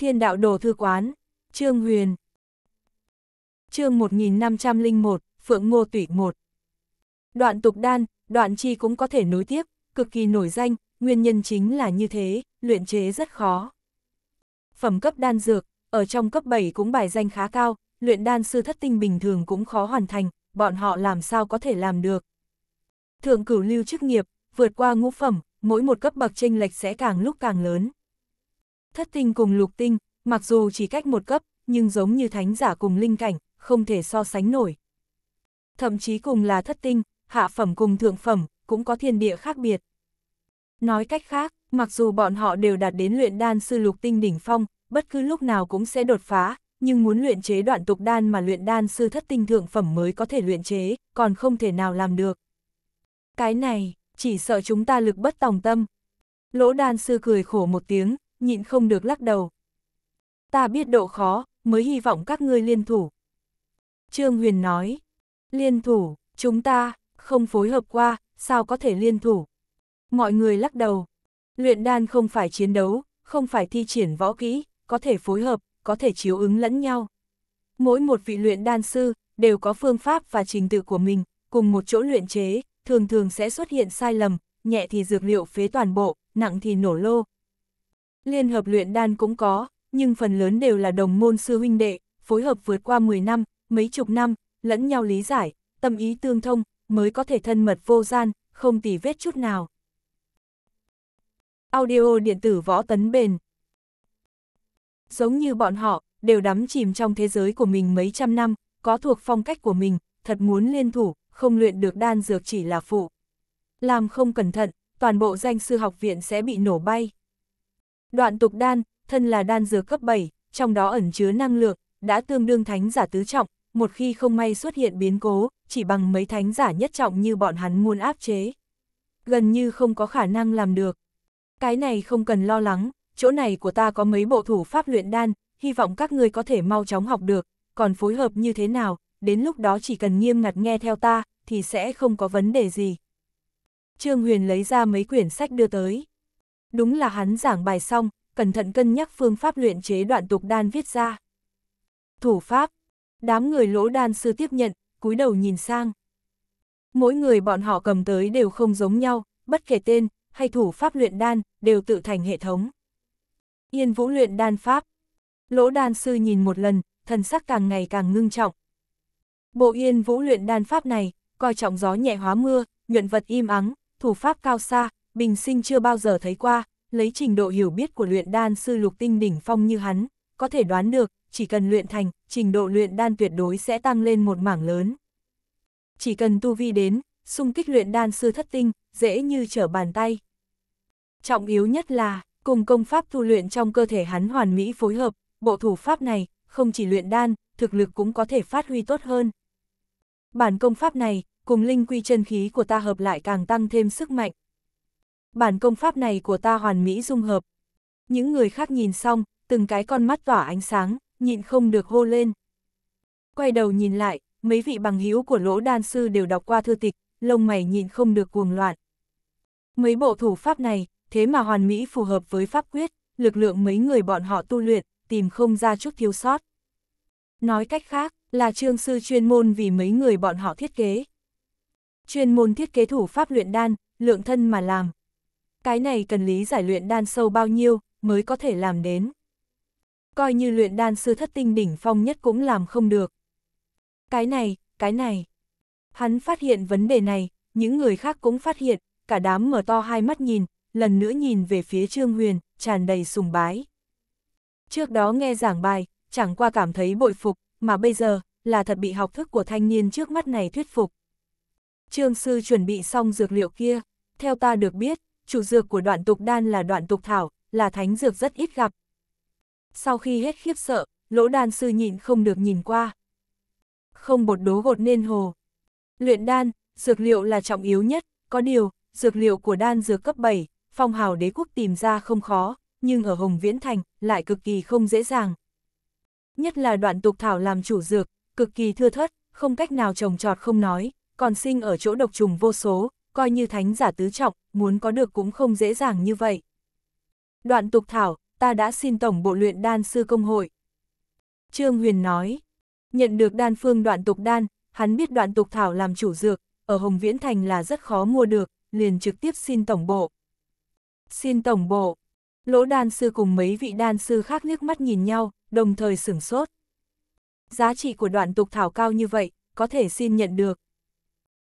Thiên đạo đồ thư quán, Trương Huyền. Chương 1501, Phượng Ngô Tủy 1. Đoạn tục đan, đoạn chi cũng có thể nối tiếp, cực kỳ nổi danh, nguyên nhân chính là như thế, luyện chế rất khó. Phẩm cấp đan dược, ở trong cấp 7 cũng bài danh khá cao, luyện đan sư thất tinh bình thường cũng khó hoàn thành, bọn họ làm sao có thể làm được. Thượng cửu lưu chức nghiệp, vượt qua ngũ phẩm, mỗi một cấp bậc chênh lệch sẽ càng lúc càng lớn. Thất tinh cùng lục tinh, mặc dù chỉ cách một cấp, nhưng giống như thánh giả cùng linh cảnh, không thể so sánh nổi. Thậm chí cùng là thất tinh, hạ phẩm cùng thượng phẩm, cũng có thiên địa khác biệt. Nói cách khác, mặc dù bọn họ đều đạt đến luyện đan sư lục tinh đỉnh phong, bất cứ lúc nào cũng sẽ đột phá, nhưng muốn luyện chế đoạn tục đan mà luyện đan sư thất tinh thượng phẩm mới có thể luyện chế, còn không thể nào làm được. Cái này, chỉ sợ chúng ta lực bất tòng tâm. Lỗ đan sư cười khổ một tiếng, nhịn không được lắc đầu. Ta biết độ khó, mới hy vọng các ngươi liên thủ. Trương Huyền nói, liên thủ, chúng ta, không phối hợp qua, sao có thể liên thủ? Mọi người lắc đầu, luyện đan không phải chiến đấu, không phải thi triển võ kỹ, có thể phối hợp, có thể chiếu ứng lẫn nhau. Mỗi một vị luyện đan sư, đều có phương pháp và trình tự của mình, cùng một chỗ luyện chế, thường thường sẽ xuất hiện sai lầm, nhẹ thì dược liệu phế toàn bộ, nặng thì nổ lô, Liên hợp luyện đan cũng có, nhưng phần lớn đều là đồng môn sư huynh đệ, phối hợp vượt qua 10 năm, mấy chục năm, lẫn nhau lý giải, tâm ý tương thông, mới có thể thân mật vô gian, không tỉ vết chút nào. Audio điện tử võ tấn bền Giống như bọn họ, đều đắm chìm trong thế giới của mình mấy trăm năm, có thuộc phong cách của mình, thật muốn liên thủ, không luyện được đan dược chỉ là phụ. Làm không cẩn thận, toàn bộ danh sư học viện sẽ bị nổ bay. Đoạn tục đan, thân là đan dược cấp 7, trong đó ẩn chứa năng lượng, đã tương đương thánh giả tứ trọng, một khi không may xuất hiện biến cố, chỉ bằng mấy thánh giả nhất trọng như bọn hắn muốn áp chế. Gần như không có khả năng làm được. Cái này không cần lo lắng, chỗ này của ta có mấy bộ thủ pháp luyện đan, hy vọng các ngươi có thể mau chóng học được, còn phối hợp như thế nào, đến lúc đó chỉ cần nghiêm ngặt nghe theo ta, thì sẽ không có vấn đề gì. Trương Huyền lấy ra mấy quyển sách đưa tới đúng là hắn giảng bài xong, cẩn thận cân nhắc phương pháp luyện chế đoạn tục đan viết ra. Thủ pháp, đám người lỗ đan sư tiếp nhận, cúi đầu nhìn sang. Mỗi người bọn họ cầm tới đều không giống nhau, bất kể tên, hay thủ pháp luyện đan, đều tự thành hệ thống. Yên vũ luyện đan pháp. Lỗ đan sư nhìn một lần, thần sắc càng ngày càng ngưng trọng. Bộ yên vũ luyện đan pháp này, coi trọng gió nhẹ hóa mưa, nhuận vật im ắng, thủ pháp cao xa, bình sinh chưa bao giờ thấy qua, lấy trình độ hiểu biết của luyện đan sư lục tinh đỉnh phong như hắn, có thể đoán được, chỉ cần luyện thành, trình độ luyện đan tuyệt đối sẽ tăng lên một mảng lớn. Chỉ cần tu vi đến, xung kích luyện đan sư thất tinh, dễ như trở bàn tay. Trọng yếu nhất là, cùng công pháp tu luyện trong cơ thể hắn hoàn mỹ phối hợp, bộ thủ pháp này, không chỉ luyện đan, thực lực cũng có thể phát huy tốt hơn. Bản công pháp này, cùng linh quy chân khí của ta hợp lại càng tăng thêm sức mạnh, bản công pháp này của ta hoàn mỹ dung hợp. Những người khác nhìn xong, từng cái con mắt tỏa ánh sáng, nhịn không được hô lên. Quay đầu nhìn lại, mấy vị bằng hữu của lỗ đan sư đều đọc qua thư tịch, lông mày nhịn không được cuồng loạn. Mấy bộ thủ pháp này, thế mà hoàn mỹ phù hợp với pháp quyết, lực lượng mấy người bọn họ tu luyện, tìm không ra chút thiếu sót. Nói cách khác, là trương sư chuyên môn vì mấy người bọn họ thiết kế. Chuyên môn thiết kế thủ pháp luyện đan, lượng thân mà làm cái này cần lý giải luyện đan sâu bao nhiêu mới có thể làm đến. Coi như luyện đan sư thất tinh đỉnh phong nhất cũng làm không được. Cái này, cái này. Hắn phát hiện vấn đề này, những người khác cũng phát hiện, cả đám mở to hai mắt nhìn, lần nữa nhìn về phía Trương Huyền, tràn đầy sùng bái. Trước đó nghe giảng bài, chẳng qua cảm thấy bội phục, mà bây giờ, là thật bị học thức của thanh niên trước mắt này thuyết phục. Trương sư chuẩn bị xong dược liệu kia, theo ta được biết, chủ dược của đoạn tục đan là đoạn tục thảo, là thánh dược rất ít gặp. Sau khi hết khiếp sợ, lỗ đan sư nhịn không được nhìn qua. Không bột đố gột nên hồ. Luyện đan, dược liệu là trọng yếu nhất, có điều, dược liệu của đan dược cấp 7, phong hào đế quốc tìm ra không khó, nhưng ở Hồng Viễn Thành lại cực kỳ không dễ dàng. Nhất là đoạn tục thảo làm chủ dược, cực kỳ thưa thất, không cách nào trồng trọt không nói, còn sinh ở chỗ độc trùng vô số, coi như thánh giả tứ trọng, muốn có được cũng không dễ dàng như vậy. Đoạn tục thảo, ta đã xin tổng bộ luyện đan sư công hội. Trương Huyền nói, nhận được đan phương đoạn tục đan, hắn biết đoạn tục thảo làm chủ dược, ở Hồng Viễn Thành là rất khó mua được, liền trực tiếp xin tổng bộ. Xin tổng bộ, lỗ đan sư cùng mấy vị đan sư khác liếc mắt nhìn nhau, đồng thời sửng sốt. Giá trị của đoạn tục thảo cao như vậy, có thể xin nhận được,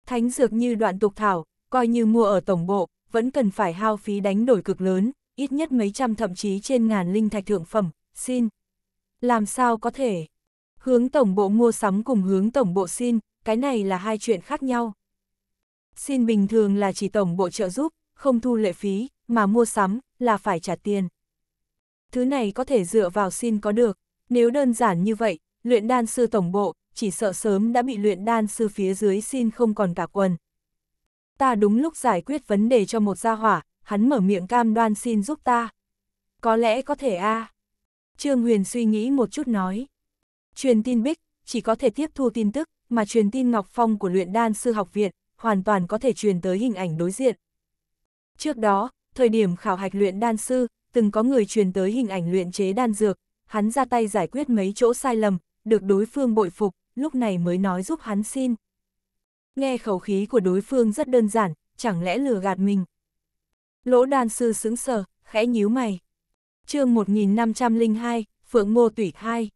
Thánh dược như đoạn tục thảo, coi như mua ở tổng bộ, vẫn cần phải hao phí đánh đổi cực lớn, ít nhất mấy trăm thậm chí trên ngàn linh thạch thượng phẩm, xin. Làm sao có thể? Hướng tổng bộ mua sắm cùng hướng tổng bộ xin, cái này là hai chuyện khác nhau. Xin bình thường là chỉ tổng bộ trợ giúp, không thu lệ phí, mà mua sắm là phải trả tiền. Thứ này có thể dựa vào xin có được, nếu đơn giản như vậy, luyện đan sư tổng bộ, chỉ sợ sớm đã bị luyện đan sư phía dưới xin không còn cả quần. Ta đúng lúc giải quyết vấn đề cho một gia hỏa, hắn mở miệng cam đoan xin giúp ta. Có lẽ có thể a à. Trương Huyền suy nghĩ một chút nói. Truyền tin Bích, chỉ có thể tiếp thu tin tức, mà truyền tin Ngọc Phong của luyện đan sư học viện, hoàn toàn có thể truyền tới hình ảnh đối diện. Trước đó, thời điểm khảo hạch luyện đan sư, từng có người truyền tới hình ảnh luyện chế đan dược, hắn ra tay giải quyết mấy chỗ sai lầm, được đối phương bội phục, lúc này mới nói giúp hắn xin. Nghe khẩu khí của đối phương rất đơn giản, chẳng lẽ lừa gạt mình. Lỗ đan sư sững sờ, khẽ nhíu mày. chương 1502, Phượng Mô Tủy 2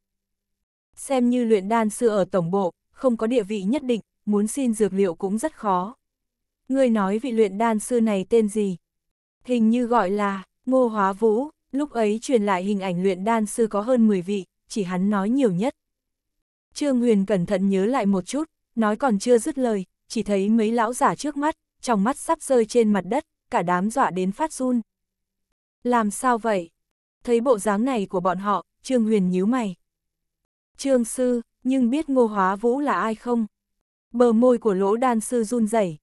Xem như luyện đan sư ở tổng bộ, không có địa vị nhất định, muốn xin dược liệu cũng rất khó. Người nói vị luyện đan sư này tên gì? Hình như gọi là Ngô Hóa Vũ, lúc ấy truyền lại hình ảnh luyện đan sư có hơn 10 vị, chỉ hắn nói nhiều nhất. Trương Huyền cẩn thận nhớ lại một chút, nói còn chưa dứt lời, chỉ thấy mấy lão giả trước mắt, trong mắt sắp rơi trên mặt đất, cả đám dọa đến phát run. Làm sao vậy? Thấy bộ dáng này của bọn họ, Trương Huyền nhíu mày. Trương Sư, nhưng biết Ngô Hóa Vũ là ai không? Bờ môi của lỗ đan sư run rẩy.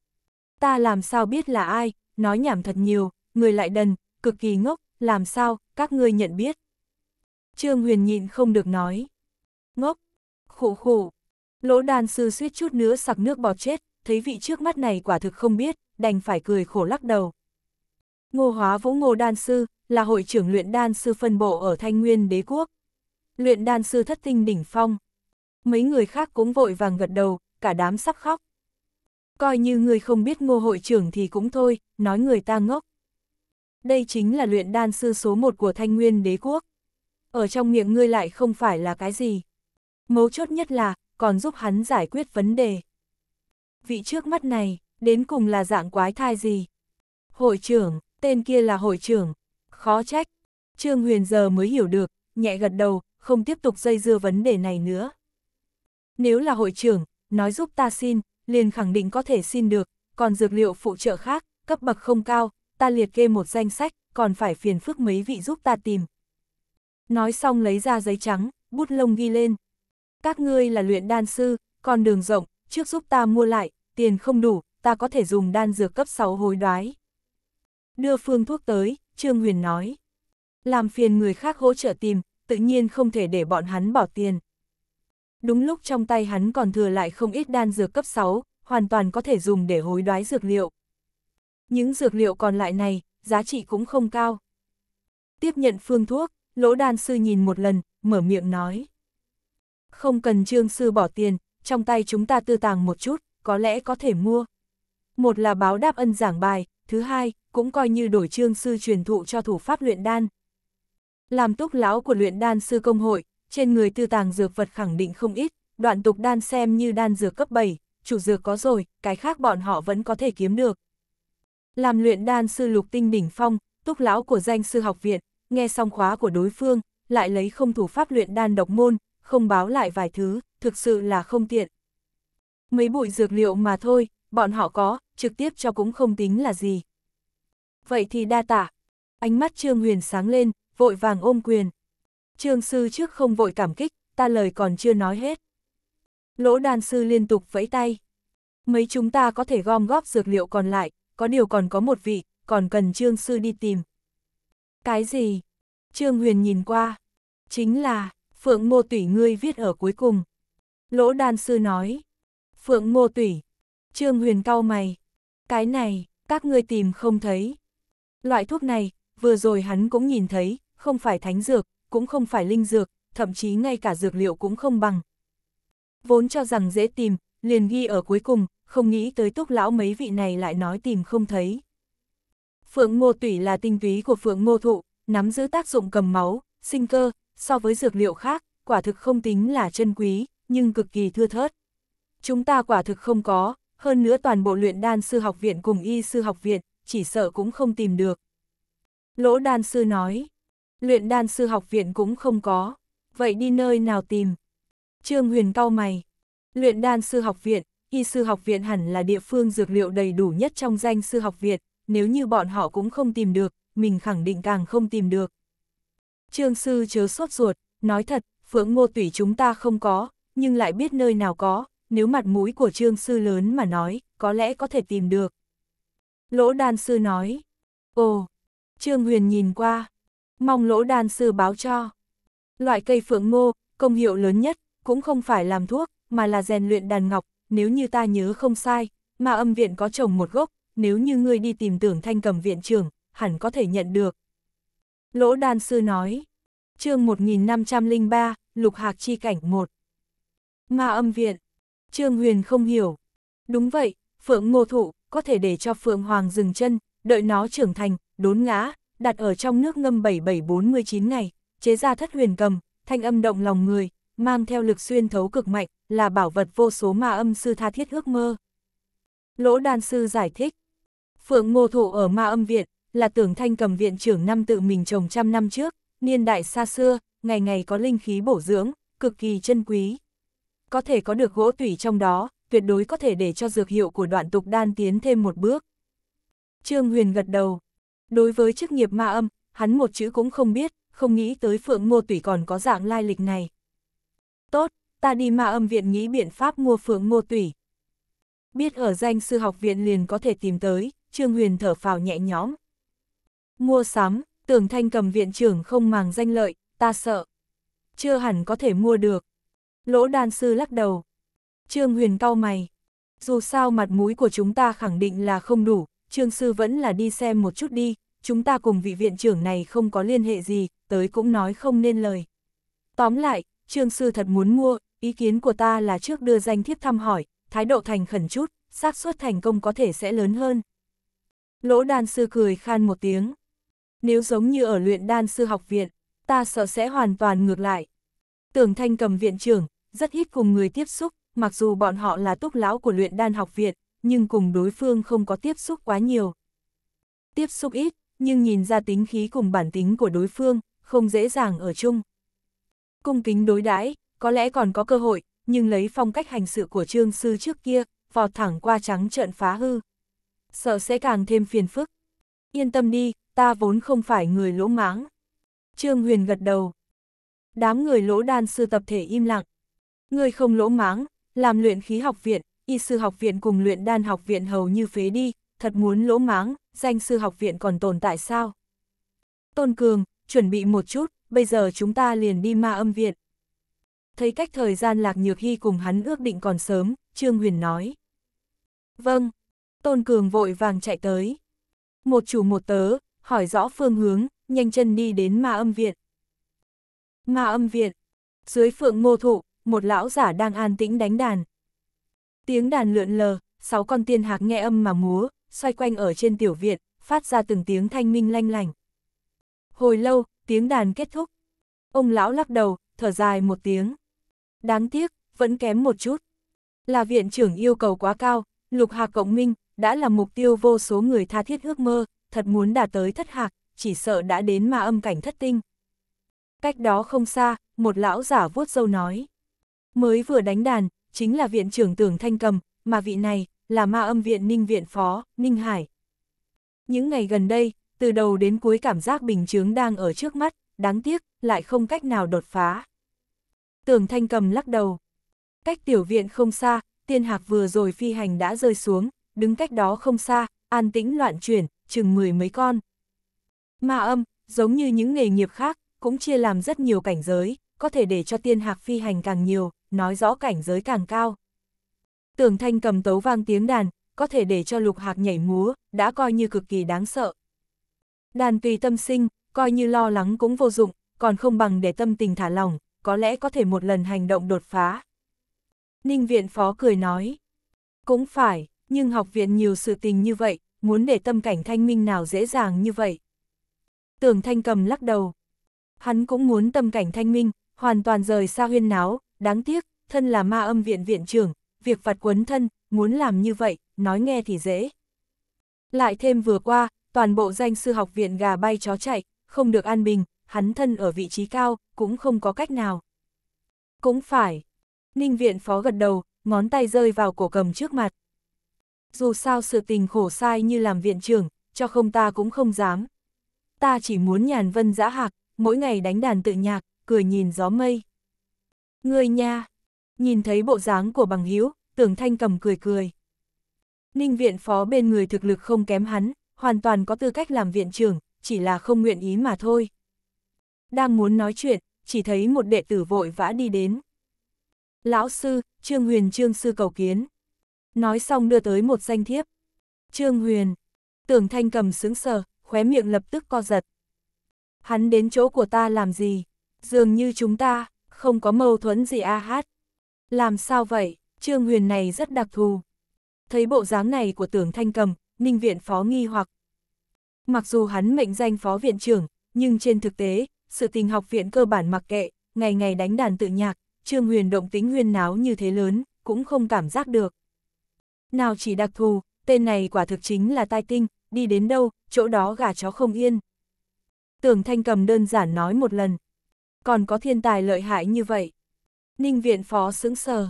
Ta làm sao biết là ai, nói nhảm thật nhiều, người lại đần, cực kỳ ngốc, làm sao, các ngươi nhận biết. Trương Huyền nhịn không được nói. Ngốc, khổ khổ. Lỗ đan sư suýt chút nữa sặc nước bọt chết, thấy vị trước mắt này quả thực không biết, đành phải cười khổ lắc đầu. Ngô Hóa Vũ Ngô Đan Sư là hội trưởng luyện đan sư phân bộ ở Thanh Nguyên đế quốc. Luyện đan sư thất tinh đỉnh phong. Mấy người khác cũng vội vàng gật đầu, cả đám sắp khóc. Coi như người không biết ngô hội trưởng thì cũng thôi, nói người ta ngốc. Đây chính là luyện đan sư số một của Thanh Nguyên đế quốc. Ở trong miệng ngươi lại không phải là cái gì mấu chốt nhất là còn giúp hắn giải quyết vấn đề. Vị trước mắt này, đến cùng là dạng quái thai gì? Hội trưởng, tên kia là hội trưởng, khó trách. Trương Huyền giờ mới hiểu được, nhẹ gật đầu, không tiếp tục dây dưa vấn đề này nữa. Nếu là hội trưởng, nói giúp ta xin, liền khẳng định có thể xin được, còn dược liệu phụ trợ khác, cấp bậc không cao, ta liệt kê một danh sách, còn phải phiền phức mấy vị giúp ta tìm. Nói xong lấy ra giấy trắng, bút lông ghi lên, các ngươi là luyện đan sư, con đường rộng, trước giúp ta mua lại, tiền không đủ, ta có thể dùng đan dược cấp 6 hối đoái. Đưa phương thuốc tới, Trương Huyền nói. Làm phiền người khác hỗ trợ tìm, tự nhiên không thể để bọn hắn bỏ tiền. Đúng lúc trong tay hắn còn thừa lại không ít đan dược cấp 6, hoàn toàn có thể dùng để hối đoái dược liệu. Những dược liệu còn lại này, giá trị cũng không cao. Tiếp nhận phương thuốc, lỗ đan sư nhìn một lần, mở miệng nói. Không cần trương sư bỏ tiền, trong tay chúng ta tư tàng một chút, có lẽ có thể mua. Một là báo đáp ân giảng bài, thứ hai, cũng coi như đổi trương sư truyền thụ cho thủ pháp luyện đan. Làm túc lão của luyện đan sư công hội, trên người tư tàng dược vật khẳng định không ít, đoạn tục đan xem như đan dược cấp 7, chủ dược có rồi, cái khác bọn họ vẫn có thể kiếm được. Làm luyện đan sư lục tinh đỉnh phong, túc lão của danh sư học viện, nghe xong khóa của đối phương, lại lấy không thủ pháp luyện đan độc môn, không báo lại vài thứ, thực sự là không tiện. Mấy bụi dược liệu mà thôi, bọn họ có, trực tiếp cho cũng không tính là gì. Vậy thì đa tạ. Ánh mắt Trương Huyền sáng lên, vội vàng ôm quyền. Trương sư trước không vội cảm kích, ta lời còn chưa nói hết. Lỗ đàn sư liên tục vẫy tay. Mấy chúng ta có thể gom góp dược liệu còn lại, có điều còn có một vị, còn cần trương sư đi tìm. Cái gì? Trương Huyền nhìn qua. Chính là, Phượng Mô Tủy ngươi viết ở cuối cùng. Lỗ đan sư nói. Phượng Mô Tủy. Trương Huyền cau mày. Cái này, các ngươi tìm không thấy. Loại thuốc này, vừa rồi hắn cũng nhìn thấy, không phải thánh dược, cũng không phải linh dược, thậm chí ngay cả dược liệu cũng không bằng. Vốn cho rằng dễ tìm, liền ghi ở cuối cùng, không nghĩ tới túc lão mấy vị này lại nói tìm không thấy. Phượng Mô Tủy là tinh túy của Phượng Mô Thụ, nắm giữ tác dụng cầm máu, sinh cơ, so với dược liệu khác, quả thực không tính là chân quý, nhưng cực kỳ thưa thớt. Chúng ta quả thực không có, hơn nữa toàn bộ luyện đan sư học viện cùng y sư học viện, chỉ sợ cũng không tìm được. Lỗ đan sư nói, luyện đan sư học viện cũng không có, vậy đi nơi nào tìm? Trương Huyền cau mày, luyện đan sư học viện, y sư học viện hẳn là địa phương dược liệu đầy đủ nhất trong danh sư học viện, nếu như bọn họ cũng không tìm được, mình khẳng định càng không tìm được. Trương sư chớ sốt ruột, nói thật, phượng ngô tủy chúng ta không có, nhưng lại biết nơi nào có, nếu mặt mũi của trương sư lớn mà nói, có lẽ có thể tìm được. Lỗ đan sư nói, ồ, trương huyền nhìn qua, mong lỗ đan sư báo cho. Loại cây phượng ngô, công hiệu lớn nhất, cũng không phải làm thuốc, mà là rèn luyện đàn ngọc, nếu như ta nhớ không sai, mà âm viện có trồng một gốc, nếu như ngươi đi tìm tưởng thanh cầm viện trưởng, hẳn có thể nhận được. Lỗ đan sư nói. chương 1503, Lục Hạc chi cảnh 1. Ma âm viện. Trương Huyền không hiểu. Đúng vậy, Phượng Ngô Thụ có thể để cho Phượng Hoàng dừng chân, đợi nó trưởng thành, đốn ngã, đặt ở trong nước ngâm 7749 ngày, chế ra thất huyền cầm, thanh âm động lòng người, mang theo lực xuyên thấu cực mạnh, là bảo vật vô số ma âm sư tha thiết ước mơ. Lỗ đan sư giải thích, Phượng Ngô Thụ ở ma âm viện, là tưởng thanh cầm viện trưởng năm tự mình trồng trăm năm trước, niên đại xa xưa, ngày ngày có linh khí bổ dưỡng, cực kỳ chân quý. Có thể có được gỗ tủy trong đó, tuyệt đối có thể để cho dược hiệu của đoạn tục đan tiến thêm một bước. Trương Huyền gật đầu. Đối với chức nghiệp ma âm, hắn một chữ cũng không biết, không nghĩ tới phượng ngô tủy còn có dạng lai lịch này. Tốt, ta đi ma âm viện nghĩ biện pháp mua phượng ngô tủy. Biết ở danh sư học viện liền có thể tìm tới, Trương Huyền thở phào nhẹ nhõm. Mua sắm, tưởng thanh cầm viện trưởng không màng danh lợi, ta sợ. Chưa hẳn có thể mua được. Lỗ đan sư lắc đầu. Trương huyền cau mày. Dù sao mặt mũi của chúng ta khẳng định là không đủ, trương sư vẫn là đi xem một chút đi, chúng ta cùng vị viện trưởng này không có liên hệ gì, tới cũng nói không nên lời. Tóm lại, trương sư thật muốn mua, ý kiến của ta là trước đưa danh thiếp thăm hỏi, thái độ thành khẩn chút, xác suất thành công có thể sẽ lớn hơn. Lỗ đan sư cười khan một tiếng. Nếu giống như ở luyện đan sư học viện, ta sợ sẽ hoàn toàn ngược lại. Tưởng Thanh cầm viện trưởng, rất ít cùng người tiếp xúc, mặc dù bọn họ là túc lão của luyện đan học viện, nhưng cùng đối phương không có tiếp xúc quá nhiều. Tiếp xúc ít, nhưng nhìn ra tính khí cùng bản tính của đối phương, không dễ dàng ở chung. Cung kính đối đãi, có lẽ còn có cơ hội, nhưng lấy phong cách hành sự của trương sư trước kia, vọt thẳng qua trắng trận phá hư. Sợ sẽ càng thêm phiền phức. Yên tâm đi, ta vốn không phải người lỗ máng. Trương Huyền gật đầu. Đám người lỗ đan sư tập thể im lặng. Người không lỗ máng, làm luyện khí học viện, y sư học viện cùng luyện đan học viện hầu như phế đi, thật muốn lỗ máng, danh sư học viện còn tồn tại sao? Tôn Cường, chuẩn bị một chút, bây giờ chúng ta liền đi ma âm viện. Thấy cách thời gian lạc nhược hy cùng hắn ước định còn sớm, Trương Huyền nói. Vâng, Tôn Cường vội vàng chạy tới một chủ một tớ, hỏi rõ phương hướng, nhanh chân đi đến ma âm viện. Ma âm viện, dưới phượng ngô thụ, một lão giả đang an tĩnh đánh đàn. Tiếng đàn lượn lờ, sáu con tiên hạc nghe âm mà múa, xoay quanh ở trên tiểu viện, phát ra từng tiếng thanh minh lanh lành. Hồi lâu, tiếng đàn kết thúc. Ông lão lắc đầu, thở dài một tiếng. Đáng tiếc, vẫn kém một chút. Là viện trưởng yêu cầu quá cao, lục hạc cộng minh, đã là mục tiêu vô số người tha thiết ước mơ, thật muốn đạt tới thất hạc, chỉ sợ đã đến mà âm cảnh thất tinh. Cách đó không xa, một lão giả vuốt dâu nói. Mới vừa đánh đàn, chính là viện trưởng tưởng thanh cầm, mà vị này, là ma âm viện ninh viện phó, Ninh Hải. Những ngày gần đây, từ đầu đến cuối cảm giác bình chướng đang ở trước mắt, đáng tiếc, lại không cách nào đột phá. Tưởng thanh cầm lắc đầu. Cách tiểu viện không xa, tiên hạc vừa rồi phi hành đã rơi xuống, đứng cách đó không xa, an tĩnh loạn chuyển, chừng mười mấy con. Ma âm, giống như những nghề nghiệp khác, cũng chia làm rất nhiều cảnh giới, có thể để cho tiên hạc phi hành càng nhiều, nói rõ cảnh giới càng cao. Tưởng thanh cầm tấu vang tiếng đàn, có thể để cho lục hạc nhảy múa, đã coi như cực kỳ đáng sợ. Đàn tùy tâm sinh, coi như lo lắng cũng vô dụng, còn không bằng để tâm tình thả lỏng, có lẽ có thể một lần hành động đột phá. Ninh viện phó cười nói, cũng phải nhưng học viện nhiều sự tình như vậy, muốn để tâm cảnh thanh minh nào dễ dàng như vậy. Tưởng thanh cầm lắc đầu. Hắn cũng muốn tâm cảnh thanh minh, hoàn toàn rời xa huyên náo, đáng tiếc, thân là ma âm viện viện trưởng, việc phạt quấn thân, muốn làm như vậy, nói nghe thì dễ. Lại thêm vừa qua, toàn bộ danh sư học viện gà bay chó chạy, không được an bình, hắn thân ở vị trí cao, cũng không có cách nào. Cũng phải. Ninh viện phó gật đầu, ngón tay rơi vào cổ cầm trước mặt dù sao sự tình khổ sai như làm viện trưởng, cho không ta cũng không dám. Ta chỉ muốn nhàn vân giã hạc, mỗi ngày đánh đàn tự nhạc, cười nhìn gió mây. Người nha! Nhìn thấy bộ dáng của bằng hữu tưởng thanh cầm cười cười. Ninh viện phó bên người thực lực không kém hắn, hoàn toàn có tư cách làm viện trưởng, chỉ là không nguyện ý mà thôi. Đang muốn nói chuyện, chỉ thấy một đệ tử vội vã đi đến. Lão sư, Trương Huyền Trương sư cầu kiến. Nói xong đưa tới một danh thiếp. Trương Huyền. Tưởng Thanh cầm sướng sờ, khóe miệng lập tức co giật. Hắn đến chỗ của ta làm gì? Dường như chúng ta, không có mâu thuẫn gì a hát. Làm sao vậy? Trương Huyền này rất đặc thù. Thấy bộ dáng này của tưởng Thanh cầm, Ninh Viện Phó nghi hoặc. Mặc dù hắn mệnh danh Phó Viện trưởng, nhưng trên thực tế, sự tình học viện cơ bản mặc kệ, ngày ngày đánh đàn tự nhạc, Trương Huyền động tính huyên náo như thế lớn, cũng không cảm giác được. Nào chỉ đặc thù, tên này quả thực chính là tai tinh, đi đến đâu, chỗ đó gà chó không yên. Tưởng Thanh cầm đơn giản nói một lần. Còn có thiên tài lợi hại như vậy. Ninh viện phó sững sờ.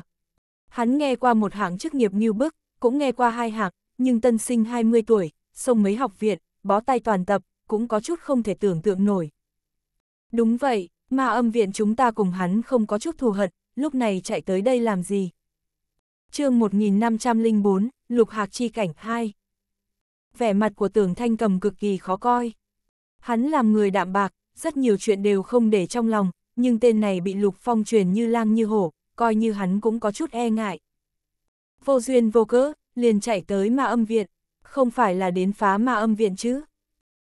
Hắn nghe qua một hạng chức nghiệp như bức, cũng nghe qua hai hạng, nhưng tân sinh 20 tuổi, sông mấy học viện, bó tay toàn tập, cũng có chút không thể tưởng tượng nổi. Đúng vậy, ma âm viện chúng ta cùng hắn không có chút thù hận, lúc này chạy tới đây làm gì? chương 1504, Lục Hạc Chi Cảnh 2 Vẻ mặt của tưởng thanh cầm cực kỳ khó coi. Hắn làm người đạm bạc, rất nhiều chuyện đều không để trong lòng, nhưng tên này bị Lục Phong truyền như lang như hổ, coi như hắn cũng có chút e ngại. Vô duyên vô cớ, liền chạy tới ma âm viện, không phải là đến phá ma âm viện chứ.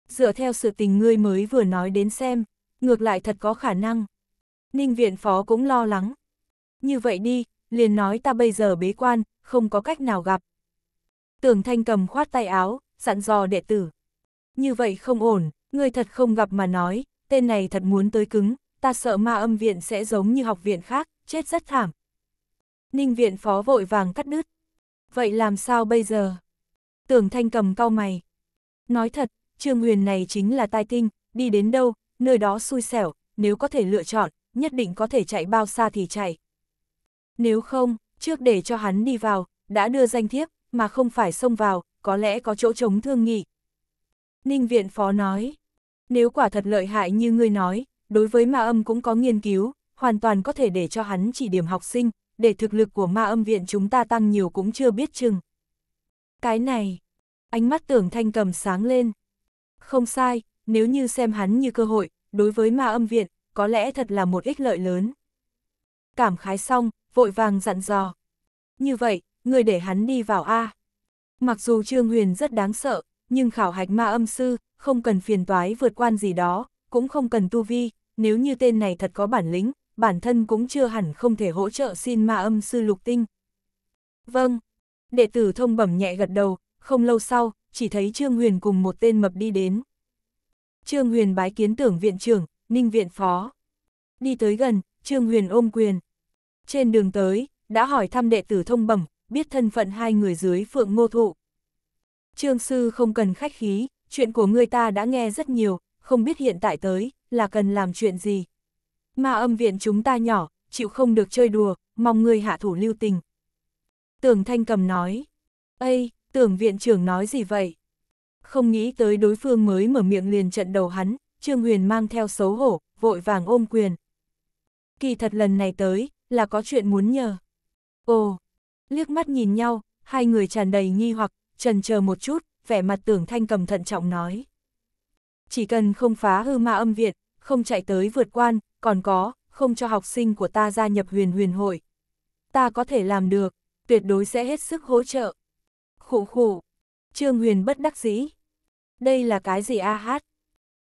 Dựa theo sự tình ngươi mới vừa nói đến xem, ngược lại thật có khả năng. Ninh viện phó cũng lo lắng. Như vậy đi, liền nói ta bây giờ bế quan, không có cách nào gặp. Tưởng thanh cầm khoát tay áo, dặn dò đệ tử. Như vậy không ổn, người thật không gặp mà nói, tên này thật muốn tới cứng, ta sợ ma âm viện sẽ giống như học viện khác, chết rất thảm. Ninh viện phó vội vàng cắt đứt. Vậy làm sao bây giờ? Tưởng thanh cầm cau mày. Nói thật, Trương Huyền này chính là tai tinh, đi đến đâu, nơi đó xui xẻo, nếu có thể lựa chọn, nhất định có thể chạy bao xa thì chạy. Nếu không, trước để cho hắn đi vào, đã đưa danh thiếp, mà không phải xông vào, có lẽ có chỗ chống thương nghị. Ninh viện phó nói, nếu quả thật lợi hại như ngươi nói, đối với ma âm cũng có nghiên cứu, hoàn toàn có thể để cho hắn chỉ điểm học sinh, để thực lực của ma âm viện chúng ta tăng nhiều cũng chưa biết chừng. Cái này, ánh mắt tưởng thanh cầm sáng lên. Không sai, nếu như xem hắn như cơ hội, đối với ma âm viện, có lẽ thật là một ích lợi lớn. Cảm khái xong, vội vàng dặn dò. Như vậy, người để hắn đi vào A. Mặc dù Trương Huyền rất đáng sợ, nhưng khảo hạch ma âm sư, không cần phiền toái vượt quan gì đó, cũng không cần tu vi, nếu như tên này thật có bản lĩnh, bản thân cũng chưa hẳn không thể hỗ trợ xin ma âm sư lục tinh. Vâng, đệ tử thông bẩm nhẹ gật đầu, không lâu sau, chỉ thấy Trương Huyền cùng một tên mập đi đến. Trương Huyền bái kiến tưởng viện trưởng, ninh viện phó. Đi tới gần, Trương Huyền ôm quyền. Trên đường tới, đã hỏi thăm đệ tử thông bẩm, biết thân phận hai người dưới phượng ngô thụ. Trương sư không cần khách khí, chuyện của người ta đã nghe rất nhiều, không biết hiện tại tới, là cần làm chuyện gì. Mà âm viện chúng ta nhỏ, chịu không được chơi đùa, mong người hạ thủ lưu tình. Tưởng Thanh cầm nói, Ây, tưởng viện trưởng nói gì vậy? Không nghĩ tới đối phương mới mở miệng liền trận đầu hắn, Trương Huyền mang theo xấu hổ, vội vàng ôm quyền. Kỳ thật lần này tới, là có chuyện muốn nhờ. Ồ, liếc mắt nhìn nhau, hai người tràn đầy nghi hoặc, trần chờ một chút, vẻ mặt tưởng thanh cầm thận trọng nói. Chỉ cần không phá hư ma âm Việt, không chạy tới vượt quan, còn có, không cho học sinh của ta gia nhập huyền huyền hội. Ta có thể làm được, tuyệt đối sẽ hết sức hỗ trợ. Khủ khủ, Trương Huyền bất đắc dĩ. Đây là cái gì a hát?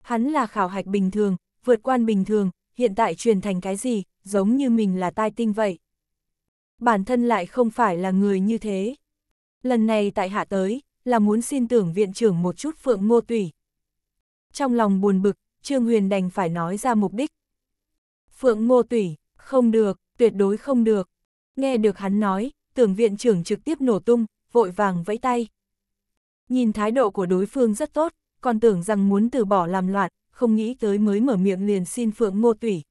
Hắn là khảo hạch bình thường, vượt quan bình thường, hiện tại truyền thành cái gì, giống như mình là tai tinh vậy. Bản thân lại không phải là người như thế. Lần này tại hạ tới, là muốn xin tưởng viện trưởng một chút phượng ngô tùy. Trong lòng buồn bực, Trương Huyền đành phải nói ra mục đích. Phượng ngô tùy, không được, tuyệt đối không được. Nghe được hắn nói, tưởng viện trưởng trực tiếp nổ tung, vội vàng vẫy tay. Nhìn thái độ của đối phương rất tốt, còn tưởng rằng muốn từ bỏ làm loạn, không nghĩ tới mới mở miệng liền xin Phượng Ngô tủy.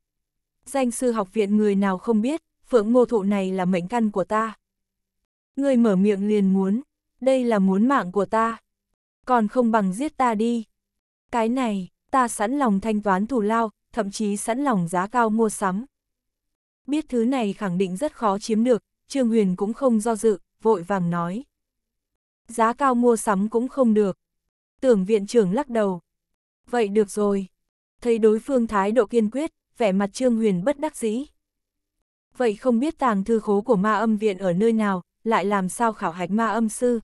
Danh sư học viện người nào không biết, Phượng Ngô thụ này là mệnh căn của ta. Người mở miệng liền muốn, đây là muốn mạng của ta. Còn không bằng giết ta đi. Cái này, ta sẵn lòng thanh toán thù lao, thậm chí sẵn lòng giá cao mua sắm. Biết thứ này khẳng định rất khó chiếm được, Trương Huyền cũng không do dự, vội vàng nói. Giá cao mua sắm cũng không được. Tưởng viện trưởng lắc đầu, Vậy được rồi. Thấy đối phương thái độ kiên quyết, vẻ mặt Trương Huyền bất đắc dĩ. Vậy không biết tàng thư khố của ma âm viện ở nơi nào, lại làm sao khảo hạch ma âm sư?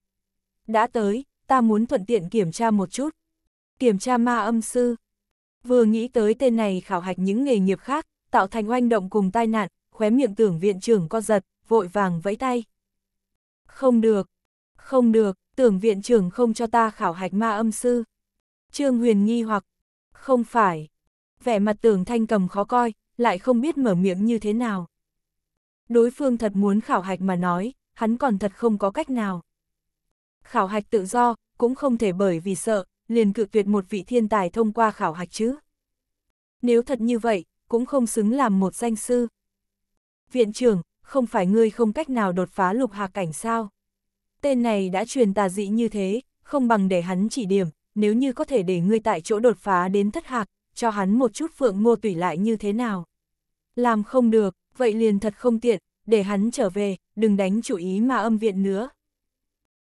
Đã tới, ta muốn thuận tiện kiểm tra một chút. Kiểm tra ma âm sư. Vừa nghĩ tới tên này khảo hạch những nghề nghiệp khác, tạo thành oanh động cùng tai nạn, khóe miệng tưởng viện trưởng co giật, vội vàng vẫy tay. Không được, không được, tưởng viện trưởng không cho ta khảo hạch ma âm sư. Trương Huyền nghi hoặc, không phải. Vẻ mặt tưởng thanh cầm khó coi, lại không biết mở miệng như thế nào. Đối phương thật muốn khảo hạch mà nói, hắn còn thật không có cách nào. Khảo hạch tự do, cũng không thể bởi vì sợ, liền cự tuyệt một vị thiên tài thông qua khảo hạch chứ. Nếu thật như vậy, cũng không xứng làm một danh sư. Viện trưởng, không phải ngươi không cách nào đột phá lục hạ cảnh sao? Tên này đã truyền tà dị như thế, không bằng để hắn chỉ điểm, nếu như có thể để ngươi tại chỗ đột phá đến thất hạc, cho hắn một chút phượng ngô tủy lại như thế nào. Làm không được, vậy liền thật không tiện, để hắn trở về, đừng đánh chủ ý mà âm viện nữa.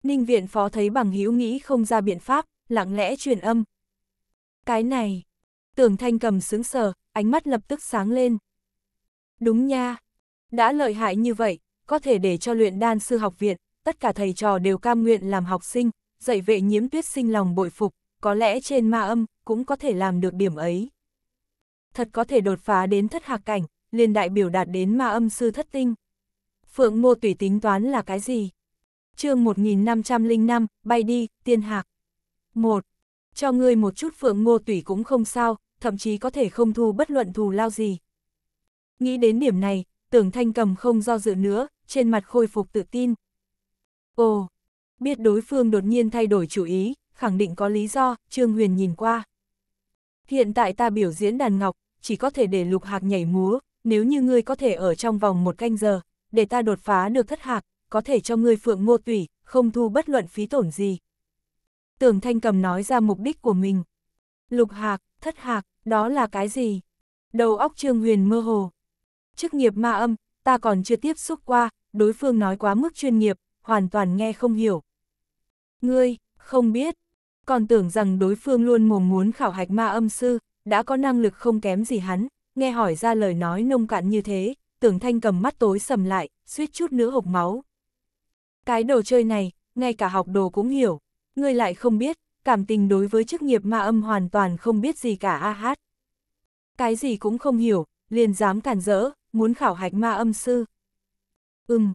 Ninh viện phó thấy bằng hữu nghĩ không ra biện pháp, lặng lẽ truyền âm. Cái này, tưởng thanh cầm sướng sờ, ánh mắt lập tức sáng lên. Đúng nha, đã lợi hại như vậy, có thể để cho luyện đan sư học viện, tất cả thầy trò đều cam nguyện làm học sinh, dạy vệ nhiễm tuyết sinh lòng bội phục, có lẽ trên ma âm, cũng có thể làm được điểm ấy. Thật có thể đột phá đến thất hạc cảnh, liền đại biểu đạt đến ma âm sư thất tinh. Phượng mô tùy tính toán là cái gì? chương 1505, bay đi, tiên hạc. 1. Cho ngươi một chút phượng ngô tủy cũng không sao, thậm chí có thể không thu bất luận thù lao gì. Nghĩ đến điểm này, tưởng thanh cầm không do dự nữa, trên mặt khôi phục tự tin. Ồ, biết đối phương đột nhiên thay đổi chủ ý, khẳng định có lý do, Trương Huyền nhìn qua. Hiện tại ta biểu diễn đàn ngọc, chỉ có thể để lục hạc nhảy múa, nếu như ngươi có thể ở trong vòng một canh giờ, để ta đột phá được thất hạc, có thể cho ngươi phượng ngô tủy, không thu bất luận phí tổn gì. Tưởng Thanh Cầm nói ra mục đích của mình. Lục hạc, thất hạc, đó là cái gì? Đầu óc Trương Huyền mơ hồ. Chức nghiệp ma âm, ta còn chưa tiếp xúc qua, đối phương nói quá mức chuyên nghiệp, hoàn toàn nghe không hiểu, Ngươi, không biết. Còn tưởng rằng đối phương luôn mồm muốn khảo hạch ma âm sư, đã có năng lực không kém gì hắn, nghe hỏi ra lời nói nông cạn như thế, tưởng thanh cầm mắt tối sầm lại, suýt chút nữa hộc máu. Cái đồ chơi này, ngay cả học đồ cũng hiểu, ngươi lại không biết, cảm tình đối với chức nghiệp ma âm hoàn toàn không biết gì cả a hát. Cái gì cũng không hiểu, liền dám cản rỡ, muốn khảo hạch ma âm sư. Ừm,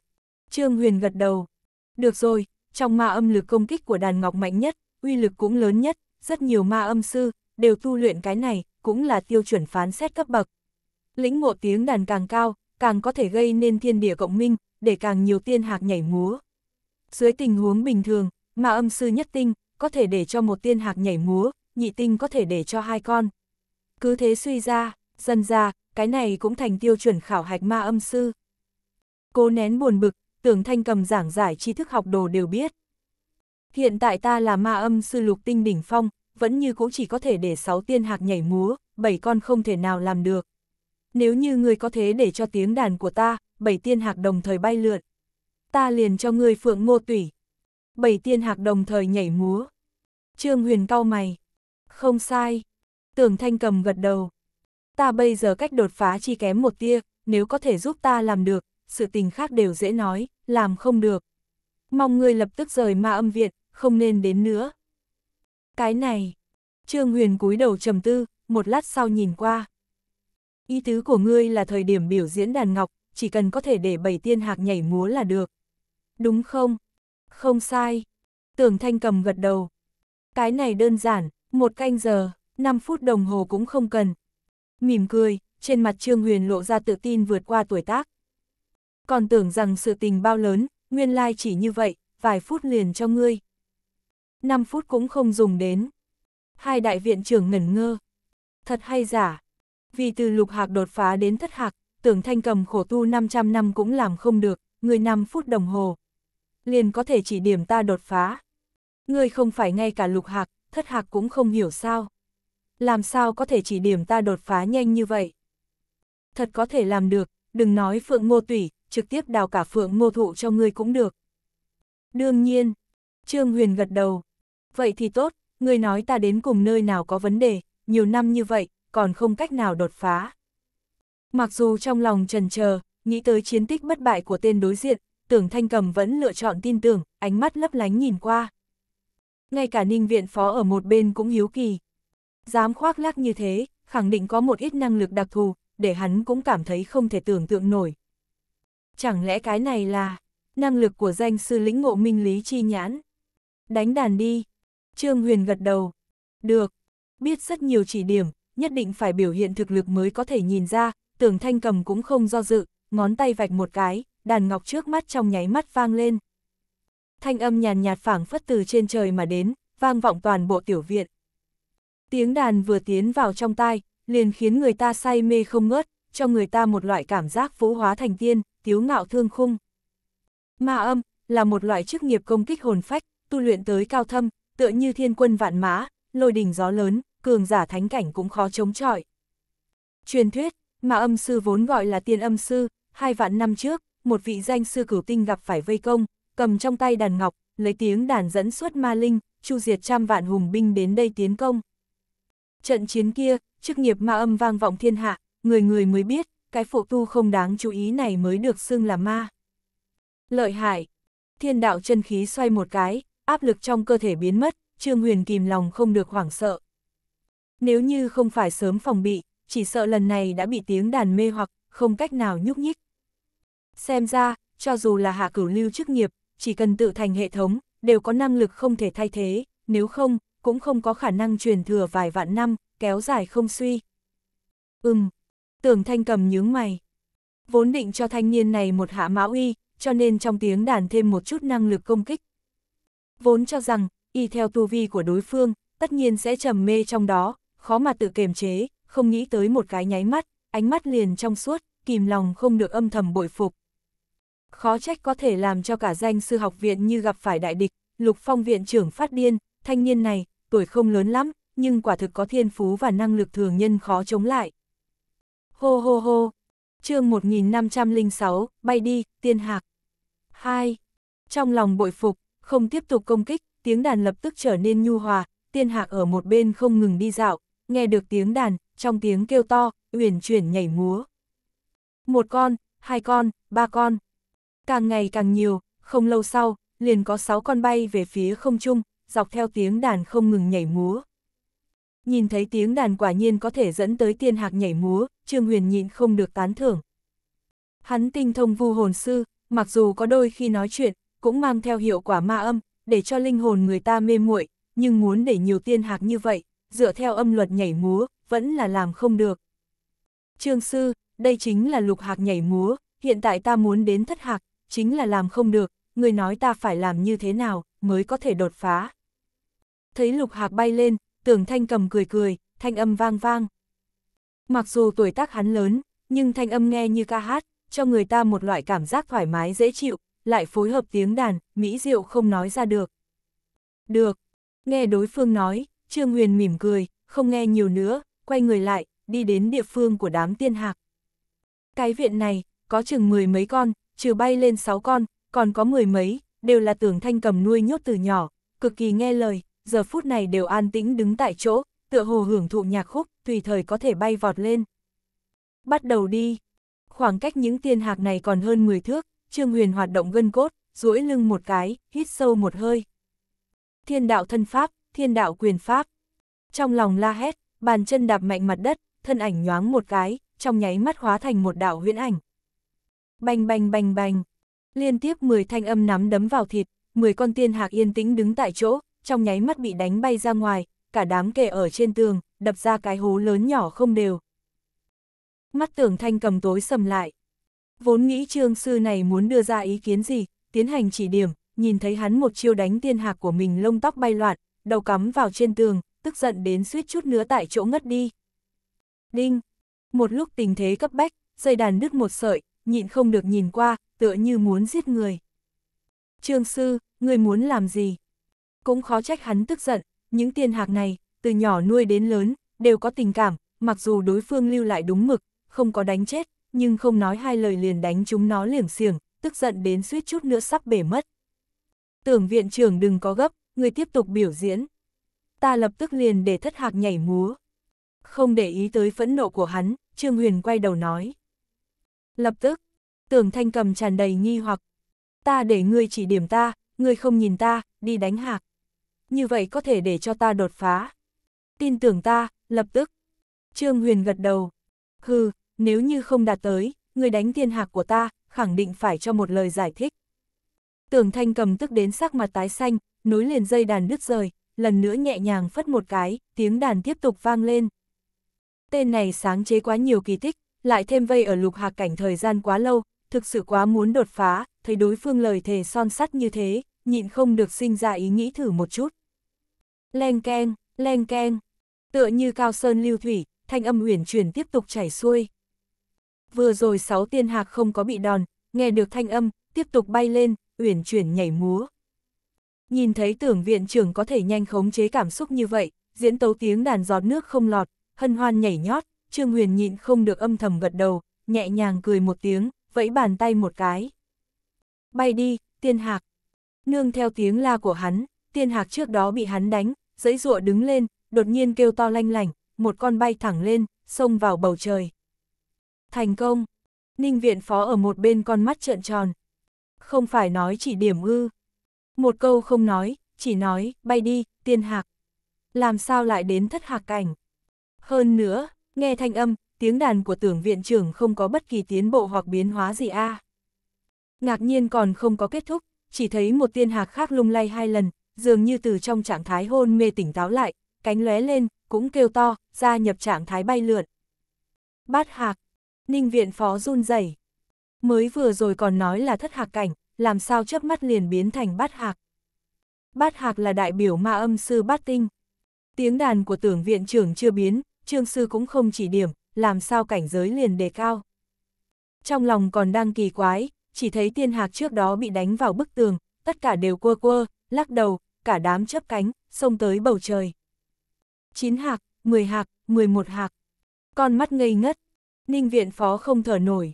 Trương Huyền gật đầu. Được rồi, trong ma âm lực công kích của đàn ngọc mạnh nhất, uy lực cũng lớn nhất, rất nhiều ma âm sư, đều tu luyện cái này, cũng là tiêu chuẩn phán xét cấp bậc. Lĩnh ngộ tiếng đàn càng cao, càng có thể gây nên thiên địa cộng minh, để càng nhiều tiên hạc nhảy múa. Dưới tình huống bình thường, ma âm sư nhất tinh, có thể để cho một tiên hạc nhảy múa, nhị tinh có thể để cho hai con. Cứ thế suy ra, dần ra, cái này cũng thành tiêu chuẩn khảo hạch ma âm sư. Cô nén buồn bực, tưởng thanh cầm giảng giải tri thức học đồ đều biết. Hiện tại ta là ma âm sư lục tinh đỉnh phong, vẫn như cũng chỉ có thể để sáu tiên hạc nhảy múa, bảy con không thể nào làm được. Nếu như ngươi có thế để cho tiếng đàn của ta, bảy tiên hạc đồng thời bay lượn, ta liền cho ngươi phượng ngô tủy. Bảy tiên hạc đồng thời nhảy múa. Trương Huyền cau mày. Không sai. Tưởng Thanh cầm gật đầu. Ta bây giờ cách đột phá chi kém một tia, nếu có thể giúp ta làm được, sự tình khác đều dễ nói làm không được. Mong ngươi lập tức rời ma âm viện, không nên đến nữa. Cái này, Trương Huyền cúi đầu trầm tư, một lát sau nhìn qua. Ý tứ của ngươi là thời điểm biểu diễn đàn ngọc, chỉ cần có thể để bảy tiên hạc nhảy múa là được. Đúng không? Không sai. Tưởng Thanh cầm gật đầu. Cái này đơn giản, một canh giờ, 5 phút đồng hồ cũng không cần. Mỉm cười, trên mặt Trương Huyền lộ ra tự tin vượt qua tuổi tác còn tưởng rằng sự tình bao lớn, nguyên lai chỉ như vậy, vài phút liền cho ngươi. năm phút cũng không dùng đến. Hai đại viện trưởng ngẩn ngơ. Thật hay giả? Vì từ lục hạc đột phá đến thất hạc, tưởng thanh cầm khổ tu 500 năm cũng làm không được, người 5 phút đồng hồ. Liền có thể chỉ điểm ta đột phá. Ngươi không phải ngay cả lục hạc, thất hạc cũng không hiểu sao. Làm sao có thể chỉ điểm ta đột phá nhanh như vậy? Thật có thể làm được, đừng nói phượng ngô tủy, trực tiếp đào cả phượng ngô thụ cho ngươi cũng được. Đương nhiên, Trương Huyền gật đầu. Vậy thì tốt, ngươi nói ta đến cùng nơi nào có vấn đề, nhiều năm như vậy, còn không cách nào đột phá. Mặc dù trong lòng trần chờ nghĩ tới chiến tích bất bại của tên đối diện, tưởng thanh cầm vẫn lựa chọn tin tưởng, ánh mắt lấp lánh nhìn qua. Ngay cả ninh viện phó ở một bên cũng hiếu kỳ. Dám khoác lác như thế, khẳng định có một ít năng lực đặc thù, để hắn cũng cảm thấy không thể tưởng tượng nổi. Chẳng lẽ cái này là năng lực của danh sư lĩnh ngộ minh lý chi nhãn? Đánh đàn đi. Trương Huyền gật đầu. Được. Biết rất nhiều chỉ điểm, nhất định phải biểu hiện thực lực mới có thể nhìn ra, tưởng thanh cầm cũng không do dự, ngón tay vạch một cái, đàn ngọc trước mắt trong nháy mắt vang lên. Thanh âm nhàn nhạt phảng phất từ trên trời mà đến, vang vọng toàn bộ tiểu viện. Tiếng đàn vừa tiến vào trong tai, liền khiến người ta say mê không ngớt, cho người ta một loại cảm giác vũ hóa thành tiên, tiếu ngạo thương khung. Ma âm, là một loại chức nghiệp công kích hồn phách, tu luyện tới cao thâm, tựa như thiên quân vạn mã, lôi đình gió lớn, cường giả thánh cảnh cũng khó chống chọi. Truyền thuyết, ma âm sư vốn gọi là tiên âm sư, hai vạn năm trước, một vị danh sư cửu tinh gặp phải vây công, cầm trong tay đàn ngọc, lấy tiếng đàn dẫn xuất ma linh, chu diệt trăm vạn hùng binh đến đây tiến công. Trận chiến kia, chức nghiệp ma âm vang vọng thiên hạ, người người mới biết, cái phụ tu không đáng chú ý này mới được xưng là ma. Lợi hại, thiên đạo chân khí xoay một cái, áp lực trong cơ thể biến mất, Trương Huyền kìm lòng không được hoảng sợ. Nếu như không phải sớm phòng bị, chỉ sợ lần này đã bị tiếng đàn mê hoặc, không cách nào nhúc nhích. Xem ra, cho dù là hạ cửu lưu chức nghiệp, chỉ cần tự thành hệ thống, đều có năng lực không thể thay thế, nếu không, cũng không có khả năng truyền thừa vài vạn năm, kéo dài không suy. Ừm, Tưởng thanh cầm nhướng mày. Vốn định cho thanh niên này một hạ mã uy cho nên trong tiếng đàn thêm một chút năng lực công kích. Vốn cho rằng, y theo tu vi của đối phương, tất nhiên sẽ trầm mê trong đó, khó mà tự kiềm chế, không nghĩ tới một cái nháy mắt, ánh mắt liền trong suốt, kìm lòng không được âm thầm bội phục. Khó trách có thể làm cho cả danh sư học viện như gặp phải đại địch, lục phong viện trưởng phát điên, thanh niên này, tuổi không lớn lắm, nhưng quả thực có thiên phú và năng lực thường nhân khó chống lại. Hô hô hô. Chương 1506, bay đi, tiên hạc. 2. Trong lòng bội phục, không tiếp tục công kích, tiếng đàn lập tức trở nên nhu hòa, tiên hạc ở một bên không ngừng đi dạo, nghe được tiếng đàn, trong tiếng kêu to, uyển chuyển nhảy múa. Một con, hai con, ba con. Càng ngày càng nhiều, không lâu sau, liền có sáu con bay về phía không trung, dọc theo tiếng đàn không ngừng nhảy múa nhìn thấy tiếng đàn quả nhiên có thể dẫn tới tiên hạc nhảy múa, Trương Huyền nhịn không được tán thưởng. Hắn tinh thông vu hồn sư, mặc dù có đôi khi nói chuyện, cũng mang theo hiệu quả ma âm, để cho linh hồn người ta mê muội, nhưng muốn để nhiều tiên hạc như vậy, dựa theo âm luật nhảy múa, vẫn là làm không được. Trương sư, đây chính là lục hạc nhảy múa, hiện tại ta muốn đến thất hạc, chính là làm không được, người nói ta phải làm như thế nào, mới có thể đột phá. Thấy lục hạc bay lên, tưởng thanh cầm cười cười, thanh âm vang vang. Mặc dù tuổi tác hắn lớn, nhưng thanh âm nghe như ca hát, cho người ta một loại cảm giác thoải mái dễ chịu, lại phối hợp tiếng đàn, mỹ diệu không nói ra được. Được, nghe đối phương nói, Trương Huyền mỉm cười, không nghe nhiều nữa, quay người lại, đi đến địa phương của đám tiên hạc. Cái viện này, có chừng mười mấy con, trừ bay lên sáu con, còn có mười mấy, đều là tưởng thanh cầm nuôi nhốt từ nhỏ, cực kỳ nghe lời, giờ phút này đều an tĩnh đứng tại chỗ, tựa hồ hưởng thụ nhạc khúc, tùy thời có thể bay vọt lên. Bắt đầu đi. Khoảng cách những tiên hạc này còn hơn 10 thước, Trương Huyền hoạt động gân cốt, duỗi lưng một cái, hít sâu một hơi. Thiên đạo thân pháp, thiên đạo quyền pháp. Trong lòng la hét, bàn chân đạp mạnh mặt đất, thân ảnh nhoáng một cái, trong nháy mắt hóa thành một đạo huyễn ảnh. Bành bành bành bành, liên tiếp 10 thanh âm nắm đấm vào thịt, 10 con tiên hạc yên tĩnh đứng tại chỗ, trong nháy mắt bị đánh bay ra ngoài, cả đám kề ở trên tường, đập ra cái hố lớn nhỏ không đều. Mắt tưởng thanh cầm tối sầm lại. Vốn nghĩ trương sư này muốn đưa ra ý kiến gì, tiến hành chỉ điểm, nhìn thấy hắn một chiêu đánh tiên hạc của mình lông tóc bay loạn, đầu cắm vào trên tường, tức giận đến suýt chút nữa tại chỗ ngất đi. Đinh! Một lúc tình thế cấp bách, dây đàn đứt một sợi, nhịn không được nhìn qua, tựa như muốn giết người. Trương sư, người muốn làm gì? cũng khó trách hắn tức giận, những tiền hạc này, từ nhỏ nuôi đến lớn, đều có tình cảm, mặc dù đối phương lưu lại đúng mực, không có đánh chết, nhưng không nói hai lời liền đánh chúng nó liềm xiềng, tức giận đến suýt chút nữa sắp bể mất. Tưởng viện trưởng đừng có gấp, người tiếp tục biểu diễn. Ta lập tức liền để thất hạc nhảy múa. Không để ý tới phẫn nộ của hắn, Trương Huyền quay đầu nói. Lập tức, tưởng thanh cầm tràn đầy nghi hoặc. Ta để ngươi chỉ điểm ta, ngươi không nhìn ta, đi đánh hạc như vậy có thể để cho ta đột phá. Tin tưởng ta, lập tức. Trương Huyền gật đầu. Hừ, nếu như không đạt tới, người đánh thiên hạc của ta, khẳng định phải cho một lời giải thích. Tưởng Thanh cầm tức đến sắc mặt tái xanh, nối liền dây đàn đứt rời, lần nữa nhẹ nhàng phất một cái, tiếng đàn tiếp tục vang lên. Tên này sáng chế quá nhiều kỳ tích, lại thêm vây ở lục hạc cảnh thời gian quá lâu, thực sự quá muốn đột phá, thấy đối phương lời thề son sắt như thế, nhịn không được sinh ra ý nghĩ thử một chút. Leng keng, leng keng, tựa như cao sơn lưu thủy, thanh âm uyển chuyển tiếp tục chảy xuôi. Vừa rồi sáu tiên hạc không có bị đòn, nghe được thanh âm, tiếp tục bay lên, uyển chuyển nhảy múa. Nhìn thấy tưởng viện trưởng có thể nhanh khống chế cảm xúc như vậy, diễn tấu tiếng đàn giọt nước không lọt, hân hoan nhảy nhót, Trương Huyền nhịn không được âm thầm gật đầu, nhẹ nhàng cười một tiếng, vẫy bàn tay một cái. Bay đi, tiên hạc, Nương theo tiếng la của hắn, tiên hạc trước đó bị hắn đánh, dãy rụa đứng lên, đột nhiên kêu to lanh lảnh, một con bay thẳng lên, xông vào bầu trời. Thành công! Ninh viện phó ở một bên con mắt trợn tròn. Không phải nói chỉ điểm ư. Một câu không nói, chỉ nói, bay đi, tiên hạc. Làm sao lại đến thất hạc cảnh? Hơn nữa, nghe thanh âm, tiếng đàn của tưởng viện trưởng không có bất kỳ tiến bộ hoặc biến hóa gì a à. Ngạc nhiên còn không có kết thúc, chỉ thấy một tiên hạc khác lung lay hai lần, dường như từ trong trạng thái hôn mê tỉnh táo lại, cánh lóe lên, cũng kêu to, ra nhập trạng thái bay lượn. Bát hạc, ninh viện phó run rẩy Mới vừa rồi còn nói là thất hạc cảnh, làm sao chớp mắt liền biến thành bát hạc. Bát hạc là đại biểu ma âm sư bát tinh. Tiếng đàn của tưởng viện trưởng chưa biến, trương sư cũng không chỉ điểm, làm sao cảnh giới liền đề cao. Trong lòng còn đang kỳ quái, chỉ thấy tiên hạc trước đó bị đánh vào bức tường, tất cả đều quơ quơ, lắc đầu, cả đám chấp cánh, xông tới bầu trời. 9 hạc, 10 hạc, 11 hạc. Con mắt ngây ngất, ninh viện phó không thở nổi.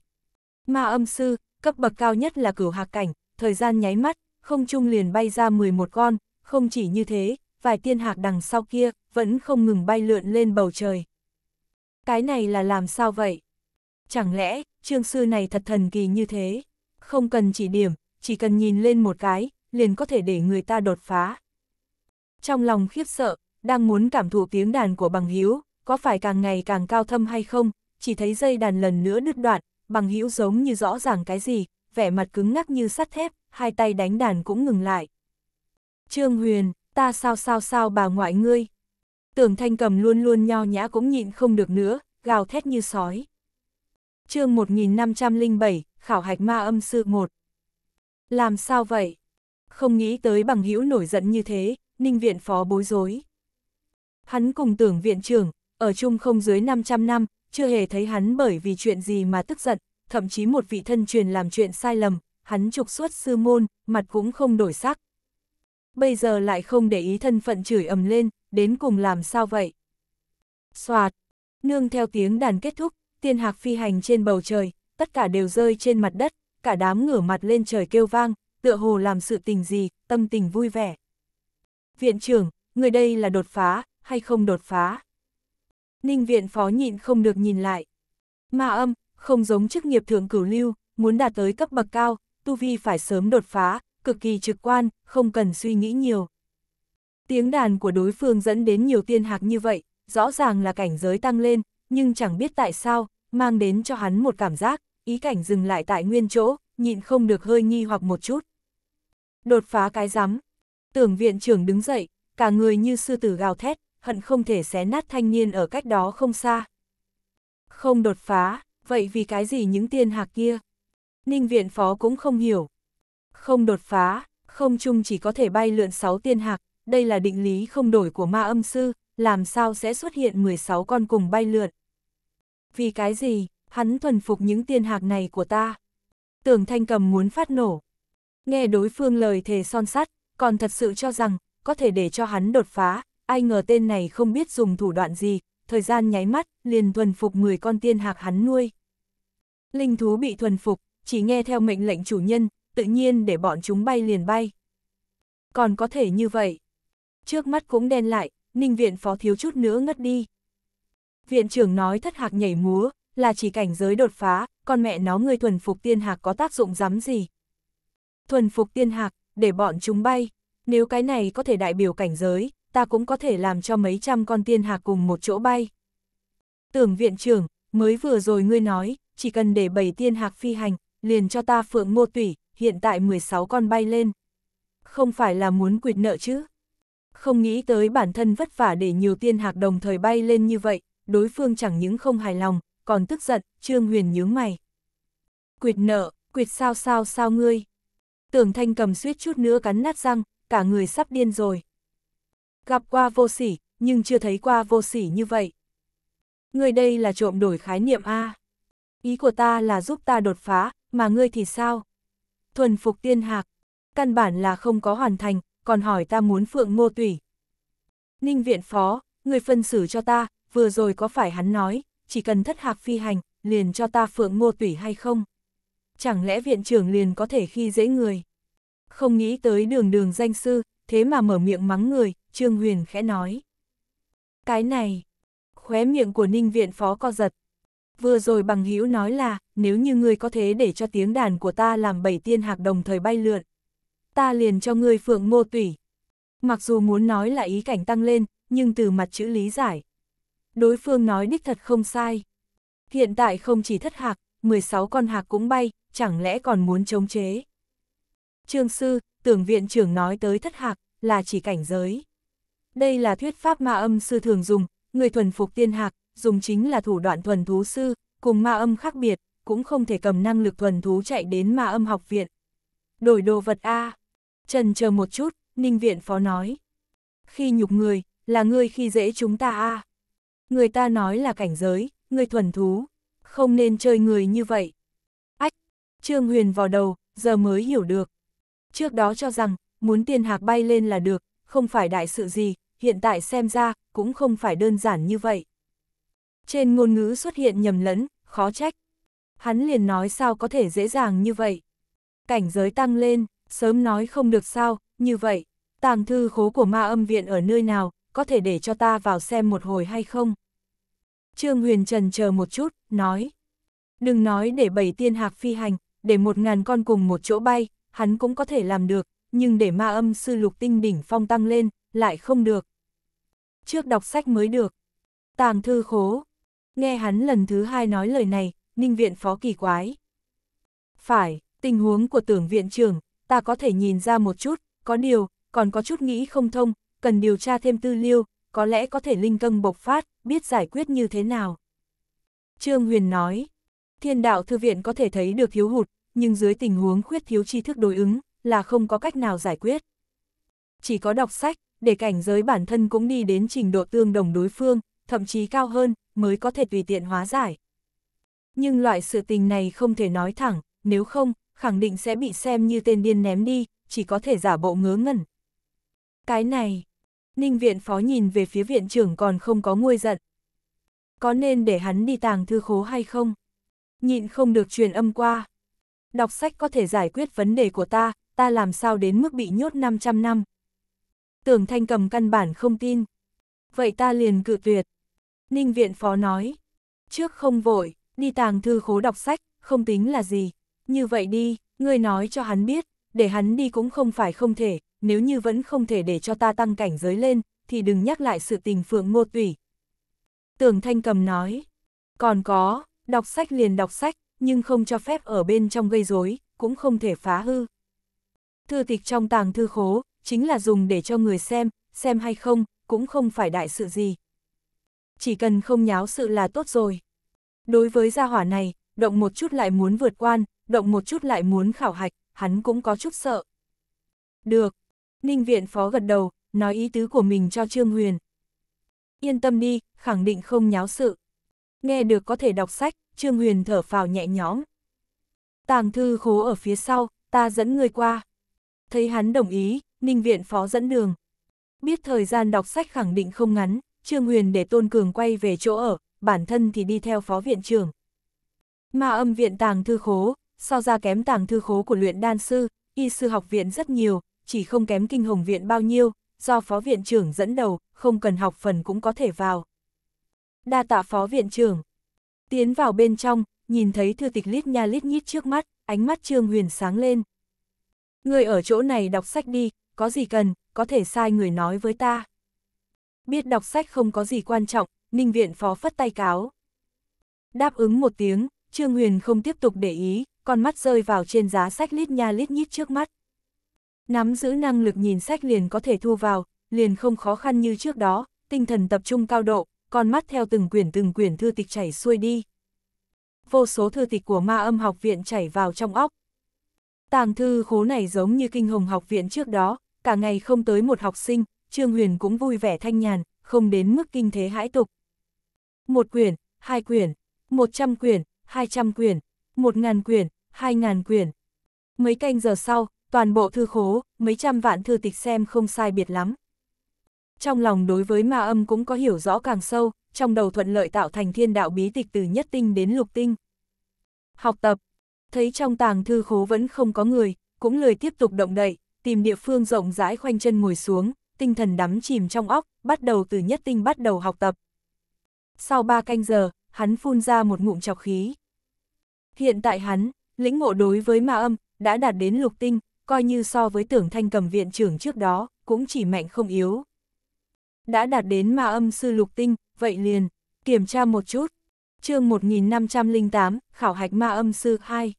Ma âm sư, cấp bậc cao nhất là cửu hạc cảnh, thời gian nháy mắt, không trung liền bay ra 11 con, không chỉ như thế, vài tiên hạc đằng sau kia, vẫn không ngừng bay lượn lên bầu trời. Cái này là làm sao vậy? Chẳng lẽ, trương sư này thật thần kỳ như thế? không cần chỉ điểm, chỉ cần nhìn lên một cái, liền có thể để người ta đột phá. Trong lòng khiếp sợ, đang muốn cảm thụ tiếng đàn của bằng hữu có phải càng ngày càng cao thâm hay không, chỉ thấy dây đàn lần nữa đứt đoạn, bằng hữu giống như rõ ràng cái gì, vẻ mặt cứng ngắc như sắt thép, hai tay đánh đàn cũng ngừng lại. Trương Huyền, ta sao sao sao bà ngoại ngươi. Tưởng thanh cầm luôn luôn nho nhã cũng nhịn không được nữa, gào thét như sói. chương 1507, khảo hạch ma âm sư một. Làm sao vậy? Không nghĩ tới bằng hữu nổi giận như thế, ninh viện phó bối rối. Hắn cùng tưởng viện trưởng, ở chung không dưới 500 năm, chưa hề thấy hắn bởi vì chuyện gì mà tức giận, thậm chí một vị thân truyền làm chuyện sai lầm, hắn trục xuất sư môn, mặt cũng không đổi sắc. Bây giờ lại không để ý thân phận chửi ầm lên, đến cùng làm sao vậy? Xoạt, nương theo tiếng đàn kết thúc, tiên hạc phi hành trên bầu trời, tất cả đều rơi trên mặt đất, cả đám ngửa mặt lên trời kêu vang, tựa hồ làm sự tình gì, tâm tình vui vẻ. Viện trưởng, người đây là đột phá, hay không đột phá? Ninh viện phó nhịn không được nhìn lại. Ma âm, không giống chức nghiệp thượng cửu lưu, muốn đạt tới cấp bậc cao, tu vi phải sớm đột phá, cực kỳ trực quan, không cần suy nghĩ nhiều. Tiếng đàn của đối phương dẫn đến nhiều tiên hạc như vậy, rõ ràng là cảnh giới tăng lên, nhưng chẳng biết tại sao, mang đến cho hắn một cảm giác, ý cảnh dừng lại tại nguyên chỗ, nhịn không được hơi nghi hoặc một chút. Đột phá cái rắm tưởng viện trưởng đứng dậy, cả người như sư tử gào thét, hận không thể xé nát thanh niên ở cách đó không xa. Không đột phá, vậy vì cái gì những tiên hạc kia? Ninh viện phó cũng không hiểu. Không đột phá, không chung chỉ có thể bay lượn 6 tiên hạc, đây là định lý không đổi của ma âm sư, làm sao sẽ xuất hiện 16 con cùng bay lượn? Vì cái gì, hắn thuần phục những tiên hạc này của ta. Tưởng thanh cầm muốn phát nổ. Nghe đối phương lời thề son sắt, còn thật sự cho rằng, có thể để cho hắn đột phá, ai ngờ tên này không biết dùng thủ đoạn gì, thời gian nháy mắt, liền thuần phục 10 con tiên hạc hắn nuôi. Linh thú bị thuần phục, chỉ nghe theo mệnh lệnh chủ nhân, tự nhiên để bọn chúng bay liền bay. Còn có thể như vậy. Trước mắt cũng đen lại, Ninh viện phó thiếu chút nữa ngất đi. Viện trưởng nói thất hạc nhảy múa, là chỉ cảnh giới đột phá, con mẹ nó người thuần phục tiên hạc có tác dụng dám gì. Thuần phục tiên hạc, để bọn chúng bay, nếu cái này có thể đại biểu cảnh giới, ta cũng có thể làm cho mấy trăm con tiên hạc cùng một chỗ bay. Tưởng viện trưởng, mới vừa rồi ngươi nói, chỉ cần để bảy tiên hạc phi hành, liền cho ta phượng mô tủy, hiện tại 16 con bay lên. Không phải là muốn quyệt nợ chứ? Không nghĩ tới bản thân vất vả để nhiều tiên hạc đồng thời bay lên như vậy, đối phương chẳng những không hài lòng, còn tức giận, Trương Huyền nhướng mày. Quyệt nợ, quyệt sao sao sao ngươi. Tưởng thanh cầm suýt chút nữa cắn nát răng, cả người sắp điên rồi. Gặp qua vô sỉ, nhưng chưa thấy qua vô sỉ như vậy. Ngươi đây là trộm đổi khái niệm A. Ý của ta là giúp ta đột phá, mà ngươi thì sao? Thuần phục tiên hạc, căn bản là không có hoàn thành, còn hỏi ta muốn phượng mô tủy. Ninh viện phó, người phân xử cho ta, vừa rồi có phải hắn nói chỉ cần thất hạc phi hành, liền cho ta phượng ngô tủy hay không? Chẳng lẽ viện trưởng liền có thể khi dễ người? Không nghĩ tới đường đường danh sư, thế mà mở miệng mắng người, Trương Huyền khẽ nói. Cái này, khóe miệng của ninh viện phó co giật. Vừa rồi bằng hữu nói là, nếu như ngươi có thế để cho tiếng đàn của ta làm bảy tiên hạc đồng thời bay lượn, ta liền cho ngươi phượng ngô tủy. Mặc dù muốn nói là ý cảnh tăng lên, nhưng từ mặt chữ lý giải, Đối phương nói đích thật không sai. Hiện tại không chỉ thất hạc, 16 con hạc cũng bay, chẳng lẽ còn muốn chống chế. Trương sư, tưởng viện trưởng nói tới thất hạc, là chỉ cảnh giới. Đây là thuyết pháp ma âm sư thường dùng, người thuần phục tiên hạc, dùng chính là thủ đoạn thuần thú sư, cùng ma âm khác biệt, cũng không thể cầm năng lực thuần thú chạy đến ma âm học viện. Đổi đồ vật A. Trần chờ một chút, Ninh Viện Phó nói. Khi nhục người, là người khi dễ chúng ta A người ta nói là cảnh giới, người thuần thú, không nên chơi người như vậy. Ách, Trương Huyền vào đầu, giờ mới hiểu được. Trước đó cho rằng, muốn tiên hạc bay lên là được, không phải đại sự gì, hiện tại xem ra, cũng không phải đơn giản như vậy. Trên ngôn ngữ xuất hiện nhầm lẫn, khó trách. Hắn liền nói sao có thể dễ dàng như vậy. Cảnh giới tăng lên, sớm nói không được sao, như vậy. Tàng thư khố của ma âm viện ở nơi nào, có thể để cho ta vào xem một hồi hay không? Trương Huyền Trần chờ một chút, nói. Đừng nói để bảy tiên hạc phi hành, để một ngàn con cùng một chỗ bay, hắn cũng có thể làm được, nhưng để ma âm sư lục tinh đỉnh phong tăng lên, lại không được. Trước đọc sách mới được. Tàng thư khố. Nghe hắn lần thứ hai nói lời này, ninh viện phó kỳ quái. Phải, tình huống của tưởng viện trưởng, ta có thể nhìn ra một chút, có điều, còn có chút nghĩ không thông, cần điều tra thêm tư liêu, có lẽ có thể linh câng bộc phát, biết giải quyết như thế nào. Trương Huyền nói, thiên đạo thư viện có thể thấy được thiếu hụt, nhưng dưới tình huống khuyết thiếu tri thức đối ứng, là không có cách nào giải quyết. Chỉ có đọc sách, để cảnh giới bản thân cũng đi đến trình độ tương đồng đối phương, thậm chí cao hơn, mới có thể tùy tiện hóa giải. Nhưng loại sự tình này không thể nói thẳng, nếu không, khẳng định sẽ bị xem như tên điên ném đi, chỉ có thể giả bộ ngớ ngẩn. Cái này, Ninh viện phó nhìn về phía viện trưởng còn không có nguôi giận. Có nên để hắn đi tàng thư khố hay không? Nhịn không được truyền âm qua. Đọc sách có thể giải quyết vấn đề của ta, ta làm sao đến mức bị nhốt 500 năm. Tưởng thanh cầm căn bản không tin. Vậy ta liền cự tuyệt. Ninh viện phó nói. Trước không vội, đi tàng thư khố đọc sách, không tính là gì. Như vậy đi, ngươi nói cho hắn biết, để hắn đi cũng không phải không thể, nếu như vẫn không thể để cho ta tăng cảnh giới lên, thì đừng nhắc lại sự tình phượng ngô tủy. Tưởng Thanh Cầm nói, còn có, đọc sách liền đọc sách, nhưng không cho phép ở bên trong gây rối, cũng không thể phá hư. Thư tịch trong tàng thư khố, chính là dùng để cho người xem, xem hay không, cũng không phải đại sự gì. Chỉ cần không nháo sự là tốt rồi. Đối với gia hỏa này, động một chút lại muốn vượt quan, động một chút lại muốn khảo hạch, hắn cũng có chút sợ. Được, Ninh Viện Phó gật đầu, nói ý tứ của mình cho Trương Huyền. Yên tâm đi, khẳng định không nháo sự. Nghe được có thể đọc sách, Trương Huyền thở phào nhẹ nhõm. Tàng thư khố ở phía sau, ta dẫn người qua. Thấy hắn đồng ý, Ninh Viện Phó dẫn đường. Biết thời gian đọc sách khẳng định không ngắn, Trương Huyền để Tôn Cường quay về chỗ ở, bản thân thì đi theo Phó Viện trưởng. Mà âm viện tàng thư khố, so ra kém tàng thư khố của luyện đan sư, y sư học viện rất nhiều, chỉ không kém kinh hồng viện bao nhiêu, do phó viện trưởng dẫn đầu, không cần học phần cũng có thể vào. Đa tạ phó viện trưởng. Tiến vào bên trong, nhìn thấy thư tịch lít nha lít nhít trước mắt, ánh mắt Trương Huyền sáng lên. Người ở chỗ này đọc sách đi, có gì cần, có thể sai người nói với ta. Biết đọc sách không có gì quan trọng, Ninh Viện phó phất tay cáo. Đáp ứng một tiếng, Trương Huyền không tiếp tục để ý, con mắt rơi vào trên giá sách lít nha lít nhít trước mắt. Nắm giữ năng lực nhìn sách liền có thể thu vào, liền không khó khăn như trước đó, tinh thần tập trung cao độ, con mắt theo từng quyển từng quyển thư tịch chảy xuôi đi. Vô số thư tịch của ma âm học viện chảy vào trong óc. Tàng thư khố này giống như kinh hồng học viện trước đó, cả ngày không tới một học sinh, Trương Huyền cũng vui vẻ thanh nhàn, không đến mức kinh thế hãi tục. Một quyển, hai quyển, một trăm quyển, hai trăm quyển, một ngàn quyển, hai ngàn quyển. Mấy canh giờ sau, toàn bộ thư khố, mấy trăm vạn thư tịch xem không sai biệt lắm. Trong lòng đối với ma âm cũng có hiểu rõ càng sâu, trong đầu thuận lợi tạo thành thiên đạo bí tịch từ nhất tinh đến lục tinh. Học tập, thấy trong tàng thư khố vẫn không có người, cũng lười tiếp tục động đậy, tìm địa phương rộng rãi khoanh chân ngồi xuống, tinh thần đắm chìm trong óc, bắt đầu từ nhất tinh bắt đầu học tập. Sau ba canh giờ, hắn phun ra một ngụm chọc khí. Hiện tại hắn, lĩnh ngộ đối với ma âm, đã đạt đến lục tinh, coi như so với tưởng thanh cầm viện trưởng trước đó, cũng chỉ mạnh không yếu. Đã đạt đến ma âm sư lục tinh, vậy liền, kiểm tra một chút. chương 1508, khảo hạch ma âm sư 2.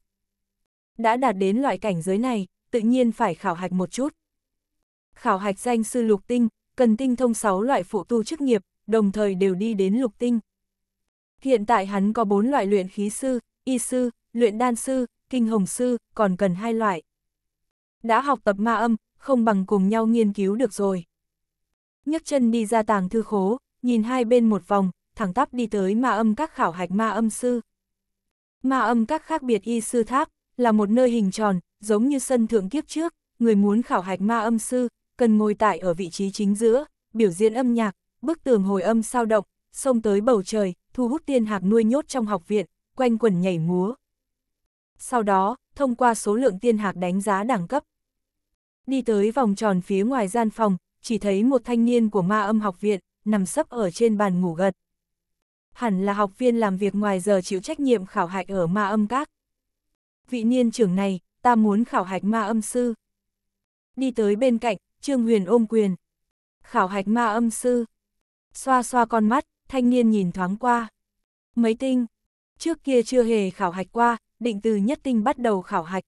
Đã đạt đến loại cảnh giới này, tự nhiên phải khảo hạch một chút. Khảo hạch danh sư lục tinh, cần tinh thông 6 loại phụ tu chức nghiệp, đồng thời đều đi đến lục tinh. Hiện tại hắn có 4 loại luyện khí sư, y sư, luyện đan sư, kinh hồng sư, còn cần hai loại đã học tập ma âm, không bằng cùng nhau nghiên cứu được rồi. nhấc chân đi ra tàng thư khố, nhìn hai bên một vòng, thẳng tắp đi tới ma âm các khảo hạch ma âm sư. Ma âm các khác biệt y sư tháp, là một nơi hình tròn, giống như sân thượng kiếp trước, người muốn khảo hạch ma âm sư, cần ngồi tại ở vị trí chính giữa, biểu diễn âm nhạc, bức tường hồi âm sao động, sông tới bầu trời, thu hút tiên hạc nuôi nhốt trong học viện, quanh quần nhảy múa. Sau đó, thông qua số lượng tiên hạc đánh giá đẳng cấp, Đi tới vòng tròn phía ngoài gian phòng, chỉ thấy một thanh niên của ma âm học viện, nằm sấp ở trên bàn ngủ gật. Hẳn là học viên làm việc ngoài giờ chịu trách nhiệm khảo hạch ở ma âm các. Vị niên trưởng này, ta muốn khảo hạch ma âm sư. Đi tới bên cạnh, Trương Huyền ôm quyền. Khảo hạch ma âm sư. Xoa xoa con mắt, thanh niên nhìn thoáng qua. Mấy tinh, trước kia chưa hề khảo hạch qua, định từ nhất tinh bắt đầu khảo hạch.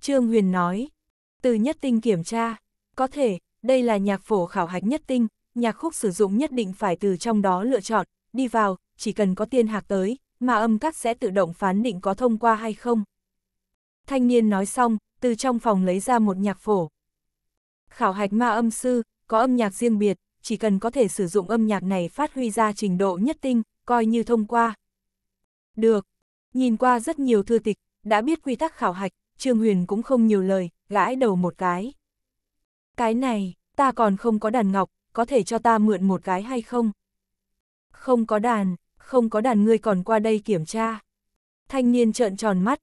Trương Huyền nói, từ nhất tinh kiểm tra, có thể, đây là nhạc phổ khảo hạch nhất tinh, nhạc khúc sử dụng nhất định phải từ trong đó lựa chọn, đi vào, chỉ cần có tiên hạc tới, mà âm cắt sẽ tự động phán định có thông qua hay không. Thanh niên nói xong, từ trong phòng lấy ra một nhạc phổ. Khảo hạch ma âm sư, có âm nhạc riêng biệt, chỉ cần có thể sử dụng âm nhạc này phát huy ra trình độ nhất tinh, coi như thông qua. Được, nhìn qua rất nhiều thư tịch, đã biết quy tắc khảo hạch, Trương Huyền cũng không nhiều lời, gãi đầu một cái. Cái này, ta còn không có đàn ngọc, có thể cho ta mượn một cái hay không? Không có đàn, không có đàn ngươi còn qua đây kiểm tra. Thanh niên trợn tròn mắt.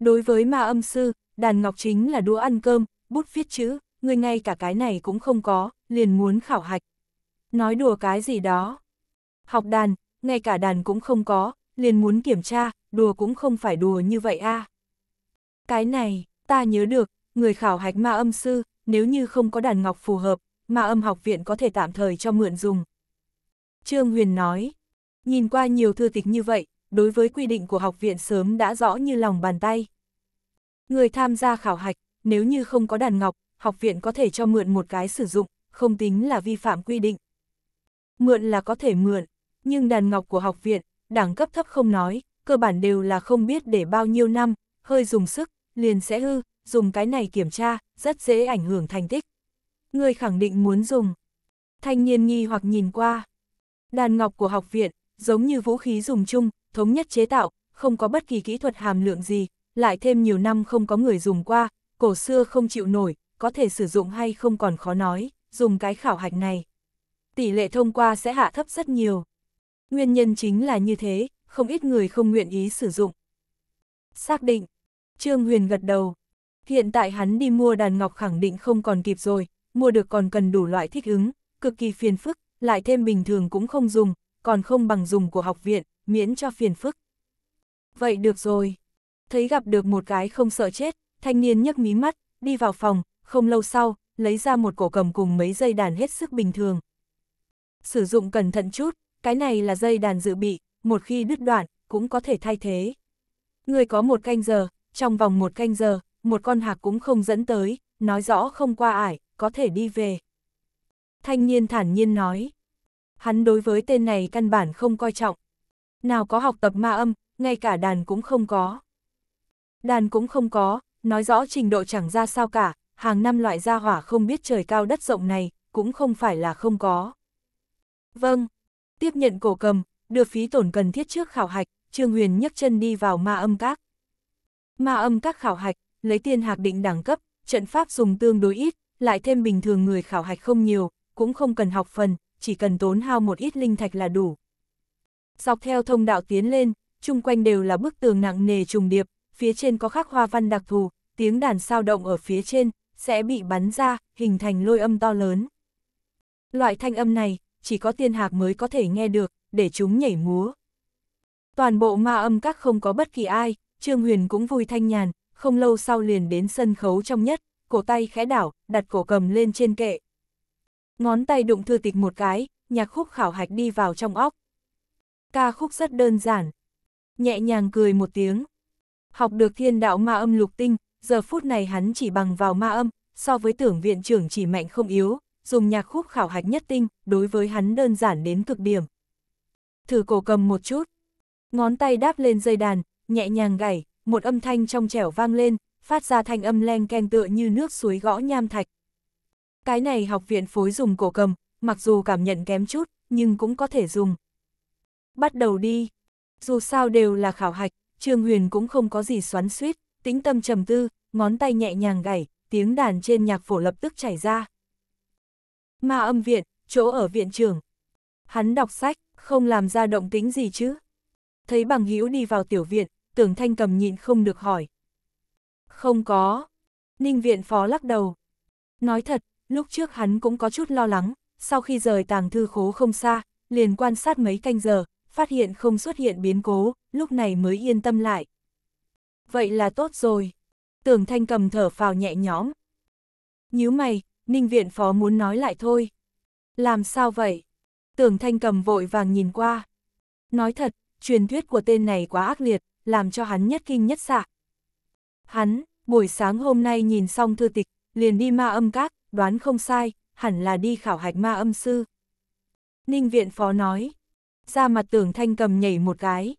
Đối với ma âm sư, đàn ngọc chính là đũa ăn cơm, bút viết chữ, ngươi ngay cả cái này cũng không có, liền muốn khảo hạch. Nói đùa cái gì đó. Học đàn, ngay cả đàn cũng không có, liền muốn kiểm tra, đùa cũng không phải đùa như vậy a. À. Cái này, ta nhớ được, người khảo hạch ma âm sư, nếu như không có đàn ngọc phù hợp, ma âm học viện có thể tạm thời cho mượn dùng. Trương Huyền nói, nhìn qua nhiều thư tịch như vậy, đối với quy định của học viện sớm đã rõ như lòng bàn tay. Người tham gia khảo hạch, nếu như không có đàn ngọc, học viện có thể cho mượn một cái sử dụng, không tính là vi phạm quy định. Mượn là có thể mượn, nhưng đàn ngọc của học viện, đẳng cấp thấp không nói, cơ bản đều là không biết để bao nhiêu năm, hơi dùng sức, liền sẽ hư, dùng cái này kiểm tra, rất dễ ảnh hưởng thành tích. Người khẳng định muốn dùng. Thanh niên nghi hoặc nhìn qua. Đàn ngọc của học viện, giống như vũ khí dùng chung, thống nhất chế tạo, không có bất kỳ kỹ thuật hàm lượng gì, lại thêm nhiều năm không có người dùng qua, cổ xưa không chịu nổi, có thể sử dụng hay không còn khó nói, dùng cái khảo hạch này. Tỷ lệ thông qua sẽ hạ thấp rất nhiều. Nguyên nhân chính là như thế, không ít người không nguyện ý sử dụng. Xác định, Trương Huyền gật đầu. Hiện tại hắn đi mua đàn ngọc khẳng định không còn kịp rồi, mua được còn cần đủ loại thích ứng, cực kỳ phiền phức, lại thêm bình thường cũng không dùng, còn không bằng dùng của học viện, miễn cho phiền phức. Vậy được rồi. Thấy gặp được một cái không sợ chết, thanh niên nhấc mí mắt, đi vào phòng, không lâu sau, lấy ra một cổ cầm cùng mấy dây đàn hết sức bình thường. Sử dụng cẩn thận chút, cái này là dây đàn dự bị, một khi đứt đoạn, cũng có thể thay thế. Người có một canh giờ, trong vòng một canh giờ, một con hạc cũng không dẫn tới, nói rõ không qua ải, có thể đi về. Thanh niên thản nhiên nói, hắn đối với tên này căn bản không coi trọng. Nào có học tập ma âm, ngay cả đàn cũng không có. Đàn cũng không có, nói rõ trình độ chẳng ra sao cả, hàng năm loại gia hỏa không biết trời cao đất rộng này, cũng không phải là không có. Vâng, tiếp nhận cổ cầm, đưa phí tổn cần thiết trước khảo hạch, Trương Huyền nhấc chân đi vào ma âm các. Ma âm các khảo hạch, lấy tiên hạc định đẳng cấp, trận pháp dùng tương đối ít, lại thêm bình thường người khảo hạch không nhiều, cũng không cần học phần, chỉ cần tốn hao một ít linh thạch là đủ. Dọc theo thông đạo tiến lên, chung quanh đều là bức tường nặng nề trùng điệp, phía trên có khắc hoa văn đặc thù, tiếng đàn sao động ở phía trên, sẽ bị bắn ra, hình thành lôi âm to lớn. Loại thanh âm này, chỉ có tiên hạc mới có thể nghe được, để chúng nhảy múa. Toàn bộ ma âm các không có bất kỳ ai, Trương Huyền cũng vui thanh nhàn, không lâu sau liền đến sân khấu trong nhất, cổ tay khẽ đảo, đặt cổ cầm lên trên kệ. Ngón tay đụng thư tịch một cái, nhạc khúc khảo hạch đi vào trong óc. Ca khúc rất đơn giản. Nhẹ nhàng cười một tiếng. Học được thiên đạo ma âm lục tinh, giờ phút này hắn chỉ bằng vào ma âm, so với tưởng viện trưởng chỉ mạnh không yếu, dùng nhạc khúc khảo hạch nhất tinh, đối với hắn đơn giản đến cực điểm. Thử cổ cầm một chút. Ngón tay đáp lên dây đàn, nhẹ nhàng gảy, một âm thanh trong trẻo vang lên, phát ra thanh âm len ken tựa như nước suối gõ nham thạch. Cái này học viện phối dùng cổ cầm, mặc dù cảm nhận kém chút, nhưng cũng có thể dùng. Bắt đầu đi. Dù sao đều là khảo hạch, Trương Huyền cũng không có gì xoắn suýt, tĩnh tâm trầm tư, ngón tay nhẹ nhàng gảy, tiếng đàn trên nhạc phổ lập tức chảy ra. Ma âm viện, chỗ ở viện trưởng. Hắn đọc sách, không làm ra động tính gì chứ. Thấy bằng hữu đi vào tiểu viện, tưởng thanh cầm nhịn không được hỏi. Không có. Ninh viện phó lắc đầu. Nói thật, lúc trước hắn cũng có chút lo lắng, sau khi rời tàng thư khố không xa, liền quan sát mấy canh giờ, phát hiện không xuất hiện biến cố, lúc này mới yên tâm lại. Vậy là tốt rồi. Tưởng thanh cầm thở phào nhẹ nhõm. Nhíu mày, Ninh viện phó muốn nói lại thôi. Làm sao vậy? Tưởng thanh cầm vội vàng nhìn qua. Nói thật, truyền thuyết của tên này quá ác liệt, làm cho hắn nhất kinh nhất xạ. Hắn, buổi sáng hôm nay nhìn xong thư tịch, liền đi ma âm các, đoán không sai, hẳn là đi khảo hạch ma âm sư. Ninh viện phó nói, ra mặt tưởng thanh cầm nhảy một cái.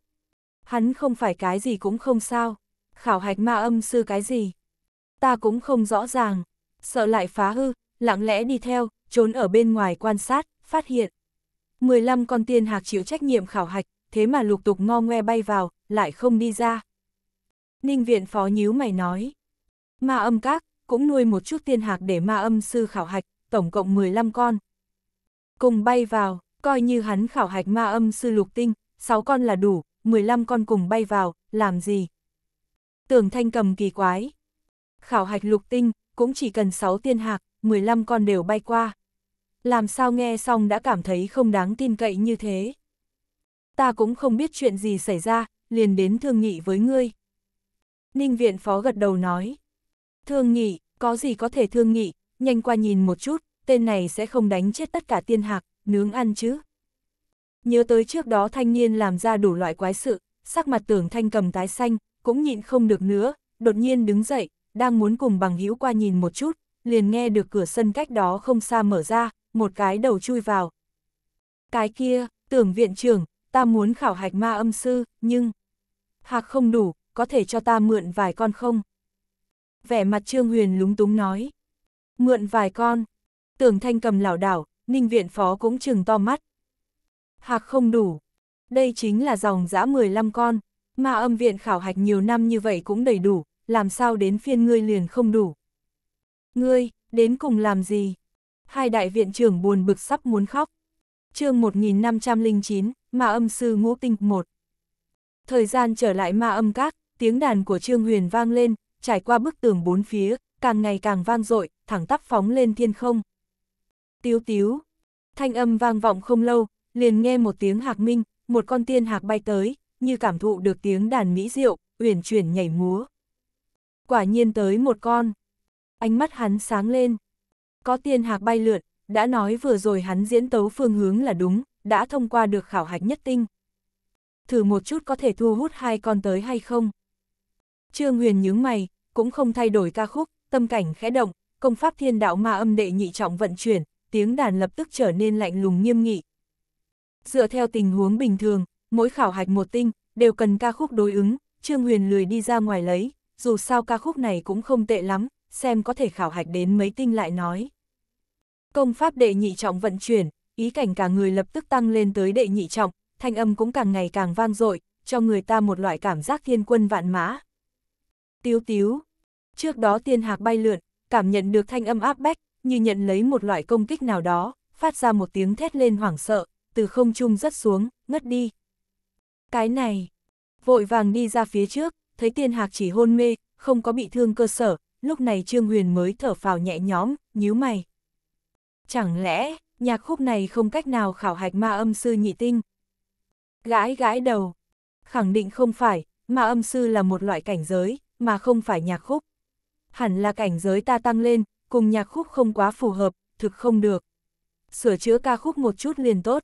Hắn không phải cái gì cũng không sao, khảo hạch ma âm sư cái gì. Ta cũng không rõ ràng, sợ lại phá hư, lặng lẽ đi theo, trốn ở bên ngoài quan sát, phát hiện. 15 con tiên hạc chịu trách nhiệm khảo hạch, thế mà lục tục ngo ngoe bay vào, lại không đi ra. Ninh viện phó nhíu mày nói. Ma âm các, cũng nuôi một chút tiên hạc để ma âm sư khảo hạch, tổng cộng 15 con. Cùng bay vào, coi như hắn khảo hạch ma âm sư lục tinh, 6 con là đủ, 15 con cùng bay vào, làm gì? Tưởng thanh cầm kỳ quái. Khảo hạch lục tinh, cũng chỉ cần 6 tiên hạc, 15 con đều bay qua. Làm sao nghe xong đã cảm thấy không đáng tin cậy như thế. Ta cũng không biết chuyện gì xảy ra, liền đến thương nghị với ngươi. Ninh viện phó gật đầu nói. Thương nghị, có gì có thể thương nghị, nhanh qua nhìn một chút, tên này sẽ không đánh chết tất cả tiên hạc, nướng ăn chứ. Nhớ tới trước đó thanh niên làm ra đủ loại quái sự, sắc mặt tưởng thanh cầm tái xanh, cũng nhịn không được nữa, đột nhiên đứng dậy, đang muốn cùng bằng hữu qua nhìn một chút, liền nghe được cửa sân cách đó không xa mở ra, một cái đầu chui vào. Cái kia, tưởng viện trưởng, ta muốn khảo hạch ma âm sư, nhưng... Hạc không đủ, có thể cho ta mượn vài con không? Vẻ mặt Trương Huyền lúng túng nói. Mượn vài con. Tưởng thanh cầm lảo đảo, ninh viện phó cũng chừng to mắt. Hạc không đủ. Đây chính là dòng dã 15 con, ma âm viện khảo hạch nhiều năm như vậy cũng đầy đủ, làm sao đến phiên ngươi liền không đủ. Ngươi, đến cùng làm gì? Hai đại viện trưởng buồn bực sắp muốn khóc. chương 1509, ma âm sư ngũ tinh một. Thời gian trở lại ma âm các, tiếng đàn của Trương Huyền vang lên, trải qua bức tường bốn phía, càng ngày càng vang dội, thẳng tắp phóng lên thiên không. Tiếu tiếu, thanh âm vang vọng không lâu, liền nghe một tiếng hạc minh, một con tiên hạc bay tới, như cảm thụ được tiếng đàn mỹ diệu, uyển chuyển nhảy múa. Quả nhiên tới một con. Ánh mắt hắn sáng lên. Có tiên hạc bay lượn, đã nói vừa rồi hắn diễn tấu phương hướng là đúng, đã thông qua được khảo hạch nhất tinh. Thử một chút có thể thu hút hai con tới hay không? Trương Huyền nhướng mày, cũng không thay đổi ca khúc, tâm cảnh khẽ động, công pháp thiên đạo ma âm đệ nhị trọng vận chuyển, tiếng đàn lập tức trở nên lạnh lùng nghiêm nghị. Dựa theo tình huống bình thường, mỗi khảo hạch một tinh, đều cần ca khúc đối ứng, Trương Huyền lười đi ra ngoài lấy, dù sao ca khúc này cũng không tệ lắm, xem có thể khảo hạch đến mấy tinh lại nói. Công pháp đệ nhị trọng vận chuyển, ý cảnh cả người lập tức tăng lên tới đệ nhị trọng, thanh âm cũng càng ngày càng vang dội, cho người ta một loại cảm giác thiên quân vạn mã. Tiếu tiếu. Trước đó tiên hạc bay lượn, cảm nhận được thanh âm áp bách, như nhận lấy một loại công kích nào đó, phát ra một tiếng thét lên hoảng sợ, từ không trung rất xuống, ngất đi. Cái này. Vội vàng đi ra phía trước, thấy tiên hạc chỉ hôn mê, không có bị thương cơ sở, lúc này Trương Huyền mới thở phào nhẹ nhõm, nhíu mày. Chẳng lẽ, nhạc khúc này không cách nào khảo hạch ma âm sư nhị tinh. Gãi gãi đầu, khẳng định không phải, ma âm sư là một loại cảnh giới, mà không phải nhạc khúc. Hẳn là cảnh giới ta tăng lên, cùng nhạc khúc không quá phù hợp, thực không được. Sửa chữa ca khúc một chút liền tốt.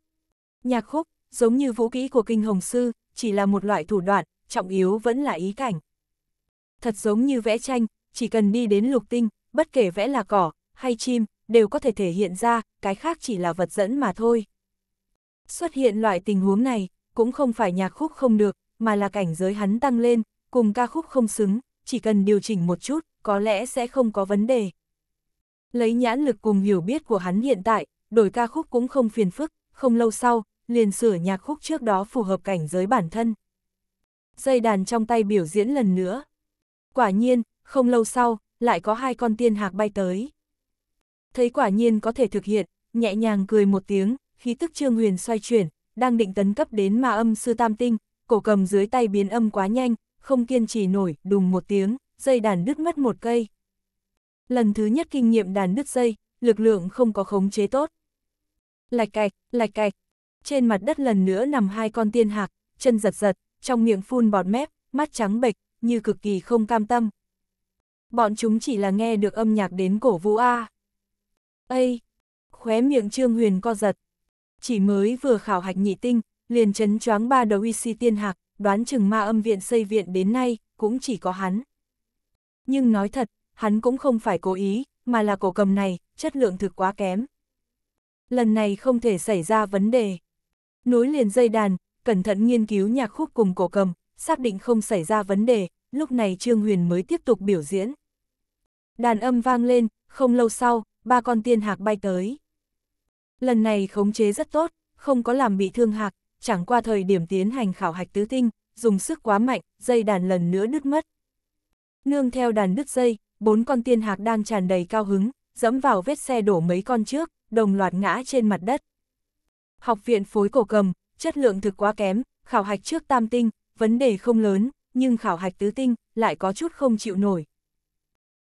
Nhạc khúc, giống như vũ kỹ của kinh hồng sư, chỉ là một loại thủ đoạn, trọng yếu vẫn là ý cảnh. Thật giống như vẽ tranh, chỉ cần đi đến lục tinh, bất kể vẽ là cỏ, hay chim, đều có thể thể hiện ra, cái khác chỉ là vật dẫn mà thôi. Xuất hiện loại tình huống này, cũng không phải nhạc khúc không được, mà là cảnh giới hắn tăng lên, cùng ca khúc không xứng, chỉ cần điều chỉnh một chút, có lẽ sẽ không có vấn đề. Lấy nhãn lực cùng hiểu biết của hắn hiện tại, đổi ca khúc cũng không phiền phức, không lâu sau, liền sửa nhạc khúc trước đó phù hợp cảnh giới bản thân. Dây đàn trong tay biểu diễn lần nữa. Quả nhiên, không lâu sau, lại có hai con tiên hạc bay tới thấy quả nhiên có thể thực hiện, nhẹ nhàng cười một tiếng, khí tức Trương Huyền xoay chuyển, đang định tấn cấp đến ma âm sư tam tinh, cổ cầm dưới tay biến âm quá nhanh, không kiên trì nổi, đùng một tiếng, dây đàn đứt mất một cây. Lần thứ nhất kinh nghiệm đàn đứt dây, lực lượng không có khống chế tốt. Lạch cạch, lạch cạch, trên mặt đất lần nữa nằm hai con tiên hạc, chân giật giật, trong miệng phun bọt mép, mắt trắng bệch, như cực kỳ không cam tâm. Bọn chúng chỉ là nghe được âm nhạc đến cổ vũ A. À. Ây! Khóe miệng Trương Huyền co giật. Chỉ mới vừa khảo hạch nhị tinh, liền chấn choáng ba đầu y si tiên hạc, đoán chừng ma âm viện xây viện đến nay, cũng chỉ có hắn. Nhưng nói thật, hắn cũng không phải cố ý, mà là cổ cầm này, chất lượng thực quá kém. Lần này không thể xảy ra vấn đề. Nối liền dây đàn, cẩn thận nghiên cứu nhạc khúc cùng cổ cầm, xác định không xảy ra vấn đề, lúc này Trương Huyền mới tiếp tục biểu diễn. Đàn âm vang lên, không lâu sau, ba con tiên hạc bay tới. Lần này khống chế rất tốt, không có làm bị thương hạc, chẳng qua thời điểm tiến hành khảo hạch tứ tinh, dùng sức quá mạnh, dây đàn lần nữa đứt mất. Nương theo đàn đứt dây, bốn con tiên hạc đang tràn đầy cao hứng, dẫm vào vết xe đổ mấy con trước, đồng loạt ngã trên mặt đất. Học viện phối cổ cầm, chất lượng thực quá kém, khảo hạch trước tam tinh, vấn đề không lớn, nhưng khảo hạch tứ tinh lại có chút không chịu nổi.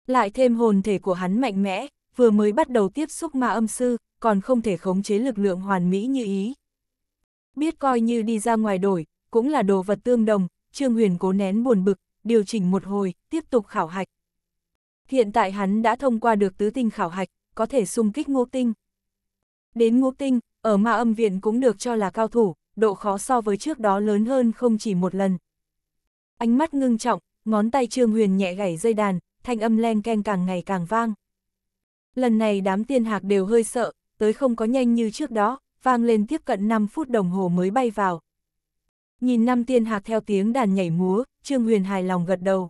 Lại thêm hồn thể của hắn mạnh mẽ, vừa mới bắt đầu tiếp xúc ma âm sư, còn không thể khống chế lực lượng hoàn mỹ như ý. Biết coi như đi ra ngoài đổi, cũng là đồ vật tương đồng, Trương Huyền cố nén buồn bực, điều chỉnh một hồi, tiếp tục khảo hạch. Hiện tại hắn đã thông qua được tứ tinh khảo hạch, có thể xung kích ngũ tinh. Đến ngũ tinh, ở ma âm viện cũng được cho là cao thủ, độ khó so với trước đó lớn hơn không chỉ một lần. Ánh mắt ngưng trọng, ngón tay Trương Huyền nhẹ gảy dây đàn, thanh âm len keng càng ngày càng vang. Lần này đám tiên hạc đều hơi sợ, tới không có nhanh như trước đó, vang lên tiếp cận 5 phút đồng hồ mới bay vào. Nhìn năm tiên hạc theo tiếng đàn nhảy múa, Trương Huyền hài lòng gật đầu.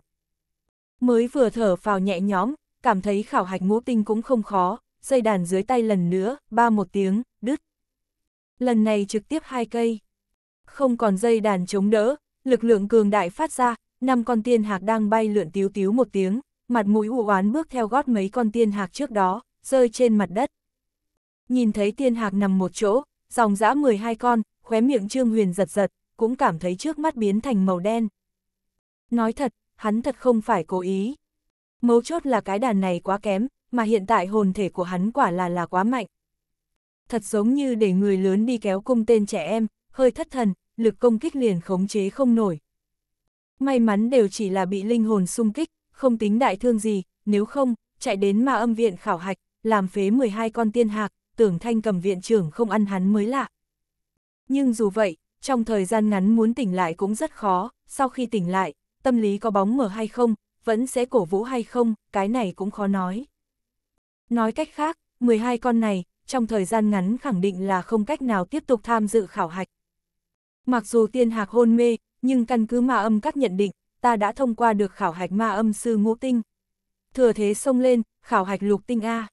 Mới vừa thở vào nhẹ nhõm, cảm thấy khảo hạch ngũ tinh cũng không khó, dây đàn dưới tay lần nữa, ba một tiếng, đứt. Lần này trực tiếp hai cây. Không còn dây đàn chống đỡ, lực lượng cường đại phát ra, năm con tiên hạc đang bay lượn tíu tíu một tiếng, mặt mũi u oán bước theo gót mấy con tiên hạc trước đó, rơi trên mặt đất. Nhìn thấy tiên hạc nằm một chỗ, dòng dã 12 con, khóe miệng Trương Huyền giật giật, cũng cảm thấy trước mắt biến thành màu đen. Nói thật, hắn thật không phải cố ý. Mấu chốt là cái đàn này quá kém, mà hiện tại hồn thể của hắn quả là là quá mạnh. Thật giống như để người lớn đi kéo cung tên trẻ em, hơi thất thần, lực công kích liền khống chế không nổi. May mắn đều chỉ là bị linh hồn xung kích, không tính đại thương gì, nếu không, chạy đến ma âm viện khảo hạch, làm phế 12 con tiên hạc, tưởng thanh cầm viện trưởng không ăn hắn mới lạ. Nhưng dù vậy, trong thời gian ngắn muốn tỉnh lại cũng rất khó, sau khi tỉnh lại, tâm lý có bóng mở hay không, vẫn sẽ cổ vũ hay không, cái này cũng khó nói. Nói cách khác, 12 con này, trong thời gian ngắn khẳng định là không cách nào tiếp tục tham dự khảo hạch. Mặc dù tiên hạc hôn mê, nhưng căn cứ ma âm các nhận định, ta đã thông qua được khảo hạch ma âm sư ngũ tinh. Thừa thế xông lên, khảo hạch lục tinh A.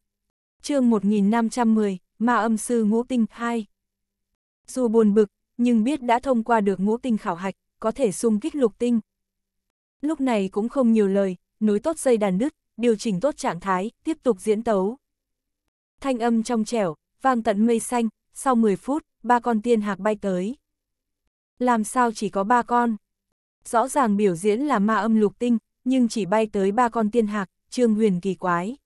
chương 1510, ma âm sư ngũ tinh 2. Dù buồn bực, nhưng biết đã thông qua được ngũ tinh khảo hạch, có thể xung kích lục tinh. Lúc này cũng không nhiều lời, nối tốt dây đàn đứt, điều chỉnh tốt trạng thái, tiếp tục diễn tấu. Thanh âm trong trẻo, vang tận mây xanh, sau 10 phút, ba con tiên hạc bay tới. Làm sao chỉ có ba con? Rõ ràng biểu diễn là ma âm lục tinh, nhưng chỉ bay tới ba con tiên hạc, trương huyền kỳ quái.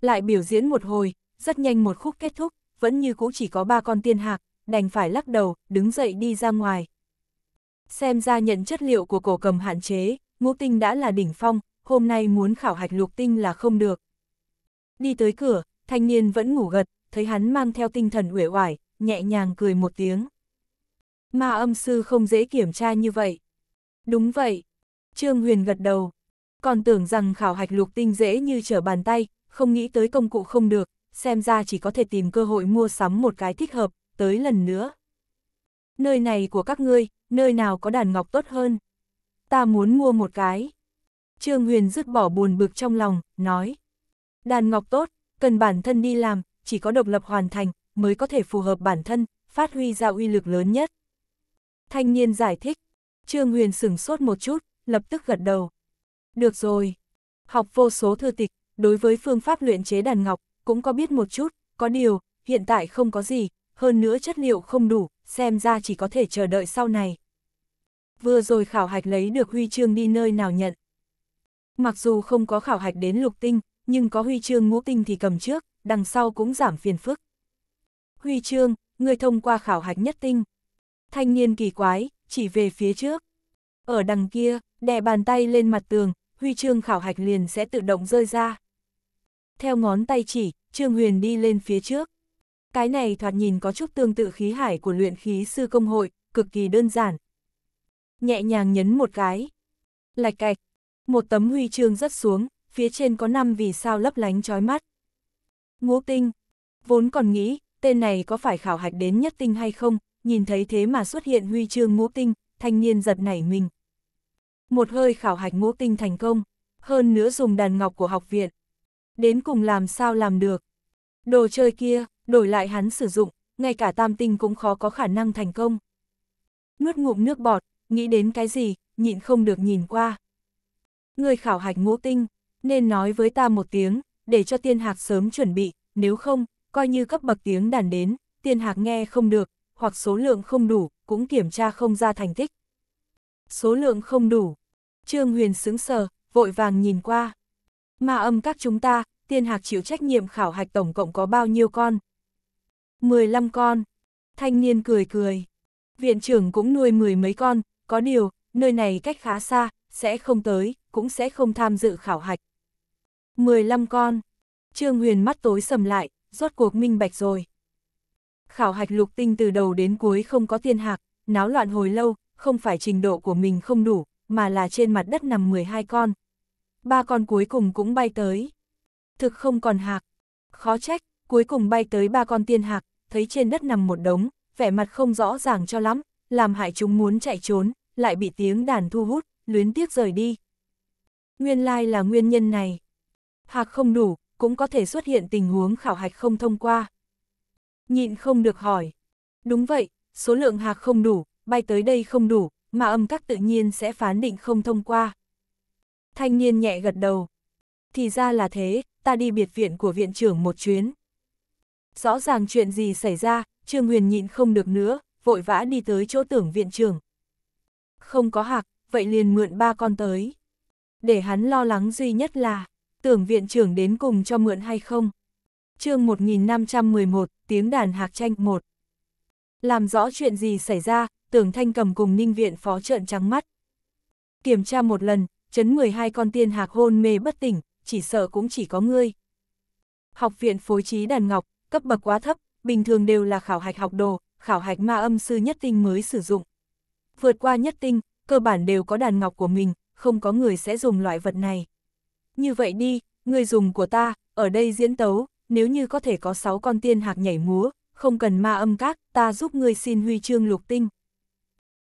Lại biểu diễn một hồi, rất nhanh một khúc kết thúc, vẫn như cũ chỉ có ba con tiên hạc, đành phải lắc đầu, đứng dậy đi ra ngoài. Xem ra nhận chất liệu của cổ cầm hạn chế, ngũ tinh đã là đỉnh phong, hôm nay muốn khảo hạch lục tinh là không được. Đi tới cửa, thanh niên vẫn ngủ gật, thấy hắn mang theo tinh thần uể oải, nhẹ nhàng cười một tiếng. Ma âm sư không dễ kiểm tra như vậy. Đúng vậy. Trương Huyền gật đầu. Còn tưởng rằng khảo hạch lục tinh dễ như trở bàn tay, không nghĩ tới công cụ không được, xem ra chỉ có thể tìm cơ hội mua sắm một cái thích hợp, tới lần nữa. Nơi này của các ngươi, nơi nào có đàn ngọc tốt hơn? Ta muốn mua một cái. Trương Huyền dứt bỏ buồn bực trong lòng, nói. Đàn ngọc tốt, cần bản thân đi làm, chỉ có độc lập hoàn thành, mới có thể phù hợp bản thân, phát huy ra uy lực lớn nhất. Thanh niên giải thích, Trương Huyền sửng sốt một chút, lập tức gật đầu. Được rồi. Học vô số thư tịch, đối với phương pháp luyện chế đàn ngọc, cũng có biết một chút, có điều, hiện tại không có gì, hơn nữa chất liệu không đủ, xem ra chỉ có thể chờ đợi sau này. Vừa rồi khảo hạch lấy được huy chương đi nơi nào nhận. Mặc dù không có khảo hạch đến lục tinh, nhưng có huy chương ngũ tinh thì cầm trước, đằng sau cũng giảm phiền phức. Huy chương, người thông qua khảo hạch nhất tinh. Thanh niên kỳ quái, chỉ về phía trước. Ở đằng kia, đè bàn tay lên mặt tường, huy chương khảo hạch liền sẽ tự động rơi ra. Theo ngón tay chỉ, Trương Huyền đi lên phía trước. Cái này thoạt nhìn có chút tương tự khí hải của luyện khí sư công hội, cực kỳ đơn giản. Nhẹ nhàng nhấn một cái. Lạch cạch, một tấm huy chương rất xuống, phía trên có năm vì sao lấp lánh chói mắt. Ngũ tinh, vốn còn nghĩ, tên này có phải khảo hạch đến nhất tinh hay không, nhìn thấy thế mà xuất hiện huy chương ngũ tinh, thanh niên giật nảy mình. Một hơi khảo hạch ngũ tinh thành công, hơn nữa dùng đàn ngọc của học viện. Đến cùng làm sao làm được. Đồ chơi kia, đổi lại hắn sử dụng, ngay cả tam tinh cũng khó có khả năng thành công. Nuốt ngụm nước bọt, nghĩ đến cái gì, nhịn không được nhìn qua. Người khảo hạch ngũ tinh, nên nói với ta một tiếng, để cho tiên hạc sớm chuẩn bị, nếu không, coi như cấp bậc tiếng đàn đến, tiên hạc nghe không được, hoặc số lượng không đủ, cũng kiểm tra không ra thành tích. Số lượng không đủ. Trương Huyền sững sờ, vội vàng nhìn qua. Ma âm các chúng ta, tiên hạc chịu trách nhiệm khảo hạch tổng cộng có bao nhiêu con? 15 con. Thanh niên cười cười. Viện trưởng cũng nuôi mười mấy con, có điều, nơi này cách khá xa, sẽ không tới, cũng sẽ không tham dự khảo hạch. 15 con. Trương Huyền mắt tối sầm lại, rốt cuộc minh bạch rồi khảo hạch lục tinh từ đầu đến cuối không có thiên hạc, náo loạn hồi lâu, không phải trình độ của mình không đủ, mà là trên mặt đất nằm 12 con. Ba con cuối cùng cũng bay tới. Thực không còn hạc. Khó trách, cuối cùng bay tới ba con tiên hạc, thấy trên đất nằm một đống, vẻ mặt không rõ ràng cho lắm, làm hại chúng muốn chạy trốn, lại bị tiếng đàn thu hút, luyến tiếc rời đi. Nguyên lai là nguyên nhân này. Hạc không đủ, cũng có thể xuất hiện tình huống khảo hạch không thông qua nhịn không được hỏi. Đúng vậy, số lượng hạc không đủ, bay tới đây không đủ, mà âm các tự nhiên sẽ phán định không thông qua. Thanh niên nhẹ gật đầu. Thì ra là thế, ta đi biệt viện của viện trưởng một chuyến. Rõ ràng chuyện gì xảy ra, Trương Huyền nhịn không được nữa, vội vã đi tới chỗ tưởng viện trưởng. Không có hạc, vậy liền mượn ba con tới. Để hắn lo lắng duy nhất là, tưởng viện trưởng đến cùng cho mượn hay không chương 1511, tiếng đàn hạc tranh 1. Làm rõ chuyện gì xảy ra, tưởng thanh cầm cùng ninh viện phó trợn trắng mắt. Kiểm tra một lần, chấn 12 con tiên hạc hôn mê bất tỉnh, chỉ sợ cũng chỉ có ngươi. Học viện phối trí đàn ngọc, cấp bậc quá thấp, bình thường đều là khảo hạch học đồ, khảo hạch ma âm sư nhất tinh mới sử dụng. Vượt qua nhất tinh, cơ bản đều có đàn ngọc của mình, không có người sẽ dùng loại vật này. Như vậy đi, người dùng của ta, ở đây diễn tấu, nếu như có thể có 6 con tiên hạc nhảy múa, không cần ma âm các, ta giúp ngươi xin huy chương lục tinh.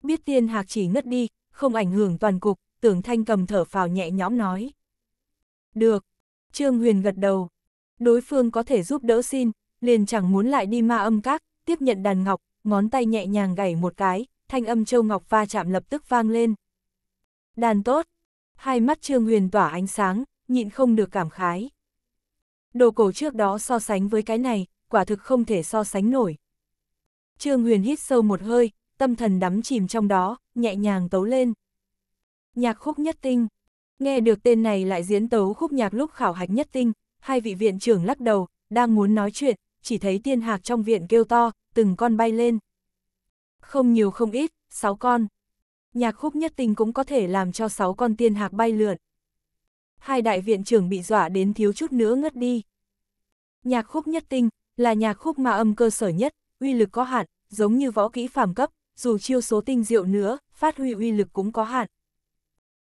Biết tiên hạc chỉ ngất đi, không ảnh hưởng toàn cục, tưởng thanh cầm thở phào nhẹ nhõm nói. Được, Trương Huyền gật đầu. Đối phương có thể giúp đỡ xin, liền chẳng muốn lại đi ma âm các, tiếp nhận đàn ngọc, ngón tay nhẹ nhàng gảy một cái, thanh âm châu ngọc va chạm lập tức vang lên. Đàn tốt, hai mắt Trương Huyền tỏa ánh sáng, nhịn không được cảm khái đồ cổ trước đó so sánh với cái này, quả thực không thể so sánh nổi. Trương Huyền hít sâu một hơi, tâm thần đắm chìm trong đó, nhẹ nhàng tấu lên. Nhạc khúc nhất tinh. Nghe được tên này lại diễn tấu khúc nhạc lúc khảo hạch nhất tinh, hai vị viện trưởng lắc đầu, đang muốn nói chuyện, chỉ thấy tiên hạc trong viện kêu to, từng con bay lên. Không nhiều không ít, sáu con. Nhạc khúc nhất tinh cũng có thể làm cho sáu con tiên hạc bay lượn hai đại viện trưởng bị dọa đến thiếu chút nữa ngất đi. Nhạc khúc nhất tinh, là nhạc khúc ma âm cơ sở nhất, uy lực có hạn, giống như võ kỹ phàm cấp, dù chiêu số tinh diệu nữa, phát huy uy lực cũng có hạn.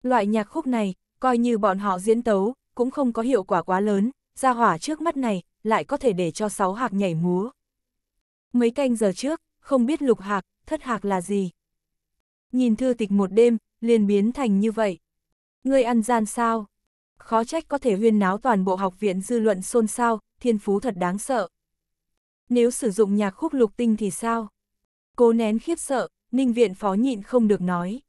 Loại nhạc khúc này, coi như bọn họ diễn tấu, cũng không có hiệu quả quá lớn, ra hỏa trước mắt này, lại có thể để cho sáu hạc nhảy múa. Mấy canh giờ trước, không biết lục hạc, thất hạc là gì. Nhìn thư tịch một đêm, liền biến thành như vậy. Ngươi ăn gian sao? khó trách có thể huyên náo toàn bộ học viện dư luận xôn xao, thiên phú thật đáng sợ. Nếu sử dụng nhạc khúc lục tinh thì sao? Cố nén khiếp sợ, ninh viện phó nhịn không được nói.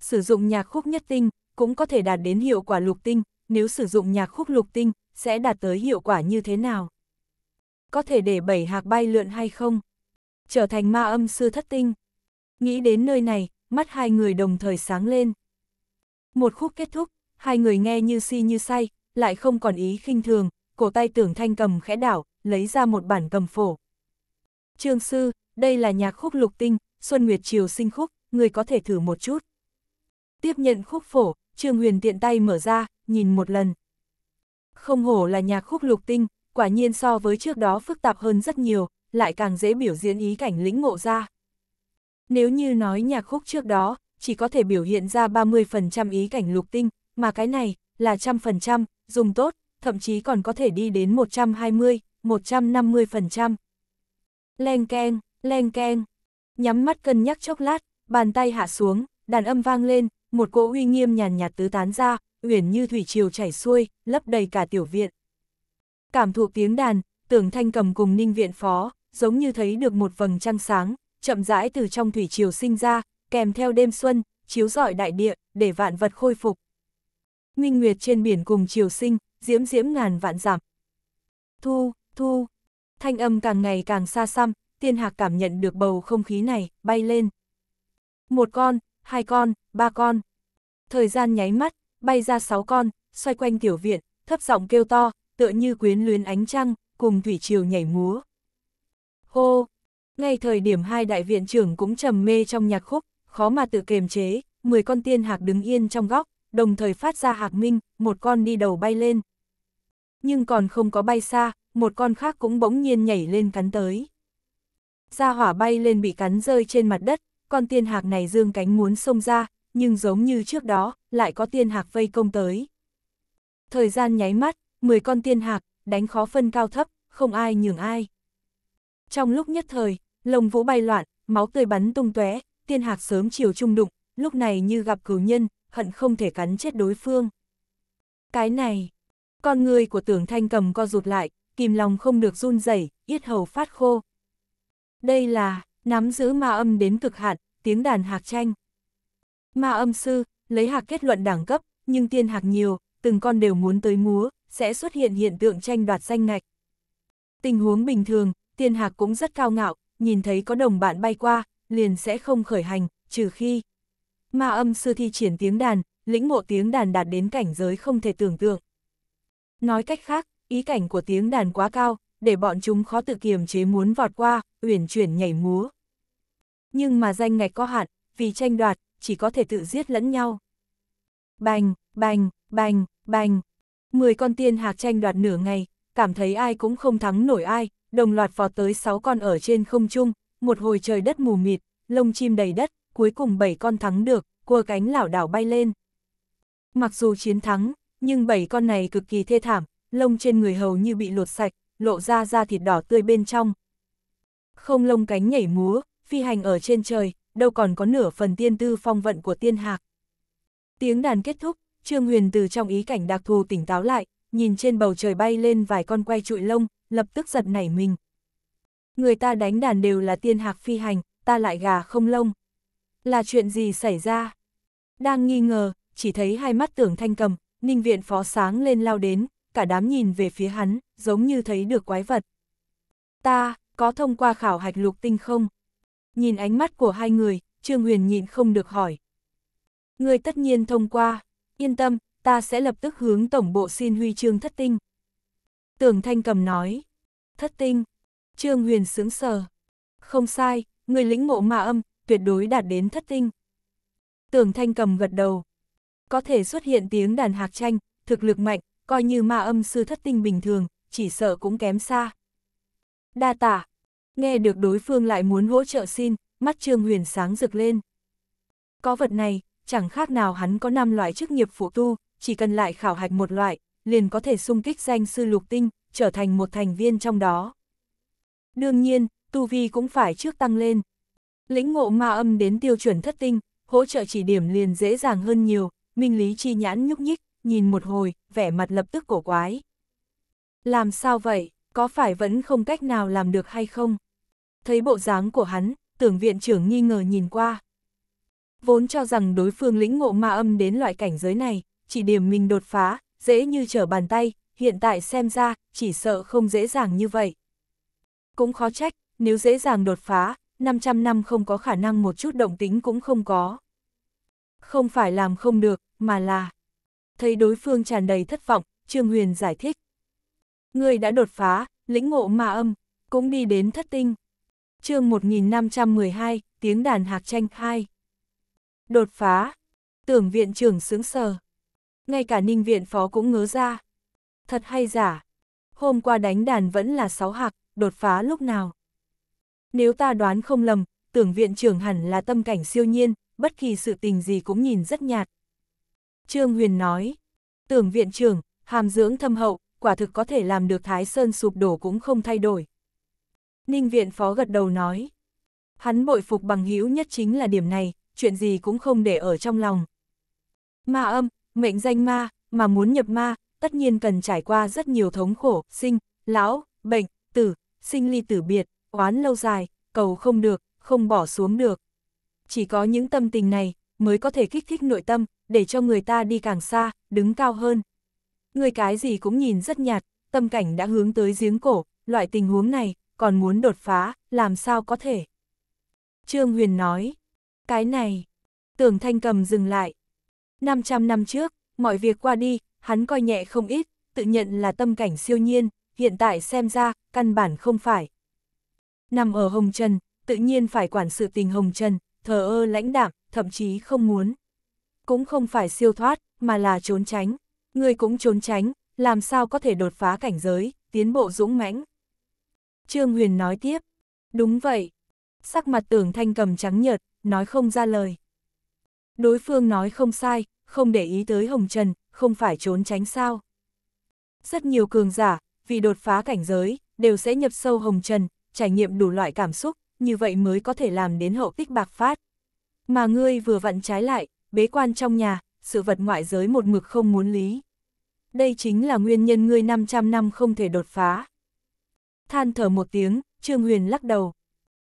Sử dụng nhạc khúc nhất tinh, cũng có thể đạt đến hiệu quả lục tinh, nếu sử dụng nhạc khúc lục tinh, sẽ đạt tới hiệu quả như thế nào? Có thể để bảy hạc bay lượn hay không? Trở thành ma âm sư thất tinh. Nghĩ đến nơi này, mắt hai người đồng thời sáng lên. Một khúc kết thúc, hai người nghe như si như say, lại không còn ý khinh thường, cổ tay tưởng thanh cầm khẽ đảo, lấy ra một bản cầm phổ. Trương sư, đây là nhạc khúc lục tinh, Xuân Nguyệt Triều sinh khúc, người có thể thử một chút. Tiếp nhận khúc phổ, Trương Huyền tiện tay mở ra, nhìn một lần. Không hổ là nhạc khúc lục tinh, quả nhiên so với trước đó phức tạp hơn rất nhiều, lại càng dễ biểu diễn ý cảnh lĩnh ngộ ra. Nếu như nói nhạc khúc trước đó, chỉ có thể biểu hiện ra 30% ý cảnh lục tinh, mà cái này là trăm phần trăm, dùng tốt, thậm chí còn có thể đi đến 120, 150%. Leng keng, leng keng. Nhắm mắt cân nhắc chốc lát, bàn tay hạ xuống, đàn âm vang lên, một cỗ uy nghiêm nhàn nhạt tứ tán ra, uyển như thủy triều chảy xuôi, lấp đầy cả tiểu viện. Cảm thụ tiếng đàn, tưởng thanh cầm cùng ninh viện phó, giống như thấy được một vầng trăng sáng, chậm rãi từ trong thủy triều sinh ra, kèm theo đêm xuân, chiếu rọi đại địa, để vạn vật khôi phục, Minh Nguyệt trên biển cùng chiều sinh, diễm diễm ngàn vạn giảm. Thu, thu, thanh âm càng ngày càng xa xăm, tiên hạc cảm nhận được bầu không khí này, bay lên. Một con, hai con, ba con. Thời gian nháy mắt, bay ra sáu con, xoay quanh tiểu viện, thấp giọng kêu to, tựa như quyến luyến ánh trăng, cùng thủy triều nhảy múa. Hô! Ngay thời điểm hai đại viện trưởng cũng trầm mê trong nhạc khúc, khó mà tự kềm chế, Mười con tiên hạc đứng yên trong góc, đồng thời phát ra hạc minh, một con đi đầu bay lên. Nhưng còn không có bay xa, một con khác cũng bỗng nhiên nhảy lên cắn tới. Gia hỏa bay lên bị cắn rơi trên mặt đất, con tiên hạc này dương cánh muốn xông ra, nhưng giống như trước đó, lại có tiên hạc vây công tới. Thời gian nháy mắt, 10 con tiên hạc, đánh khó phân cao thấp, không ai nhường ai. Trong lúc nhất thời, lồng vũ bay loạn, máu tươi bắn tung tóe, tiên hạc sớm chiều trung đụng, lúc này như gặp cửu nhân, hận không thể cắn chết đối phương. Cái này, con người của tưởng thanh cầm co rụt lại, kìm lòng không được run rẩy, yết hầu phát khô. Đây là, nắm giữ ma âm đến cực hạn, tiếng đàn hạc tranh. Ma âm sư, lấy hạc kết luận đẳng cấp, nhưng tiên hạc nhiều, từng con đều muốn tới múa, sẽ xuất hiện hiện tượng tranh đoạt danh ngạch. Tình huống bình thường, tiên hạc cũng rất cao ngạo, nhìn thấy có đồng bạn bay qua, liền sẽ không khởi hành, trừ khi Ma âm sư thi triển tiếng đàn, lĩnh ngộ tiếng đàn đạt đến cảnh giới không thể tưởng tượng. Nói cách khác, ý cảnh của tiếng đàn quá cao, để bọn chúng khó tự kiềm chế muốn vọt qua, uyển chuyển nhảy múa. Nhưng mà danh ngạch có hạn, vì tranh đoạt, chỉ có thể tự giết lẫn nhau. Bành, bành, bành, bành. Mười con tiên hạc tranh đoạt nửa ngày, cảm thấy ai cũng không thắng nổi ai, đồng loạt vọt tới sáu con ở trên không trung, một hồi trời đất mù mịt, lông chim đầy đất, cuối cùng bảy con thắng được, cua cánh lảo đảo bay lên. Mặc dù chiến thắng, nhưng bảy con này cực kỳ thê thảm, lông trên người hầu như bị lột sạch, lộ ra da thịt đỏ tươi bên trong. Không lông cánh nhảy múa, phi hành ở trên trời, đâu còn có nửa phần tiên tư phong vận của tiên hạc. Tiếng đàn kết thúc, Trương Huyền từ trong ý cảnh đặc thù tỉnh táo lại, nhìn trên bầu trời bay lên vài con quay trụi lông, lập tức giật nảy mình. Người ta đánh đàn đều là tiên hạc phi hành, ta lại gà không lông. Là chuyện gì xảy ra? Đang nghi ngờ, chỉ thấy hai mắt tưởng thanh cầm, ninh viện phó sáng lên lao đến, cả đám nhìn về phía hắn, giống như thấy được quái vật. Ta, có thông qua khảo hạch lục tinh không? Nhìn ánh mắt của hai người, Trương Huyền nhịn không được hỏi. Người tất nhiên thông qua, yên tâm, ta sẽ lập tức hướng tổng bộ xin huy chương thất tinh. Tưởng Thanh cầm nói, thất tinh, Trương Huyền sướng sờ. Không sai, người lĩnh mộ mà âm, tuyệt đối đạt đến thất tinh. Tưởng thanh cầm gật đầu. Có thể xuất hiện tiếng đàn hạc tranh, thực lực mạnh, coi như ma âm sư thất tinh bình thường, chỉ sợ cũng kém xa. Đa tả, nghe được đối phương lại muốn hỗ trợ xin, mắt Trương Huyền sáng rực lên. Có vật này, chẳng khác nào hắn có 5 loại chức nghiệp phụ tu, chỉ cần lại khảo hạch một loại, liền có thể xung kích danh sư lục tinh, trở thành một thành viên trong đó. Đương nhiên, tu vi cũng phải trước tăng lên. Lĩnh ngộ ma âm đến tiêu chuẩn thất tinh, hỗ trợ chỉ điểm liền dễ dàng hơn nhiều, minh lý chi nhãn nhúc nhích, nhìn một hồi, vẻ mặt lập tức cổ quái. Làm sao vậy, có phải vẫn không cách nào làm được hay không? Thấy bộ dáng của hắn, tưởng viện trưởng nghi ngờ nhìn qua. Vốn cho rằng đối phương lĩnh ngộ ma âm đến loại cảnh giới này, chỉ điểm mình đột phá, dễ như trở bàn tay, hiện tại xem ra, chỉ sợ không dễ dàng như vậy. Cũng khó trách, nếu dễ dàng đột phá, 500 năm không có khả năng một chút động tính cũng không có. Không phải làm không được, mà là... Thấy đối phương tràn đầy thất vọng, Trương Huyền giải thích. Người đã đột phá, lĩnh ngộ ma âm, cũng đi đến thất tinh. chương 1512, tiếng đàn hạc tranh 2. Đột phá, tưởng viện trưởng sướng sờ. Ngay cả ninh viện phó cũng ngớ ra. Thật hay giả, hôm qua đánh đàn vẫn là sáu hạc, đột phá lúc nào. Nếu ta đoán không lầm, tưởng viện trưởng hẳn là tâm cảnh siêu nhiên, bất kỳ sự tình gì cũng nhìn rất nhạt. Trương Huyền nói, tưởng viện trưởng, hàm dưỡng thâm hậu, quả thực có thể làm được Thái Sơn sụp đổ cũng không thay đổi. Ninh viện phó gật đầu nói, hắn bội phục bằng hữu nhất chính là điểm này, chuyện gì cũng không để ở trong lòng. Ma âm, mệnh danh ma, mà muốn nhập ma, tất nhiên cần trải qua rất nhiều thống khổ, sinh, lão, bệnh, tử, sinh ly tử biệt, oán lâu dài, cầu không được, không bỏ xuống được. Chỉ có những tâm tình này mới có thể kích thích nội tâm, để cho người ta đi càng xa, đứng cao hơn. Người cái gì cũng nhìn rất nhạt, tâm cảnh đã hướng tới giếng cổ, loại tình huống này, còn muốn đột phá, làm sao có thể. Trương Huyền nói, cái này, tưởng thanh cầm dừng lại. 500 năm trước, mọi việc qua đi, hắn coi nhẹ không ít, tự nhận là tâm cảnh siêu nhiên, hiện tại xem ra, căn bản không phải, nằm ở hồng trần, tự nhiên phải quản sự tình hồng trần, thờ ơ lãnh đạm, thậm chí không muốn. Cũng không phải siêu thoát, mà là trốn tránh. Người cũng trốn tránh, làm sao có thể đột phá cảnh giới, tiến bộ dũng mãnh. Trương Huyền nói tiếp, đúng vậy. Sắc mặt tưởng thanh cầm trắng nhợt, nói không ra lời. Đối phương nói không sai, không để ý tới Hồng Trần, không phải trốn tránh sao. Rất nhiều cường giả, vì đột phá cảnh giới, đều sẽ nhập sâu Hồng Trần, trải nghiệm đủ loại cảm xúc, như vậy mới có thể làm đến hậu tích bạc phát. Mà ngươi vừa vặn trái lại, bế quan trong nhà, sự vật ngoại giới một mực không muốn lý. Đây chính là nguyên nhân ngươi 500 năm không thể đột phá. Than thở một tiếng, Trương Huyền lắc đầu.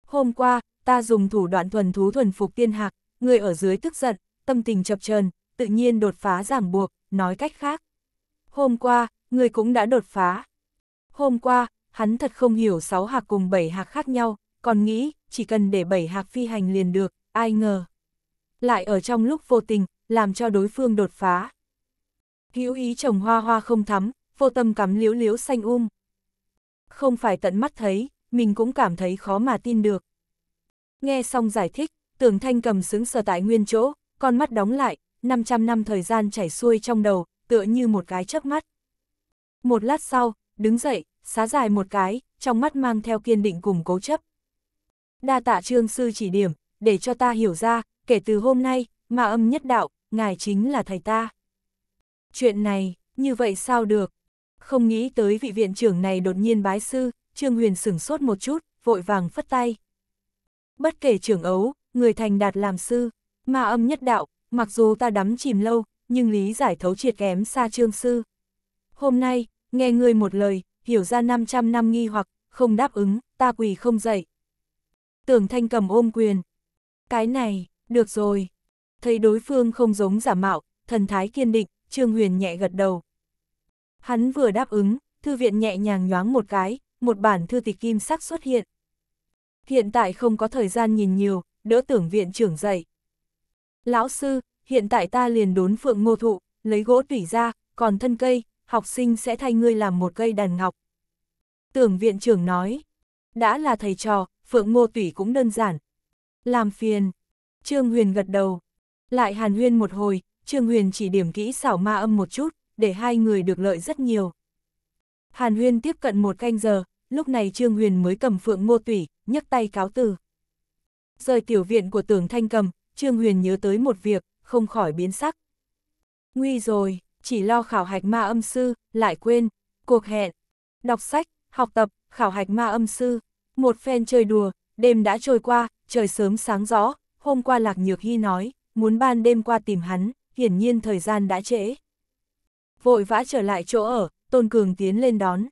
Hôm qua, ta dùng thủ đoạn thuần thú thuần phục tiên hạc, ngươi ở dưới tức giận, tâm tình chập chờn, tự nhiên đột phá giảm buộc, nói cách khác. Hôm qua, ngươi cũng đã đột phá. Hôm qua, hắn thật không hiểu sáu hạc cùng bảy hạc khác nhau, còn nghĩ chỉ cần để bảy hạc phi hành liền được, ai ngờ. Lại ở trong lúc vô tình, làm cho đối phương đột phá. Hữu ý trồng hoa hoa không thắm, vô tâm cắm liễu liễu xanh um. Không phải tận mắt thấy, mình cũng cảm thấy khó mà tin được. Nghe xong giải thích, tưởng thanh cầm xứng sở tại nguyên chỗ, con mắt đóng lại, 500 năm thời gian chảy xuôi trong đầu, tựa như một cái chớp mắt. Một lát sau, đứng dậy, xá dài một cái, trong mắt mang theo kiên định cùng cố chấp. Đa tạ trương sư chỉ điểm, để cho ta hiểu ra, kể từ hôm nay, mà âm nhất đạo, ngài chính là thầy ta. Chuyện này, như vậy sao được? Không nghĩ tới vị viện trưởng này đột nhiên bái sư, Trương Huyền sửng sốt một chút, vội vàng phất tay. Bất kể trưởng ấu, người thành đạt làm sư, mà âm nhất đạo, mặc dù ta đắm chìm lâu, nhưng lý giải thấu triệt kém xa Trương Sư. Hôm nay, nghe ngươi một lời, hiểu ra 500 năm nghi hoặc, không đáp ứng, ta quỳ không dậy. Tưởng thanh cầm ôm quyền. Cái này, được rồi. Thấy đối phương không giống giả mạo, thần thái kiên định, Trương Huyền nhẹ gật đầu. Hắn vừa đáp ứng, thư viện nhẹ nhàng nhoáng một cái, một bản thư tịch kim sắc xuất hiện. Hiện tại không có thời gian nhìn nhiều, đỡ tưởng viện trưởng dậy. Lão sư, hiện tại ta liền đốn phượng ngô thụ, lấy gỗ tủy ra, còn thân cây, học sinh sẽ thay ngươi làm một cây đàn ngọc. Tưởng viện trưởng nói, đã là thầy trò, phượng ngô tủy cũng đơn giản. Làm phiền. Trương Huyền gật đầu. Lại hàn huyên một hồi, Trương Huyền chỉ điểm kỹ xảo ma âm một chút, để hai người được lợi rất nhiều. Hàn huyên tiếp cận một canh giờ, lúc này Trương Huyền mới cầm phượng ngô tủy, nhấc tay cáo từ. Rời tiểu viện của tưởng thanh cầm, Trương Huyền nhớ tới một việc, không khỏi biến sắc. Nguy rồi, chỉ lo khảo hạch ma âm sư, lại quên, cuộc hẹn, đọc sách, học tập, khảo hạch ma âm sư. Một phen chơi đùa, đêm đã trôi qua, trời sớm sáng rõ, hôm qua Lạc Nhược Hy nói, muốn ban đêm qua tìm hắn, hiển nhiên thời gian đã trễ. Vội vã trở lại chỗ ở, Tôn Cường tiến lên đón.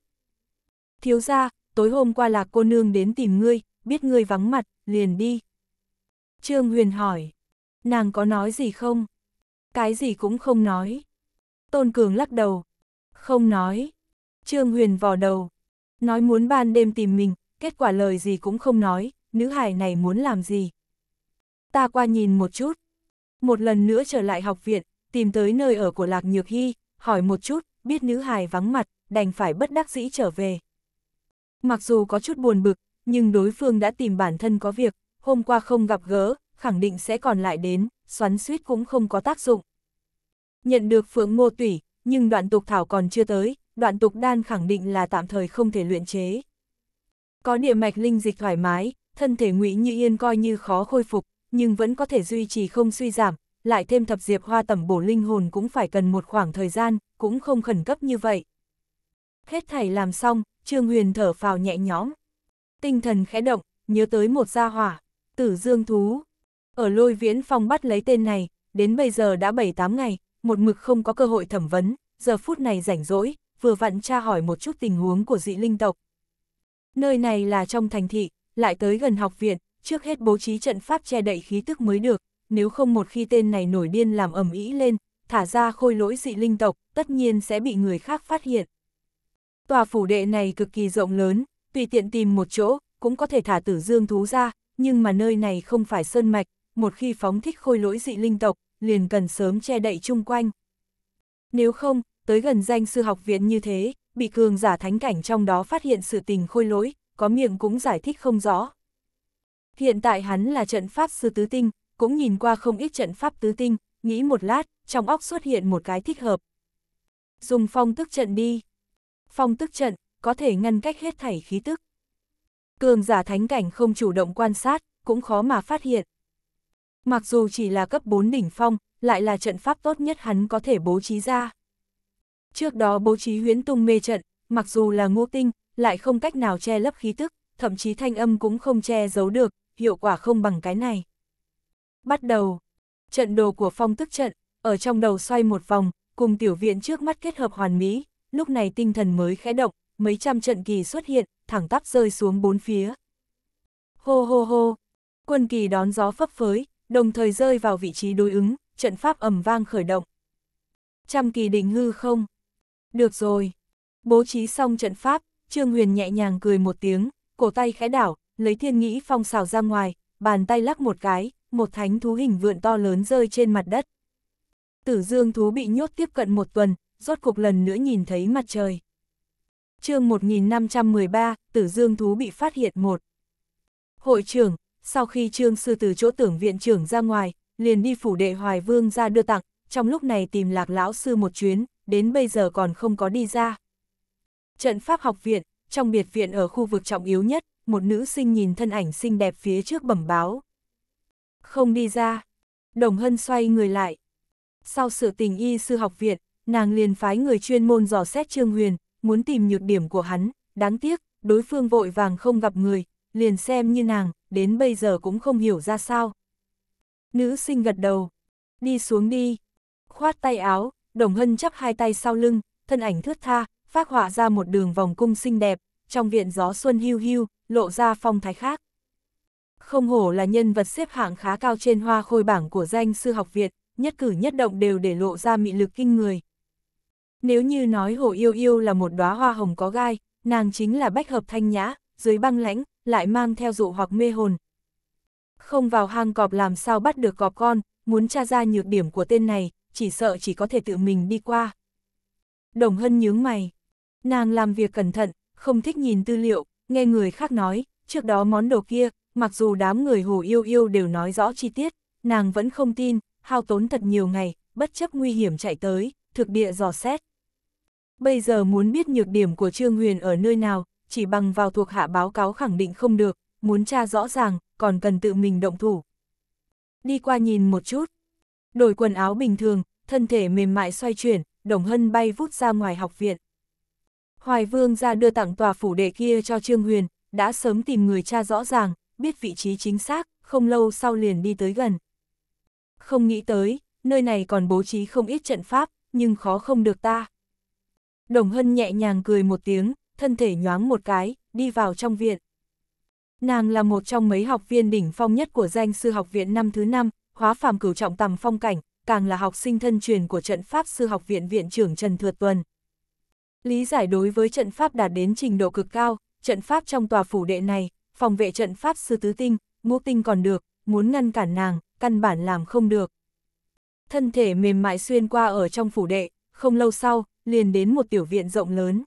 Thiếu ra, tối hôm qua Lạc cô nương đến tìm ngươi, biết ngươi vắng mặt, liền đi. Trương Huyền hỏi, nàng có nói gì không? Cái gì cũng không nói. Tôn Cường lắc đầu, không nói. Trương Huyền vò đầu, Nói muốn ban đêm tìm mình, kết quả lời gì cũng không nói, nữ hài này muốn làm gì. Ta qua nhìn một chút. Một lần nữa trở lại học viện, tìm tới nơi ở của Lạc Nhược Hy, hỏi một chút, biết nữ hài vắng mặt, đành phải bất đắc dĩ trở về. Mặc dù có chút buồn bực, nhưng đối phương đã tìm bản thân có việc, hôm qua không gặp gỡ, khẳng định sẽ còn lại đến, xoắn suýt cũng không có tác dụng. Nhận được phượng ngô tủy, nhưng đoạn tục thảo còn chưa tới, đoạn tục đan khẳng định là tạm thời không thể luyện chế. Có địa mạch linh dịch thoải mái, thân thể ngụy Như Yên coi như khó khôi phục, nhưng vẫn có thể duy trì không suy giảm, lại thêm thập diệp hoa tẩm bổ linh hồn cũng phải cần một khoảng thời gian, cũng không khẩn cấp như vậy. Hết thảy làm xong, Trương Huyền thở phào nhẹ nhõm. Tinh thần khẽ động, nhớ tới một gia hỏa, tử dương thú. Ở lôi viễn phong bắt lấy tên này, đến bây giờ đã 7-8 ngày, một mực không có cơ hội thẩm vấn, giờ phút này rảnh rỗi, vừa vặn tra hỏi một chút tình huống của dị linh tộc. Nơi này là trong thành thị, lại tới gần học viện, trước hết bố trí trận pháp che đậy khí tức mới được, nếu không một khi tên này nổi điên làm ầm ĩ lên, thả ra khôi lỗi dị linh tộc, tất nhiên sẽ bị người khác phát hiện. Tòa phủ đệ này cực kỳ rộng lớn, tùy tiện tìm một chỗ, cũng có thể thả tử dương thú ra, nhưng mà nơi này không phải sơn mạch, một khi phóng thích khôi lỗi dị linh tộc, liền cần sớm che đậy chung quanh. Nếu không, tới gần danh sư học viện như thế, bị cường giả thánh cảnh trong đó phát hiện sự tình khôi lỗi, có miệng cũng giải thích không rõ. Hiện tại hắn là trận pháp sư tứ tinh, cũng nhìn qua không ít trận pháp tứ tinh, nghĩ một lát, trong óc xuất hiện một cái thích hợp. Dùng phong tức trận đi. Phong tức trận, có thể ngăn cách hết thảy khí tức. Cường giả thánh cảnh không chủ động quan sát, cũng khó mà phát hiện. Mặc dù chỉ là cấp 4 đỉnh phong, lại là trận pháp tốt nhất hắn có thể bố trí ra. Trước đó bố trí huyến tung mê trận, mặc dù là ngũ tinh, lại không cách nào che lấp khí tức, thậm chí thanh âm cũng không che giấu được, hiệu quả không bằng cái này. Bắt đầu, trận đồ của phong tức trận, ở trong đầu xoay một vòng, cùng tiểu viện trước mắt kết hợp hoàn mỹ, lúc này tinh thần mới khẽ động, mấy trăm trận kỳ xuất hiện, thẳng tắp rơi xuống bốn phía. Hô hô hô, quân kỳ đón gió phấp phới, đồng thời rơi vào vị trí đối ứng, trận pháp ầm vang khởi động. Trăm kỳ đỉnh hư không, được rồi. Bố trí xong trận pháp, Trương Huyền nhẹ nhàng cười một tiếng, cổ tay khẽ đảo, lấy thiên nghĩ phong xào ra ngoài, bàn tay lắc một cái, một thánh thú hình vượn to lớn rơi trên mặt đất. Tử dương thú bị nhốt tiếp cận một tuần, rốt cục lần nữa nhìn thấy mặt trời. chương 1513, tử dương thú bị phát hiện một. Hội trưởng, sau khi trương sư từ chỗ tưởng viện trưởng ra ngoài, liền đi phủ đệ hoài vương ra đưa tặng, trong lúc này tìm lạc lão sư một chuyến, đến bây giờ còn không có đi ra. Trận pháp học viện, trong biệt viện ở khu vực trọng yếu nhất, một nữ sinh nhìn thân ảnh xinh đẹp phía trước bẩm báo. Không đi ra. Đồng Hân xoay người lại. Sau sự tình y sư học viện, nàng liền phái người chuyên môn dò xét Trương Huyền, muốn tìm nhược điểm của hắn, đáng tiếc, đối phương vội vàng không gặp người, liền xem như nàng, đến bây giờ cũng không hiểu ra sao. Nữ sinh gật đầu, đi xuống đi, khoát tay áo, Đồng Hân chắp hai tay sau lưng, thân ảnh thướt tha, phát họa ra một đường vòng cung xinh đẹp, trong viện gió xuân hưu hưu, lộ ra phong thái khác. Không hổ là nhân vật xếp hạng khá cao trên hoa khôi bảng của danh sư học Việt, nhất cử nhất động đều để lộ ra mị lực kinh người. Nếu như nói hồ yêu yêu là một đóa hoa hồng có gai, nàng chính là bách hợp thanh nhã, dưới băng lãnh, lại mang theo dụ hoặc mê hồn. Không vào hang cọp làm sao bắt được cọp con, muốn tra ra nhược điểm của tên này, chỉ sợ chỉ có thể tự mình đi qua. Đồng Hân nhướng mày. Nàng làm việc cẩn thận, không thích nhìn tư liệu, nghe người khác nói, trước đó món đồ kia, mặc dù đám người hồ yêu yêu đều nói rõ chi tiết, nàng vẫn không tin, hao tốn thật nhiều ngày, bất chấp nguy hiểm chạy tới, thực địa dò xét. Bây giờ muốn biết nhược điểm của Trương Huyền ở nơi nào, chỉ bằng vào thuộc hạ báo cáo khẳng định không được, muốn tra rõ ràng, còn cần tự mình động thủ. Đi qua nhìn một chút, đổi quần áo bình thường, thân thể mềm mại xoay chuyển, Đồng Hân bay vút ra ngoài học viện. Hoài Vương ra đưa tặng tòa phủ đệ kia cho Trương Huyền, đã sớm tìm người cha rõ ràng, biết vị trí chính xác, không lâu sau liền đi tới gần. Không nghĩ tới, nơi này còn bố trí không ít trận pháp, nhưng khó không được ta. Đồng Hân nhẹ nhàng cười một tiếng, thân thể nhoáng một cái, đi vào trong viện. Nàng là một trong mấy học viên đỉnh phong nhất của danh sư học viện năm thứ năm, khóa phàm cửu trọng tầm phong cảnh, càng là học sinh thân truyền của trận pháp sư học viện viện trưởng Trần Thừa Tuần. Lý giải đối với trận pháp đạt đến trình độ cực cao, trận pháp trong tòa phủ đệ này, phòng vệ trận pháp sư tứ tinh, ngũ tinh còn được, muốn ngăn cản nàng, căn bản làm không được. Thân thể mềm mại xuyên qua ở trong phủ đệ, không lâu sau, liền đến một tiểu viện rộng lớn.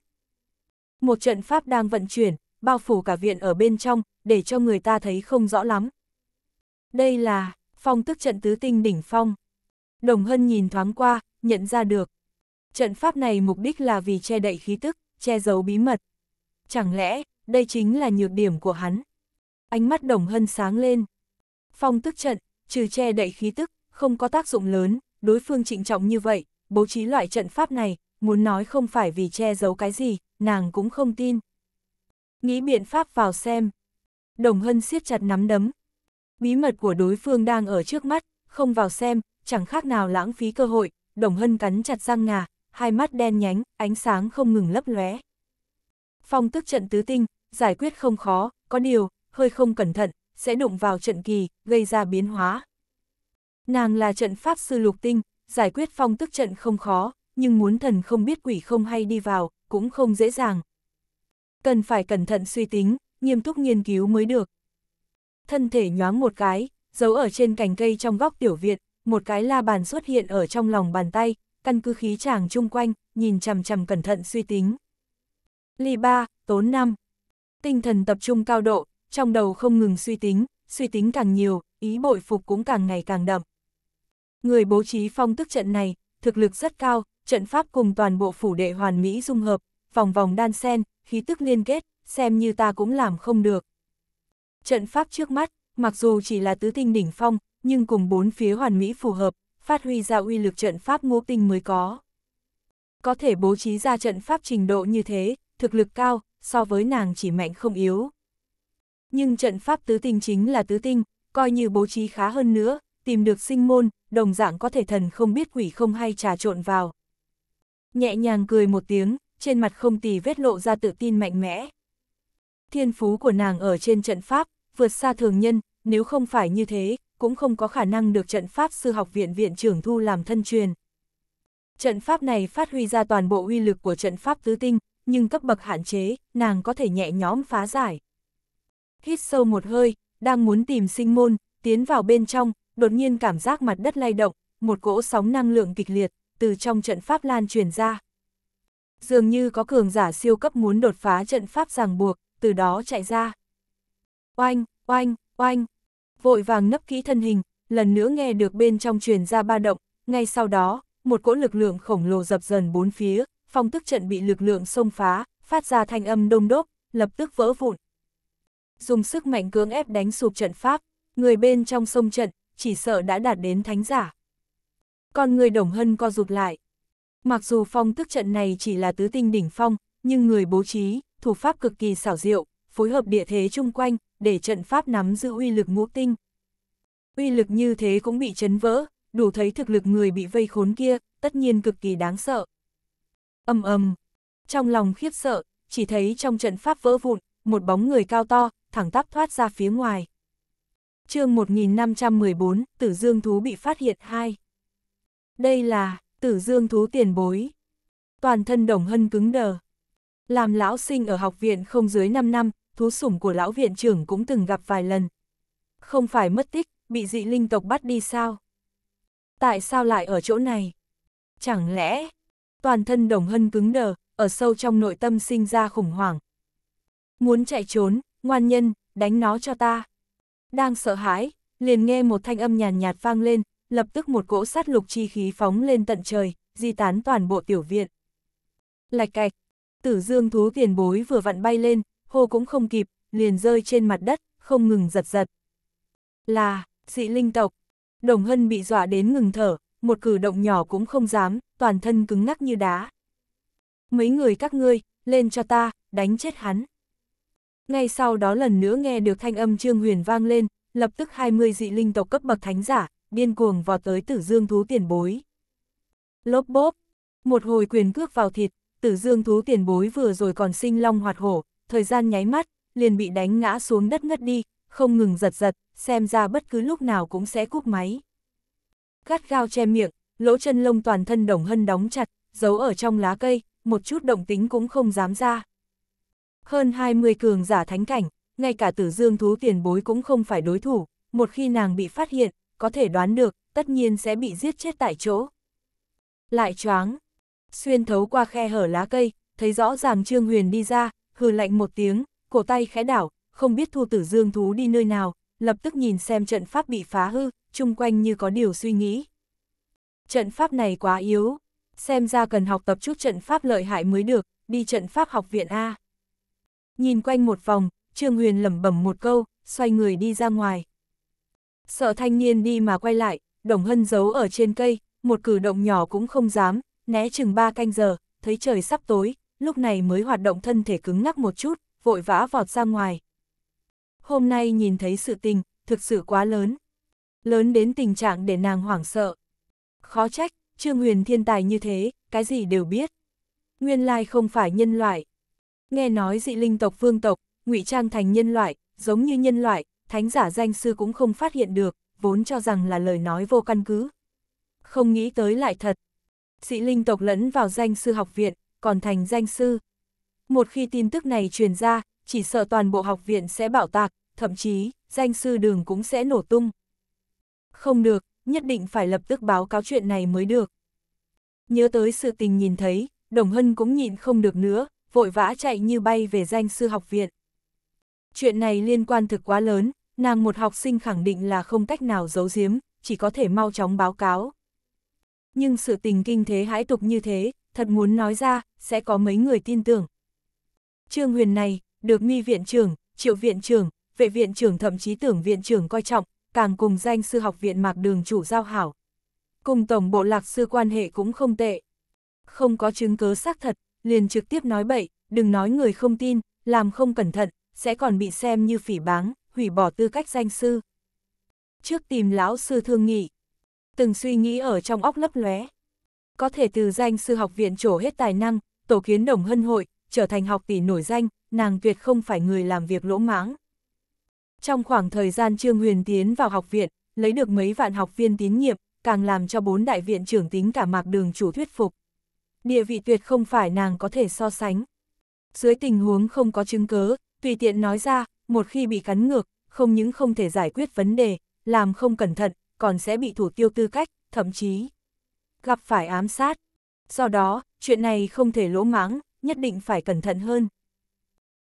Một trận pháp đang vận chuyển, bao phủ cả viện ở bên trong, để cho người ta thấy không rõ lắm. Đây là, phong tức trận tứ tinh đỉnh phong. Đồng Hân nhìn thoáng qua, nhận ra được. Trận pháp này mục đích là vì che đậy khí tức, che giấu bí mật. Chẳng lẽ, đây chính là nhược điểm của hắn? Ánh mắt Đồng Hân sáng lên. Phong tức trận, trừ che đậy khí tức, không có tác dụng lớn, đối phương trịnh trọng như vậy, bố trí loại trận pháp này, muốn nói không phải vì che giấu cái gì, nàng cũng không tin. Nghĩ biện pháp vào xem. Đồng Hân siết chặt nắm đấm, bí mật của đối phương đang ở trước mắt, không vào xem, chẳng khác nào lãng phí cơ hội, Đồng Hân cắn chặt răng ngà, hai mắt đen nhánh, ánh sáng không ngừng lấp lóe. Phong tức trận tứ tinh, giải quyết không khó, có điều, hơi không cẩn thận, sẽ đụng vào trận kỳ, gây ra biến hóa. Nàng là trận pháp sư lục tinh, giải quyết phong tức trận không khó, nhưng muốn thần không biết quỷ không hay đi vào, cũng không dễ dàng. Cần phải cẩn thận suy tính, nghiêm túc nghiên cứu mới được, thân thể nhoáng một cái, giấu ở trên cành cây trong góc tiểu viện, một cái la bàn xuất hiện ở trong lòng bàn tay, căn cứ khí chàng chung quanh, nhìn chằm chằm cẩn thận suy tính. Ly 3, tốn 5. Tinh thần tập trung cao độ, trong đầu không ngừng suy tính, suy tính càng nhiều, ý bội phục cũng càng ngày càng đậm. Người bố trí phong tức trận này, thực lực rất cao, trận pháp cùng toàn bộ phủ đệ hoàn mỹ dung hợp, vòng vòng đan sen, khí tức liên kết, xem như ta cũng làm không được. Trận pháp trước mắt, mặc dù chỉ là tứ tinh đỉnh phong, nhưng cùng bốn phía hoàn mỹ phù hợp, phát huy ra uy lực trận pháp ngũ tinh mới có. Có thể bố trí ra trận pháp trình độ như thế, thực lực cao, so với nàng chỉ mạnh không yếu. Nhưng trận pháp tứ tinh chính là tứ tinh, coi như bố trí khá hơn nữa, tìm được sinh môn, đồng dạng có thể thần không biết quỷ không hay trà trộn vào. Nhẹ nhàng cười một tiếng, trên mặt không tì vết lộ ra tự tin mạnh mẽ thiên phú của nàng ở trên trận pháp, vượt xa thường nhân, nếu không phải như thế, cũng không có khả năng được trận pháp sư học viện viện trưởng thu làm thân truyền. Trận pháp này phát huy ra toàn bộ uy lực của trận pháp tứ tinh, nhưng cấp bậc hạn chế, nàng có thể nhẹ nhõm phá giải. Hít sâu một hơi, đang muốn tìm sinh môn, tiến vào bên trong, đột nhiên cảm giác mặt đất lay động, một cỗ sóng năng lượng kịch liệt, từ trong trận pháp lan truyền ra. Dường như có cường giả siêu cấp muốn đột phá trận pháp ràng buộc, từ đó chạy ra. Oanh, oanh, oanh, vội vàng nấp kỹ thân hình, lần nữa nghe được bên trong truyền ra ba động, ngay sau đó, một cỗ lực lượng khổng lồ dập dần bốn phía, phong tức trận bị lực lượng xông phá, phát ra thanh âm đông đốc, lập tức vỡ vụn. Dùng sức mạnh cưỡng ép đánh sụp trận pháp, người bên trong sông trận, chỉ sợ đã đạt đến thánh giả. Còn người đồng hân co rụt lại. Mặc dù phong tức trận này chỉ là tứ tinh đỉnh phong, nhưng người bố trí, thủ pháp cực kỳ xảo diệu, phối hợp địa thế chung quanh, để trận pháp nắm giữ uy lực ngũ tinh. Uy lực như thế cũng bị chấn vỡ, đủ thấy thực lực người bị vây khốn kia, tất nhiên cực kỳ đáng sợ. Âm ầm, trong lòng khiếp sợ, chỉ thấy trong trận pháp vỡ vụn, một bóng người cao to, thẳng tắp thoát ra phía ngoài. chương 1514, Tử Dương Thú bị phát hiện hai Đây là, Tử Dương Thú tiền bối. Toàn thân đồng hân cứng đờ, làm lão sinh ở học viện không dưới 5 năm, thú sủng của lão viện trưởng cũng từng gặp vài lần. Không phải mất tích, bị dị linh tộc bắt đi sao? Tại sao lại ở chỗ này? Chẳng lẽ, toàn thân đồng hân cứng đờ, ở sâu trong nội tâm sinh ra khủng hoảng. Muốn chạy trốn, ngoan nhân, đánh nó cho ta. Đang sợ hãi, liền nghe một thanh âm nhàn nhạt, nhạt vang lên, lập tức một cỗ sát lục chi khí phóng lên tận trời, di tán toàn bộ tiểu viện. Lạch cạch, Tử dương thú tiền bối vừa vặn bay lên, hô cũng không kịp, liền rơi trên mặt đất, không ngừng giật giật. Là, dị linh tộc. Đồng hân bị dọa đến ngừng thở, một cử động nhỏ cũng không dám, toàn thân cứng ngắc như đá. Mấy người các ngươi, lên cho ta, đánh chết hắn. Ngay sau đó lần nữa nghe được thanh âm Trương Huyền vang lên, lập tức 20 dị linh tộc cấp bậc thánh giả, điên cuồng vọt tới tử dương thú tiền bối. Lốp bốp, một hồi quyền cước vào thịt, tử dương thú tiền bối vừa rồi còn sinh long hoạt hổ, thời gian nháy mắt, liền bị đánh ngã xuống đất ngất đi, không ngừng giật giật, xem ra bất cứ lúc nào cũng sẽ cúp máy. Cắt gao che miệng, lỗ chân lông toàn thân đồng hân đóng chặt, giấu ở trong lá cây, một chút động tính cũng không dám ra. Hơn 20 cường giả thánh cảnh, ngay cả tử dương thú tiền bối cũng không phải đối thủ, một khi nàng bị phát hiện, có thể đoán được, tất nhiên sẽ bị giết chết tại chỗ. Lại choáng, xuyên thấu qua khe hở lá cây, thấy rõ ràng Trương Huyền đi ra, hừ lạnh một tiếng, cổ tay khẽ đảo, không biết thu tử dương thú đi nơi nào, lập tức nhìn xem trận pháp bị phá hư, chung quanh như có điều suy nghĩ. Trận pháp này quá yếu, xem ra cần học tập chút trận pháp lợi hại mới được, đi trận pháp học viện A. Nhìn quanh một vòng, Trương Huyền lẩm bẩm một câu, xoay người đi ra ngoài. Sợ thanh niên đi mà quay lại, Đồng Hân giấu ở trên cây, một cử động nhỏ cũng không dám, né chừng ba canh giờ, thấy trời sắp tối, lúc này mới hoạt động thân thể cứng ngắc một chút, vội vã vọt ra ngoài. Hôm nay nhìn thấy sự tình, thực sự quá lớn. Lớn đến tình trạng để nàng hoảng sợ. Khó trách, Trương Huyền thiên tài như thế, cái gì đều biết. Nguyên lai không phải nhân loại. Nghe nói dị linh tộc vương tộc, ngụy trang thành nhân loại, giống như nhân loại, thánh giả danh sư cũng không phát hiện được, vốn cho rằng là lời nói vô căn cứ. Không nghĩ tới lại thật, Sĩ linh tộc lẫn vào danh sư học viện, còn thành danh sư. Một khi tin tức này truyền ra, chỉ sợ toàn bộ học viện sẽ bảo tạc, thậm chí, danh sư đường cũng sẽ nổ tung. Không được, nhất định phải lập tức báo cáo chuyện này mới được. Nhớ tới sự tình nhìn thấy, Đồng Hân cũng nhịn không được nữa, vội vã chạy như bay về danh sư học viện. Chuyện này liên quan thực quá lớn, nàng một học sinh khẳng định là không cách nào giấu giếm, chỉ có thể mau chóng báo cáo nhưng sự tình kinh thế hãi tục như thế, thật muốn nói ra, sẽ có mấy người tin tưởng. Trương Huyền này, được mi viện trưởng, triệu viện trưởng, vệ viện trưởng thậm chí tưởng viện trưởng coi trọng, càng cùng danh sư học viện mạc đường chủ giao hảo. Cùng tổng bộ lạc sư quan hệ cũng không tệ. Không có chứng cứ xác thật, liền trực tiếp nói bậy, đừng nói người không tin, làm không cẩn thận, sẽ còn bị xem như phỉ báng, hủy bỏ tư cách danh sư. Trước tìm lão sư thương nghị, từng suy nghĩ ở trong óc lấp lóe. Có thể từ danh sư học viện trổ hết tài năng, tổ kiến đồng hân hội, trở thành học tỷ nổi danh, nàng tuyệt không phải người làm việc lỗ mãng. Trong khoảng thời gian Trương Huyền tiến vào học viện, lấy được mấy vạn học viên tín nhiệm, càng làm cho bốn đại viện trưởng tính cả mạc đường chủ thuyết phục. Địa vị tuyệt không phải nàng có thể so sánh. Dưới tình huống không có chứng cớ, tùy tiện nói ra, một khi bị cắn ngược, không những không thể giải quyết vấn đề, làm không cẩn thận, còn sẽ bị thủ tiêu tư cách, thậm chí gặp phải ám sát. Do đó, chuyện này không thể lỗ mãng, nhất định phải cẩn thận hơn.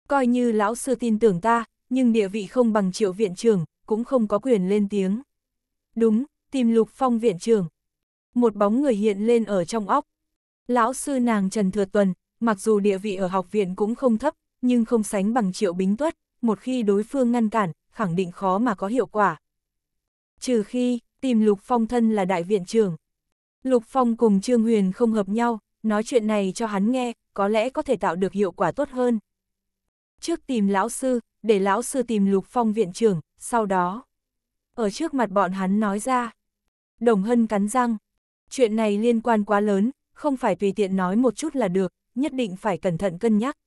Coi như lão sư tin tưởng ta, nhưng địa vị không bằng triệu viện trưởng, cũng không có quyền lên tiếng. Đúng, tìm lục phong viện trưởng. Một bóng người hiện lên ở trong óc. Lão sư nàng Trần Thừa Tuần, mặc dù địa vị ở học viện cũng không thấp, nhưng không sánh bằng triệu bính tuất, một khi đối phương ngăn cản, khẳng định khó mà có hiệu quả. Trừ khi, tìm Lục Phong thân là đại viện trưởng. Lục Phong cùng Trương Huyền không hợp nhau, nói chuyện này cho hắn nghe, có lẽ có thể tạo được hiệu quả tốt hơn. Trước tìm lão sư, để lão sư tìm Lục Phong viện trưởng, sau đó. Ở trước mặt bọn hắn nói ra. Đồng Hân cắn răng. Chuyện này liên quan quá lớn, không phải tùy tiện nói một chút là được, nhất định phải cẩn thận cân nhắc.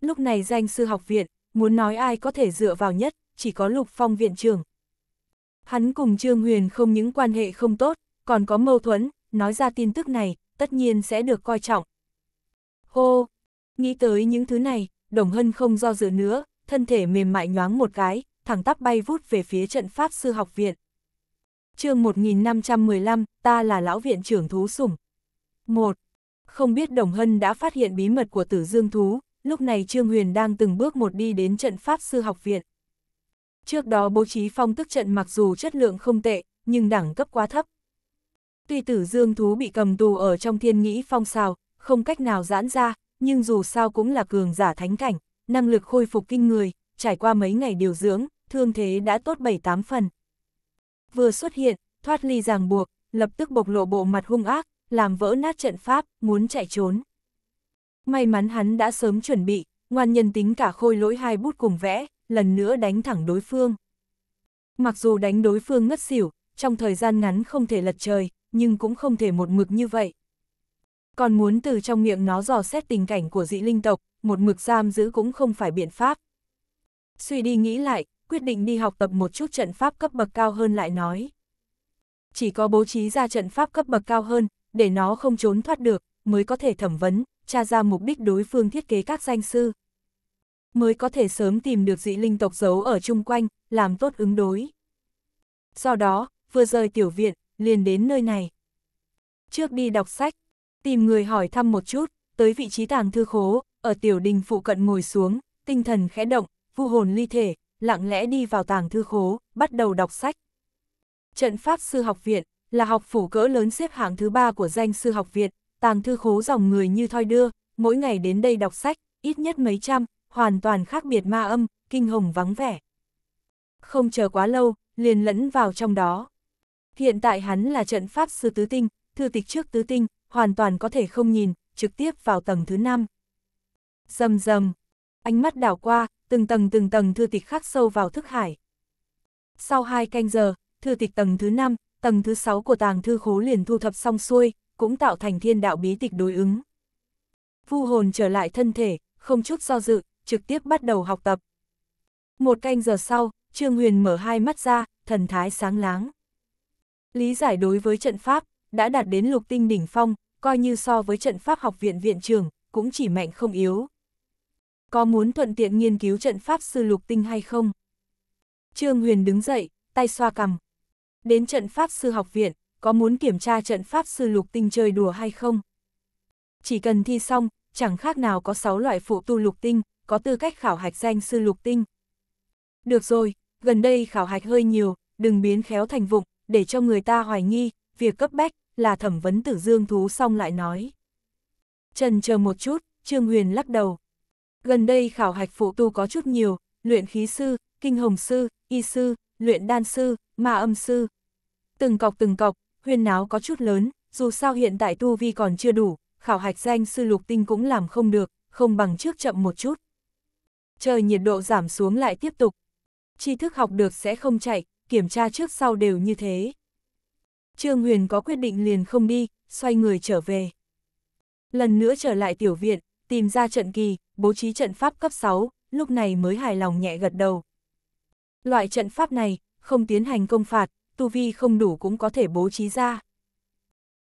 Lúc này danh sư học viện, muốn nói ai có thể dựa vào nhất, chỉ có Lục Phong viện trưởng, Hắn cùng Trương Huyền không những quan hệ không tốt, còn có mâu thuẫn, nói ra tin tức này, tất nhiên sẽ được coi trọng. Hô! Nghĩ tới những thứ này, Đồng Hân không do dự nữa, thân thể mềm mại nhoáng một cái, thẳng tắp bay vút về phía trận Pháp Sư Học Viện. chương 1515, ta là lão viện trưởng thú sủng. 1. Không biết Đồng Hân đã phát hiện bí mật của tử dương thú, lúc này Trương Huyền đang từng bước một đi đến trận Pháp Sư Học Viện. Trước đó bố trí phong tức trận mặc dù chất lượng không tệ, nhưng đẳng cấp quá thấp. Tuy tử dương thú bị cầm tù ở trong thiên nghĩ phong sao, không cách nào giãn ra, nhưng dù sao cũng là cường giả thánh cảnh, năng lực khôi phục kinh người, trải qua mấy ngày điều dưỡng, thương thế đã tốt 7-8 phần. Vừa xuất hiện, thoát ly ràng buộc, lập tức bộc lộ bộ mặt hung ác, làm vỡ nát trận pháp, muốn chạy trốn. May mắn hắn đã sớm chuẩn bị, ngoan nhân tính cả khôi lỗi hai bút cùng vẽ, lần nữa đánh thẳng đối phương. Mặc dù đánh đối phương ngất xỉu, trong thời gian ngắn không thể lật trời, nhưng cũng không thể một mực như vậy. Còn muốn từ trong miệng nó dò xét tình cảnh của dị linh tộc, một mực giam giữ cũng không phải biện pháp. Suy đi nghĩ lại, quyết định đi học tập một chút trận pháp cấp bậc cao hơn lại nói. Chỉ có bố trí ra trận pháp cấp bậc cao hơn, để nó không trốn thoát được, mới có thể thẩm vấn, tra ra mục đích đối phương thiết kế các danh sư mới có thể sớm tìm được dị linh tộc giấu ở chung quanh, làm tốt ứng đối. Do đó, vừa rời tiểu viện, liền đến nơi này. Trước đi đọc sách, tìm người hỏi thăm một chút, tới vị trí tàng thư khố, ở tiểu đình phụ cận ngồi xuống, tinh thần khẽ động, vu hồn ly thể, lặng lẽ đi vào tàng thư khố, bắt đầu đọc sách. Trận Pháp Sư Học Viện là học phủ cỡ lớn xếp hạng thứ ba của danh sư học viện, tàng thư khố dòng người như thoi đưa, mỗi ngày đến đây đọc sách, ít nhất mấy trăm, hoàn toàn khác biệt ma âm, kinh hồng vắng vẻ. Không chờ quá lâu, liền lẫn vào trong đó. Hiện tại hắn là trận pháp sư tứ tinh, thư tịch trước tứ tinh, hoàn toàn có thể không nhìn, trực tiếp vào tầng thứ 5. Dầm dầm, ánh mắt đảo qua, từng tầng từng tầng thư tịch khắc sâu vào thức hải. Sau hai canh giờ, thư tịch tầng thứ 5, tầng thứ 6 của tàng thư khố liền thu thập xong xuôi, cũng tạo thành thiên đạo bí tịch đối ứng. Vu hồn trở lại thân thể, không chút do dự, trực tiếp bắt đầu học tập. Một canh giờ sau, Trương Huyền mở hai mắt ra, thần thái sáng láng. Lý giải đối với trận pháp, đã đạt đến lục tinh đỉnh phong, coi như so với trận pháp học viện viện trưởng cũng chỉ mạnh không yếu. Có muốn thuận tiện nghiên cứu trận pháp sư lục tinh hay không? Trương Huyền đứng dậy, tay xoa cằm. Đến trận pháp sư học viện, có muốn kiểm tra trận pháp sư lục tinh chơi đùa hay không? Chỉ cần thi xong, chẳng khác nào có 6 loại phụ tu lục tinh, có tư cách khảo hạch danh sư lục tinh. Được rồi, gần đây khảo hạch hơi nhiều, đừng biến khéo thành vụng, để cho người ta hoài nghi, việc cấp bách là thẩm vấn tử dương thú xong lại nói. Trần chờ một chút, Trương Huyền lắc đầu. Gần đây khảo hạch phụ tu có chút nhiều, luyện khí sư, kinh hồng sư, y sư, luyện đan sư, ma âm sư. Từng cọc từng cọc, huyền náo có chút lớn, dù sao hiện tại tu vi còn chưa đủ, khảo hạch danh sư lục tinh cũng làm không được, không bằng trước chậm một chút. Trời nhiệt độ giảm xuống lại tiếp tục. Tri thức học được sẽ không chạy, kiểm tra trước sau đều như thế. Trương Huyền có quyết định liền không đi, xoay người trở về. Lần nữa trở lại tiểu viện, tìm ra trận kỳ, bố trí trận pháp cấp 6, lúc này mới hài lòng nhẹ gật đầu. Loại trận pháp này, không tiến hành công phạt, tu vi không đủ cũng có thể bố trí ra.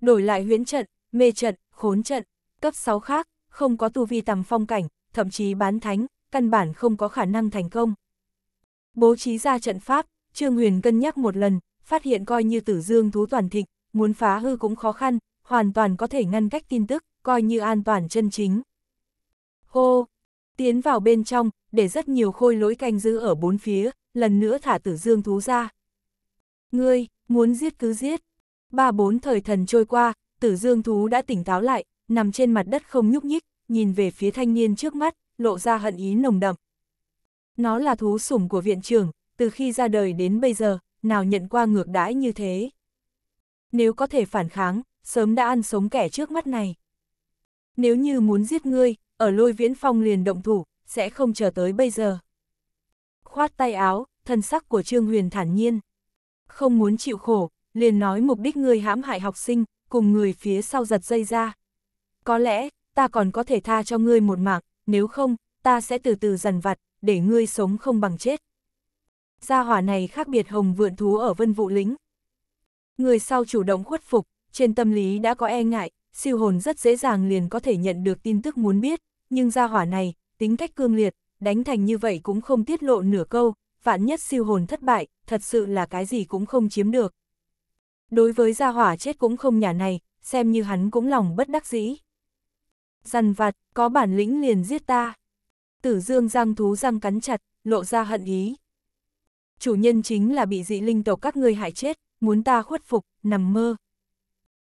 Đổi lại huyễn trận, mê trận, khốn trận, cấp 6 khác, không có tu vi tầm phong cảnh, thậm chí bán thánh, căn bản không có khả năng thành công. Bố trí ra trận pháp, Trương Huyền cân nhắc một lần, phát hiện coi như tử dương thú toàn thịnh, muốn phá hư cũng khó khăn, hoàn toàn có thể ngăn cách tin tức, coi như an toàn chân chính. Hô! Tiến vào bên trong, để rất nhiều khôi lỗi canh giữ ở bốn phía, lần nữa thả tử dương thú ra. Ngươi, muốn giết cứ giết. Ba bốn thời thần trôi qua, tử dương thú đã tỉnh táo lại, nằm trên mặt đất không nhúc nhích, nhìn về phía thanh niên trước mắt, lộ ra hận ý nồng đậm. Nó là thú sủng của viện trưởng, từ khi ra đời đến bây giờ, nào nhận qua ngược đãi như thế. Nếu có thể phản kháng, sớm đã ăn sống kẻ trước mắt này. Nếu như muốn giết ngươi, ở lôi viễn phong liền động thủ, sẽ không chờ tới bây giờ. Khoát tay áo, thân sắc của Trương Huyền thản nhiên. Không muốn chịu khổ, liền nói mục đích ngươi hãm hại học sinh, cùng người phía sau giật dây ra. Có lẽ, ta còn có thể tha cho ngươi một mạng, nếu không, ta sẽ từ từ dần vặt, để ngươi sống không bằng chết. Gia hỏa này khác biệt hồng vượn thú ở vân vụ lĩnh. Người sau chủ động khuất phục, trên tâm lý đã có e ngại, siêu hồn rất dễ dàng liền có thể nhận được tin tức muốn biết, nhưng gia hỏa này, tính cách cương liệt, đánh thành như vậy cũng không tiết lộ nửa câu, vạn nhất siêu hồn thất bại, thật sự là cái gì cũng không chiếm được. Đối với gia hỏa chết cũng không nhà này, xem như hắn cũng lòng bất đắc dĩ. Dằn vặt, có bản lĩnh liền giết ta. Tử dương răng thú răng cắn chặt, lộ ra hận ý. Chủ nhân chính là bị dị linh tộc các ngươi hại chết, muốn ta khuất phục, nằm mơ.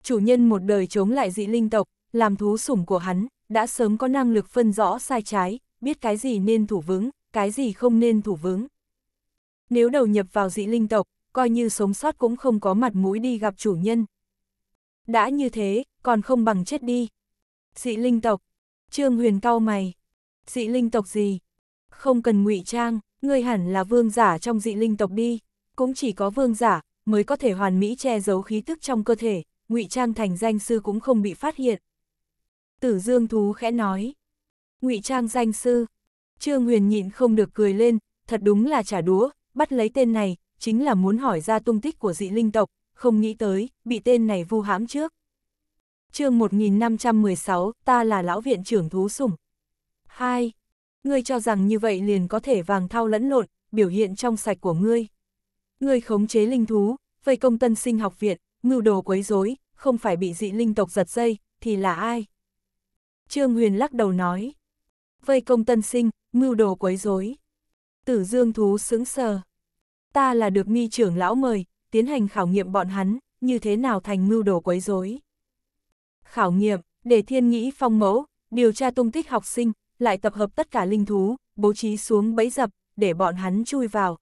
Chủ nhân một đời chống lại dị linh tộc, làm thú sủng của hắn, đã sớm có năng lực phân rõ sai trái, biết cái gì nên thủ vững, cái gì không nên thủ vững. Nếu đầu nhập vào dị linh tộc, coi như sống sót cũng không có mặt mũi đi gặp chủ nhân. Đã như thế, còn không bằng chết đi. Dị linh tộc. Trương Huyền cau mày. Dị linh tộc gì? Không cần ngụy trang, ngươi hẳn là vương giả trong dị linh tộc đi. Cũng chỉ có vương giả mới có thể hoàn mỹ che giấu khí tức trong cơ thể, ngụy trang thành danh sư cũng không bị phát hiện. Tử Dương thú khẽ nói. Ngụy trang danh sư. Trương Huyền nhịn không được cười lên, thật đúng là trả đúa, bắt lấy tên này, chính là muốn hỏi ra tung tích của dị linh tộc, không nghĩ tới, bị tên này vu hãm trước chương 1516, ta là lão viện trưởng thú sủng. 2. Ngươi cho rằng như vậy liền có thể vàng thao lẫn lộn, biểu hiện trong sạch của ngươi. Ngươi khống chế linh thú, vây công tân sinh học viện, mưu đồ quấy rối, không phải bị dị linh tộc giật dây, thì là ai? Trương Huyền lắc đầu nói. Vây công tân sinh, mưu đồ quấy rối. Tử Dương thú sững sờ. Ta là được mi trưởng lão mời, tiến hành khảo nghiệm bọn hắn, như thế nào thành mưu đồ quấy rối khảo nghiệm, để thiên nghĩ phong mẫu, điều tra tung tích học sinh, lại tập hợp tất cả linh thú, bố trí xuống bẫy dập, để bọn hắn chui vào.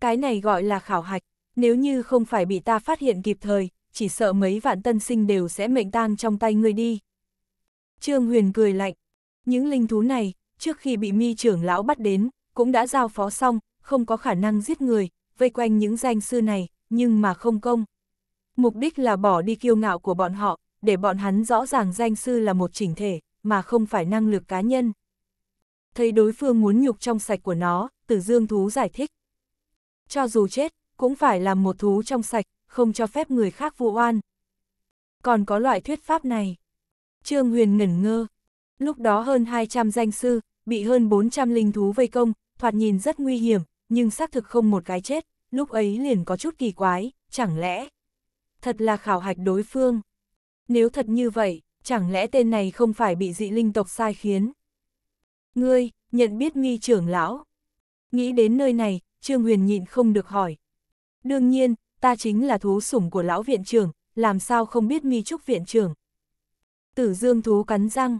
Cái này gọi là khảo hạch, nếu như không phải bị ta phát hiện kịp thời, chỉ sợ mấy vạn tân sinh đều sẽ mệnh tang trong tay ngươi đi. Trương Huyền cười lạnh, những linh thú này, trước khi bị mi trưởng lão bắt đến, cũng đã giao phó xong, không có khả năng giết người, vây quanh những danh sư này, nhưng mà không công. Mục đích là bỏ đi kiêu ngạo của bọn họ, để bọn hắn rõ ràng danh sư là một chỉnh thể, mà không phải năng lực cá nhân. Thấy đối phương muốn nhục trong sạch của nó, tử dương thú giải thích. Cho dù chết, cũng phải làm một thú trong sạch, không cho phép người khác vụ oan. Còn có loại thuyết pháp này. Trương Huyền ngẩn ngơ. Lúc đó hơn 200 danh sư, bị hơn 400 linh thú vây công, thoạt nhìn rất nguy hiểm, nhưng xác thực không một cái chết, lúc ấy liền có chút kỳ quái, chẳng lẽ. Thật là khảo hạch đối phương. Nếu thật như vậy, chẳng lẽ tên này không phải bị dị linh tộc sai khiến? Ngươi, nhận biết nghi trưởng lão. Nghĩ đến nơi này, Trương Huyền nhịn không được hỏi. Đương nhiên, ta chính là thú sủng của lão viện trưởng, làm sao không biết nghi trúc viện trưởng. Tử dương thú cắn răng.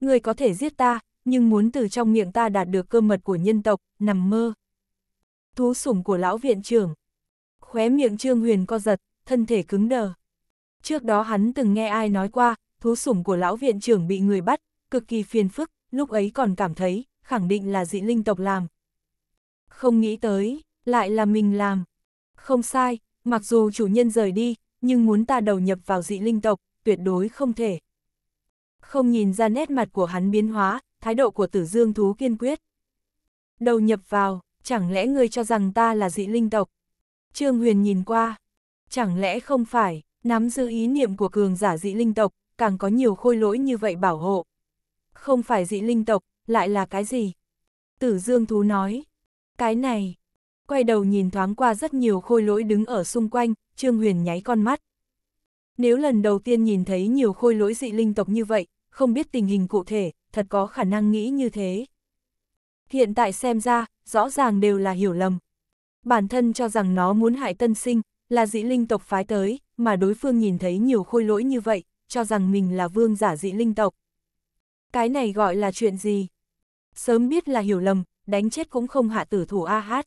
Ngươi có thể giết ta, nhưng muốn từ trong miệng ta đạt được cơ mật của nhân tộc, nằm mơ. Thú sủng của lão viện trưởng. Khóe miệng Trương Huyền co giật, thân thể cứng đờ. Trước đó hắn từng nghe ai nói qua, thú sủng của lão viện trưởng bị người bắt, cực kỳ phiền phức, lúc ấy còn cảm thấy, khẳng định là dị linh tộc làm. Không nghĩ tới, lại là mình làm. Không sai, mặc dù chủ nhân rời đi, nhưng muốn ta đầu nhập vào dị linh tộc, tuyệt đối không thể. Không nhìn ra nét mặt của hắn biến hóa, thái độ của tử dương thú kiên quyết. Đầu nhập vào, chẳng lẽ ngươi cho rằng ta là dị linh tộc? Trương Huyền nhìn qua, chẳng lẽ không phải, nắm giữ ý niệm của cường giả dị linh tộc, càng có nhiều khôi lỗi như vậy bảo hộ. Không phải dị linh tộc, lại là cái gì? Tử Dương Thú nói, cái này. Quay đầu nhìn thoáng qua rất nhiều khôi lỗi đứng ở xung quanh, Trương Huyền nháy con mắt. Nếu lần đầu tiên nhìn thấy nhiều khôi lỗi dị linh tộc như vậy, không biết tình hình cụ thể, thật có khả năng nghĩ như thế. Hiện tại xem ra, rõ ràng đều là hiểu lầm. Bản thân cho rằng nó muốn hại tân sinh, là dị linh tộc phái tới, mà đối phương nhìn thấy nhiều khôi lỗi như vậy, cho rằng mình là vương giả dị linh tộc. Cái này gọi là chuyện gì? Sớm biết là hiểu lầm, đánh chết cũng không hạ tử thủ A hát.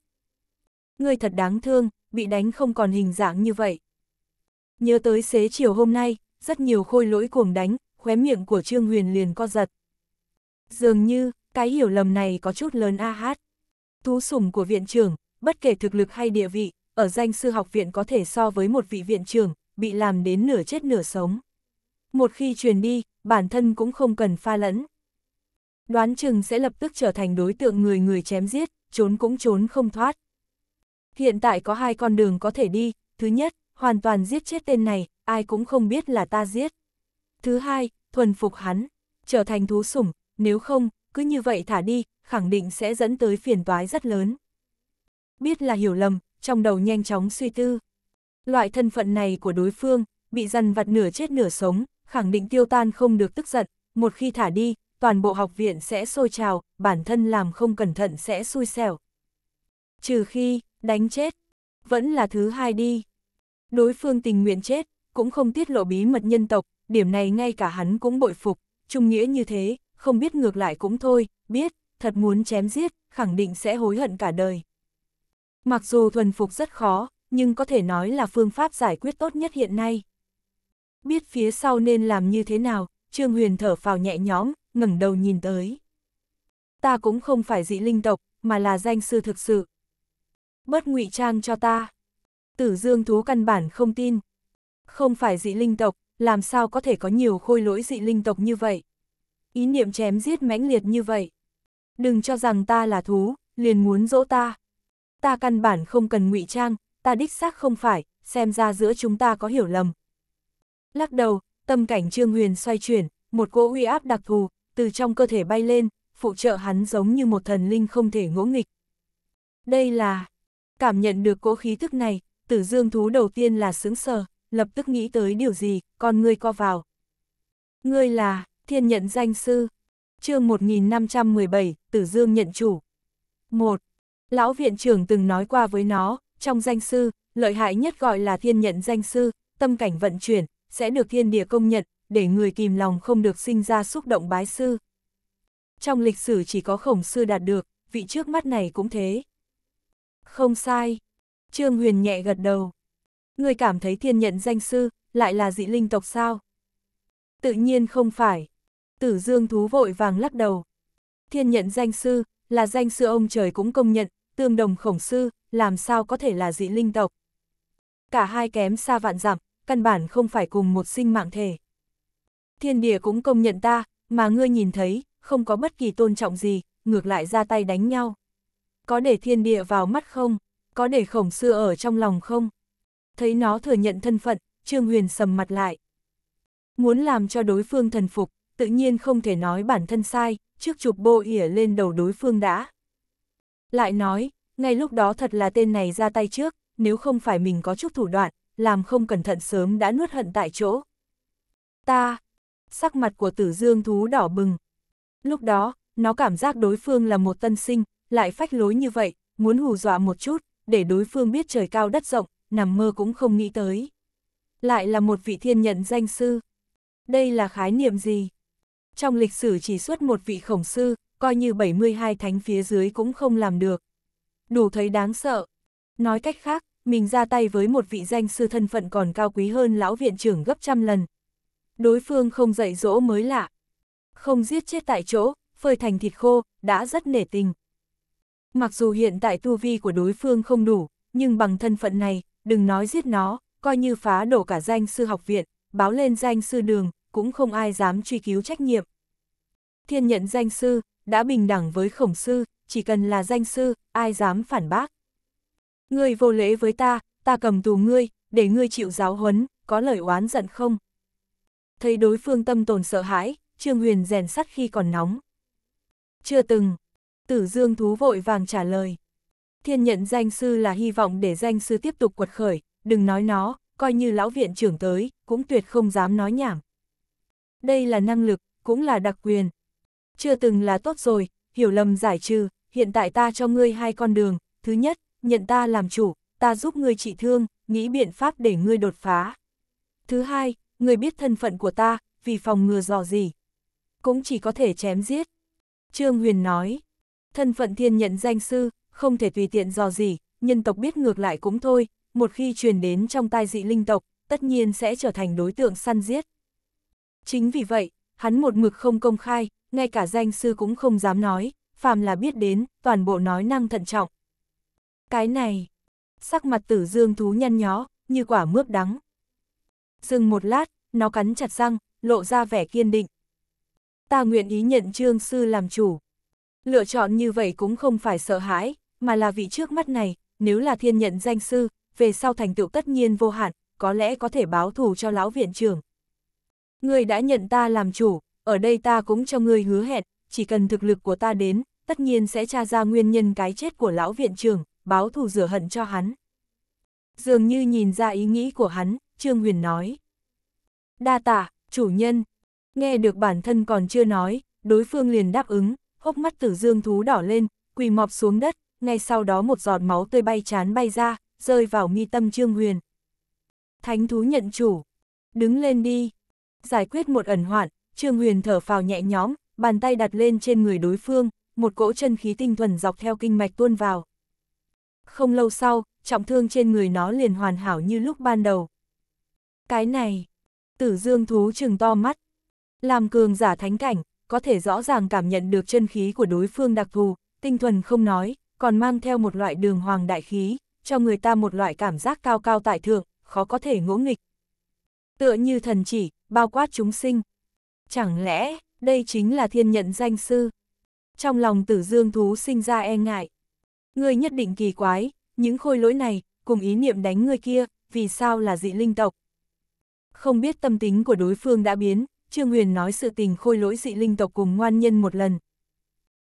Người thật đáng thương, bị đánh không còn hình dạng như vậy. Nhớ tới xế chiều hôm nay, rất nhiều khôi lỗi cuồng đánh, khóe miệng của Trương Huyền liền co giật. Dường như, cái hiểu lầm này có chút lớn A hát. Thú sủng của viện trưởng, bất kể thực lực hay địa vị, ở danh sư học viện có thể so với một vị viện trưởng, bị làm đến nửa chết nửa sống. Một khi truyền đi, bản thân cũng không cần pha lẫn. Đoán chừng sẽ lập tức trở thành đối tượng người người chém giết, trốn cũng trốn không thoát. Hiện tại có hai con đường có thể đi, thứ nhất, hoàn toàn giết chết tên này, ai cũng không biết là ta giết. Thứ hai, thuần phục hắn, trở thành thú sủng, nếu không, cứ như vậy thả đi, khẳng định sẽ dẫn tới phiền toái rất lớn. Biết là hiểu lầm, trong đầu nhanh chóng suy tư. Loại thân phận này của đối phương, bị dằn vặt nửa chết nửa sống, khẳng định tiêu tan không được tức giận, một khi thả đi, toàn bộ học viện sẽ sôi trào, bản thân làm không cẩn thận sẽ xui xẻo. Trừ khi, đánh chết, vẫn là thứ hai đi. Đối phương tình nguyện chết, cũng không tiết lộ bí mật nhân tộc, điểm này ngay cả hắn cũng bội phục, trung nghĩa như thế, không biết ngược lại cũng thôi, biết, thật muốn chém giết, khẳng định sẽ hối hận cả đời. Mặc dù thuần phục rất khó, nhưng có thể nói là phương pháp giải quyết tốt nhất hiện nay. Biết phía sau nên làm như thế nào, Trương Huyền thở phào nhẹ nhõm, ngẩng đầu nhìn tới. Ta cũng không phải dị linh tộc, mà là danh sư thực sự. Bớt ngụy trang cho ta. Tử Dương Thú căn bản không tin. Không phải dị linh tộc, làm sao có thể có nhiều khôi lỗi dị linh tộc như vậy? Ý niệm chém giết mãnh liệt như vậy. Đừng cho rằng ta là thú, liền muốn dỗ ta ta căn bản không cần ngụy trang, ta đích xác không phải, xem ra giữa chúng ta có hiểu lầm. Lắc đầu, tâm cảnh Trương Huyền xoay chuyển, một cỗ uy áp đặc thù, từ trong cơ thể bay lên, phụ trợ hắn giống như một thần linh không thể ngỗ nghịch. Đây là... Cảm nhận được cỗ khí thức này, tử dương thú đầu tiên là sướng sờ, lập tức nghĩ tới điều gì, còn ngươi co vào. Ngươi là, thiên nhận danh sư. chương 1517, tử dương nhận chủ. 1. Lão viện trưởng từng nói qua với nó, trong danh sư, lợi hại nhất gọi là thiên nhận danh sư, tâm cảnh vận chuyển, sẽ được thiên địa công nhận, để người kìm lòng không được sinh ra xúc động bái sư. Trong lịch sử chỉ có khổng sư đạt được, vị trước mắt này cũng thế. Không sai. Trương Huyền nhẹ gật đầu. Người cảm thấy thiên nhận danh sư, lại là dị linh tộc sao? Tự nhiên không phải. Tử Dương thú vội vàng lắc đầu. Thiên nhận danh sư, là danh sư ông trời cũng công nhận, tương đồng khổng sư, làm sao có thể là dị linh tộc. Cả hai kém xa vạn dặm, căn bản không phải cùng một sinh mạng thể. Thiên địa cũng công nhận ta, mà ngươi nhìn thấy, không có bất kỳ tôn trọng gì, ngược lại ra tay đánh nhau. Có để thiên địa vào mắt không? Có để khổng sư ở trong lòng không? Thấy nó thừa nhận thân phận, Trương Huyền sầm mặt lại. Muốn làm cho đối phương thần phục, tự nhiên không thể nói bản thân sai, trước chụp bộ ỉa lên đầu đối phương đã. Lại nói, ngay lúc đó thật là tên này ra tay trước, nếu không phải mình có chút thủ đoạn, làm không cẩn thận sớm đã nuốt hận tại chỗ. Ta, sắc mặt của tử dương thú đỏ bừng. Lúc đó, nó cảm giác đối phương là một tân sinh, lại phách lối như vậy, muốn hù dọa một chút, để đối phương biết trời cao đất rộng, nằm mơ cũng không nghĩ tới. Lại là một vị thiên nhận danh sư. Đây là khái niệm gì? Trong lịch sử chỉ xuất một vị khổng sư, coi như 72 thánh phía dưới cũng không làm được. Đủ thấy đáng sợ. Nói cách khác, mình ra tay với một vị danh sư thân phận còn cao quý hơn lão viện trưởng gấp trăm lần. Đối phương không dạy dỗ mới lạ. Không giết chết tại chỗ, phơi thành thịt khô, đã rất nể tình. Mặc dù hiện tại tu vi của đối phương không đủ, nhưng bằng thân phận này, đừng nói giết nó, coi như phá đổ cả danh sư học viện, báo lên danh sư đường, cũng không ai dám truy cứu trách nhiệm. Thiên nhận danh sư, đã bình đẳng với khổng sư, chỉ cần là danh sư, ai dám phản bác. Ngươi vô lễ với ta, ta cầm tù ngươi, để ngươi chịu giáo huấn, có lời oán giận không? Thấy đối phương tâm tồn sợ hãi, Trương Huyền rèn sắt khi còn nóng. Chưa từng, tử dương thú vội vàng trả lời. Thiên nhận danh sư là hy vọng để danh sư tiếp tục quật khởi, đừng nói nó, coi như lão viện trưởng tới, cũng tuyệt không dám nói nhảm. Đây là năng lực, cũng là đặc quyền, chưa từng là tốt rồi, hiểu lầm giải trừ, hiện tại ta cho ngươi hai con đường, thứ nhất, nhận ta làm chủ, ta giúp ngươi trị thương, nghĩ biện pháp để ngươi đột phá. Thứ hai, ngươi biết thân phận của ta, vì phòng ngừa dò gì. Cũng chỉ có thể chém giết. Trương Huyền nói, thân phận thiên nhận danh sư, không thể tùy tiện dò gì, nhân tộc biết ngược lại cũng thôi, một khi truyền đến trong tai dị linh tộc, tất nhiên sẽ trở thành đối tượng săn giết. Chính vì vậy, hắn một mực không công khai, ngay cả danh sư cũng không dám nói, phàm là biết đến, toàn bộ nói năng thận trọng. Cái này, sắc mặt tử dương thú nhăn nhó, như quả mướp đắng. Dừng một lát, nó cắn chặt răng, lộ ra vẻ kiên định. Ta nguyện ý nhận trương sư làm chủ. Lựa chọn như vậy cũng không phải sợ hãi, mà là vị trước mắt này, nếu là thiên nhận danh sư, về sau thành tựu tất nhiên vô hạn, có lẽ có thể báo thù cho lão viện trưởng. Ngươi đã nhận ta làm chủ, ở đây ta cũng cho ngươi hứa hẹn, chỉ cần thực lực của ta đến, tất nhiên sẽ tra ra nguyên nhân cái chết của lão viện trưởng, báo thù rửa hận cho hắn. Dường như nhìn ra ý nghĩ của hắn, Trương Huyền nói. Đa tạ, chủ nhân. Nghe được bản thân còn chưa nói, đối phương liền đáp ứng, hốc mắt tử dương thú đỏ lên, quỳ mọp xuống đất, ngay sau đó một giọt máu tươi bay chán bay ra, rơi vào mi tâm Trương Huyền. Thánh thú nhận chủ. Đứng lên đi giải quyết một ẩn hoạn, Trương Huyền thở phào nhẹ nhõm, bàn tay đặt lên trên người đối phương, một cỗ chân khí tinh thuần dọc theo kinh mạch tuôn vào. Không lâu sau, trọng thương trên người nó liền hoàn hảo như lúc ban đầu. Cái này, tử dương thú trừng to mắt. Làm cường giả thánh cảnh, có thể rõ ràng cảm nhận được chân khí của đối phương đặc thù, tinh thuần không nói, còn mang theo một loại đường hoàng đại khí, cho người ta một loại cảm giác cao cao tại thượng, khó có thể ngỗ nghịch. Tựa như thần chỉ, bao quát chúng sinh. Chẳng lẽ, đây chính là thiên nhận danh sư? Trong lòng tử dương thú sinh ra e ngại. Ngươi nhất định kỳ quái, những khôi lỗi này, cùng ý niệm đánh ngươi kia, vì sao là dị linh tộc? Không biết tâm tính của đối phương đã biến, Trương Huyền nói sự tình khôi lỗi dị linh tộc cùng ngoan nhân một lần.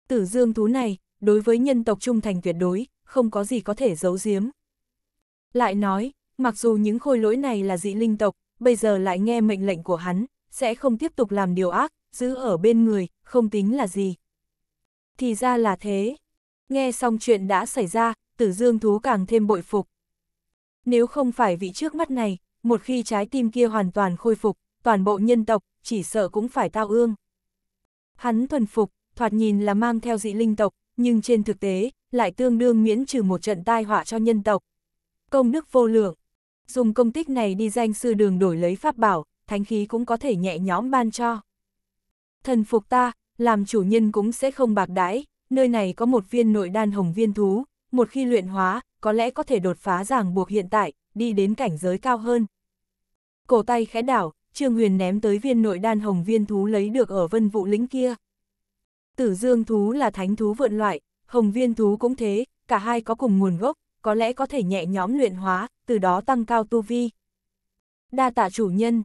Tử dương thú này, đối với nhân tộc trung thành tuyệt đối, không có gì có thể giấu giếm. Lại nói, mặc dù những khôi lỗi này là dị linh tộc, bây giờ lại nghe mệnh lệnh của hắn, sẽ không tiếp tục làm điều ác, giữ ở bên người, không tính là gì. Thì ra là thế. Nghe xong chuyện đã xảy ra, tử dương thú càng thêm bội phục. Nếu không phải vị trước mắt này, một khi trái tim kia hoàn toàn khôi phục, toàn bộ nhân tộc, chỉ sợ cũng phải tao ương. Hắn thuần phục, thoạt nhìn là mang theo dị linh tộc, nhưng trên thực tế, lại tương đương miễn trừ một trận tai họa cho nhân tộc. Công đức vô lượng dùng công tích này đi danh sư đường đổi lấy pháp bảo, thánh khí cũng có thể nhẹ nhõm ban cho. Thần phục ta, làm chủ nhân cũng sẽ không bạc đãi, nơi này có một viên nội đan hồng viên thú, một khi luyện hóa, có lẽ có thể đột phá ràng buộc hiện tại, đi đến cảnh giới cao hơn. Cổ tay khẽ đảo, Trương Huyền ném tới viên nội đan hồng viên thú lấy được ở vân vụ lĩnh kia. Tử dương thú là thánh thú vượn loại, hồng viên thú cũng thế, cả hai có cùng nguồn gốc, có lẽ có thể nhẹ nhóm luyện hóa, từ đó tăng cao tu vi. Đa tạ chủ nhân,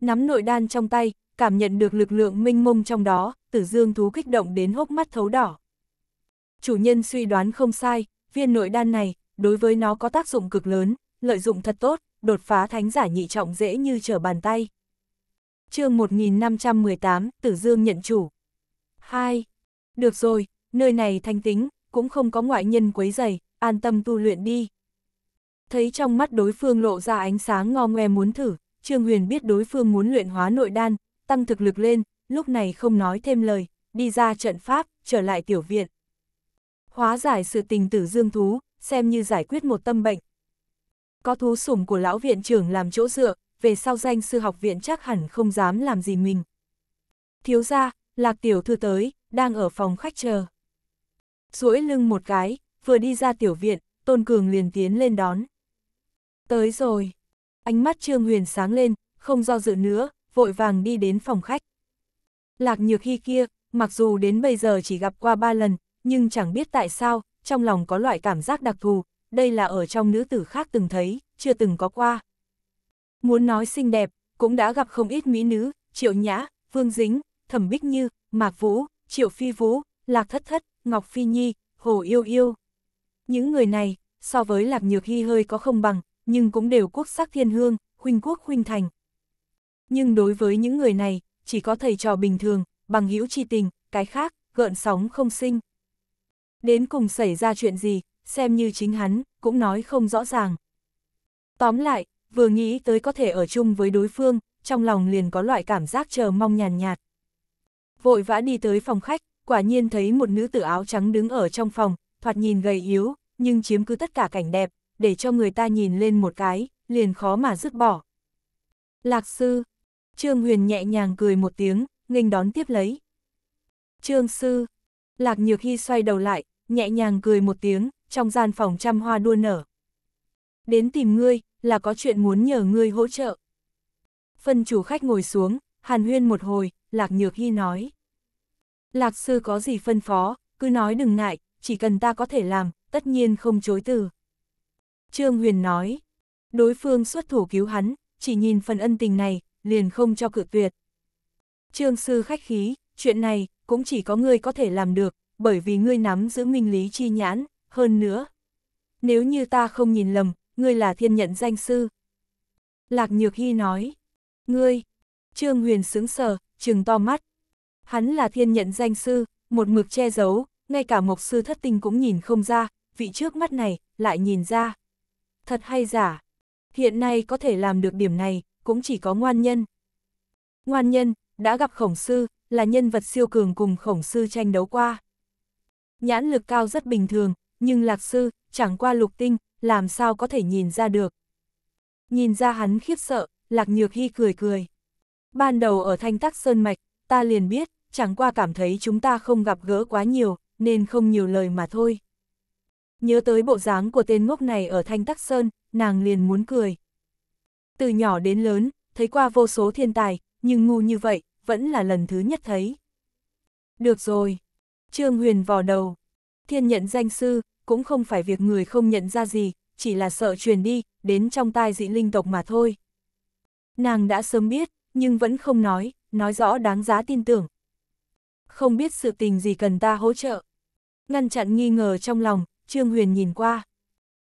nắm nội đan trong tay, cảm nhận được lực lượng minh mông trong đó, tử dương thú kích động đến hốc mắt thấu đỏ. Chủ nhân suy đoán không sai, viên nội đan này, đối với nó có tác dụng cực lớn, lợi dụng thật tốt, đột phá thánh giả nhị trọng dễ như trở bàn tay. chương 1518, Tử Dương nhận chủ. 2. Được rồi, nơi này thanh tính, cũng không có ngoại nhân quấy dày, an tâm tu luyện đi. Thấy trong mắt đối phương lộ ra ánh sáng ngo ngoe muốn thử, Trương Huyền biết đối phương muốn luyện hóa nội đan, tăng thực lực lên, lúc này không nói thêm lời, đi ra trận pháp, trở lại tiểu viện. Hóa giải sự tình tử dương thú, xem như giải quyết một tâm bệnh. Có thú sủng của lão viện trưởng làm chỗ dựa, về sau danh sư học viện chắc hẳn không dám làm gì mình. Thiếu ra, lạc tiểu thư tới, đang ở phòng khách chờ. duỗi lưng một cái, vừa đi ra tiểu viện, Tôn Cường liền tiến lên đón. Tới rồi. Ánh mắt Trương Huyền sáng lên, không do dự nữa, vội vàng đi đến phòng khách. Lạc nhược hy kia, mặc dù đến bây giờ chỉ gặp qua ba lần, nhưng chẳng biết tại sao, trong lòng có loại cảm giác đặc thù, đây là ở trong nữ tử khác từng thấy, chưa từng có qua. Muốn nói xinh đẹp, cũng đã gặp không ít mỹ nữ, triệu nhã, vương dính, thẩm bích như, mạc vũ, triệu phi vũ, lạc thất thất, ngọc phi nhi, hồ yêu yêu. Những người này, so với lạc nhược hy hơi có không bằng, nhưng cũng đều quốc sắc thiên hương, huynh quốc huynh thành. Nhưng đối với những người này, chỉ có thầy trò bình thường, bằng hữu tri tình, cái khác, gợn sóng không sinh. Đến cùng xảy ra chuyện gì, xem như chính hắn, cũng nói không rõ ràng. Tóm lại, vừa nghĩ tới có thể ở chung với đối phương, trong lòng liền có loại cảm giác chờ mong nhàn nhạt, nhạt. Vội vã đi tới phòng khách, quả nhiên thấy một nữ tử áo trắng đứng ở trong phòng, thoạt nhìn gầy yếu, nhưng chiếm cứ tất cả cảnh đẹp, để cho người ta nhìn lên một cái, liền khó mà dứt bỏ. Lạc sư, Trương Huyền nhẹ nhàng cười một tiếng, nghênh đón tiếp lấy. Trương sư, Lạc Nhược Hy xoay đầu lại, nhẹ nhàng cười một tiếng, trong gian phòng trăm hoa đua nở. Đến tìm ngươi, là có chuyện muốn nhờ ngươi hỗ trợ. Phân chủ khách ngồi xuống, hàn huyên một hồi, Lạc Nhược Hy nói. Lạc sư có gì phân phó, cứ nói đừng ngại, chỉ cần ta có thể làm, tất nhiên không chối từ. Trương Huyền nói. Đối phương xuất thủ cứu hắn, chỉ nhìn phần ân tình này, liền không cho cự tuyệt. Trương sư khách khí, chuyện này, cũng chỉ có ngươi có thể làm được, bởi vì ngươi nắm giữ minh lý chi nhãn, hơn nữa. Nếu như ta không nhìn lầm, ngươi là thiên nhận danh sư. Lạc Nhược Hy nói, ngươi, Trương Huyền sướng sờ, trừng to mắt. Hắn là thiên nhận danh sư, một mực che giấu, ngay cả mộc sư thất tinh cũng nhìn không ra, vị trước mắt này, lại nhìn ra. Thật hay giả? Hiện nay có thể làm được điểm này, cũng chỉ có ngoan nhân. Ngoan nhân, đã gặp khổng sư, là nhân vật siêu cường cùng khổng sư tranh đấu qua. Nhãn lực cao rất bình thường, nhưng lạc sư, chẳng qua lục tinh, làm sao có thể nhìn ra được. Nhìn ra hắn khiếp sợ, lạc nhược hy cười cười. Ban đầu ở thanh tắc sơn mạch, ta liền biết, chẳng qua cảm thấy chúng ta không gặp gỡ quá nhiều, nên không nhiều lời mà thôi. Nhớ tới bộ dáng của tên ngốc này ở Thanh Tắc Sơn, nàng liền muốn cười. Từ nhỏ đến lớn, thấy qua vô số thiên tài, nhưng ngu như vậy, vẫn là lần thứ nhất thấy. Được rồi. Trương Huyền vò đầu. Thiên nhận danh sư, cũng không phải việc người không nhận ra gì, chỉ là sợ truyền đi, đến trong tai dị linh tộc mà thôi. Nàng đã sớm biết, nhưng vẫn không nói, nói rõ đáng giá tin tưởng. Không biết sự tình gì cần ta hỗ trợ. Ngăn chặn nghi ngờ trong lòng, Trương Huyền nhìn qua.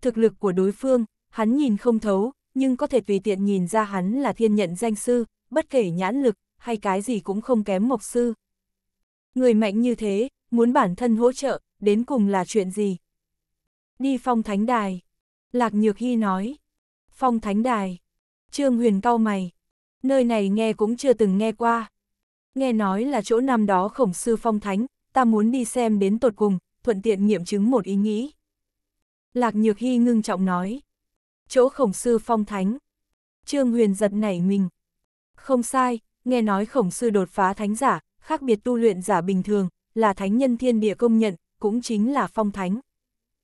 Thực lực của đối phương, hắn nhìn không thấu, nhưng có thể tùy tiện nhìn ra hắn là thiên nhận danh sư, bất kể nhãn lực, hay cái gì cũng không kém mộc sư. Người mạnh như thế, muốn bản thân hỗ trợ, đến cùng là chuyện gì? Đi phong thánh đài. Lạc Nhược Hy nói. Phong thánh đài. Trương Huyền cau mày. Nơi này nghe cũng chưa từng nghe qua. Nghe nói là chỗ năm đó khổng sư phong thánh, ta muốn đi xem đến tột cùng, thuận tiện nghiệm chứng một ý nghĩ. Lạc Nhược Hy ngưng trọng nói. Chỗ khổng sư phong thánh. Trương Huyền giật nảy mình. Không sai, nghe nói khổng sư đột phá thánh giả, khác biệt tu luyện giả bình thường, là thánh nhân thiên địa công nhận, cũng chính là phong thánh.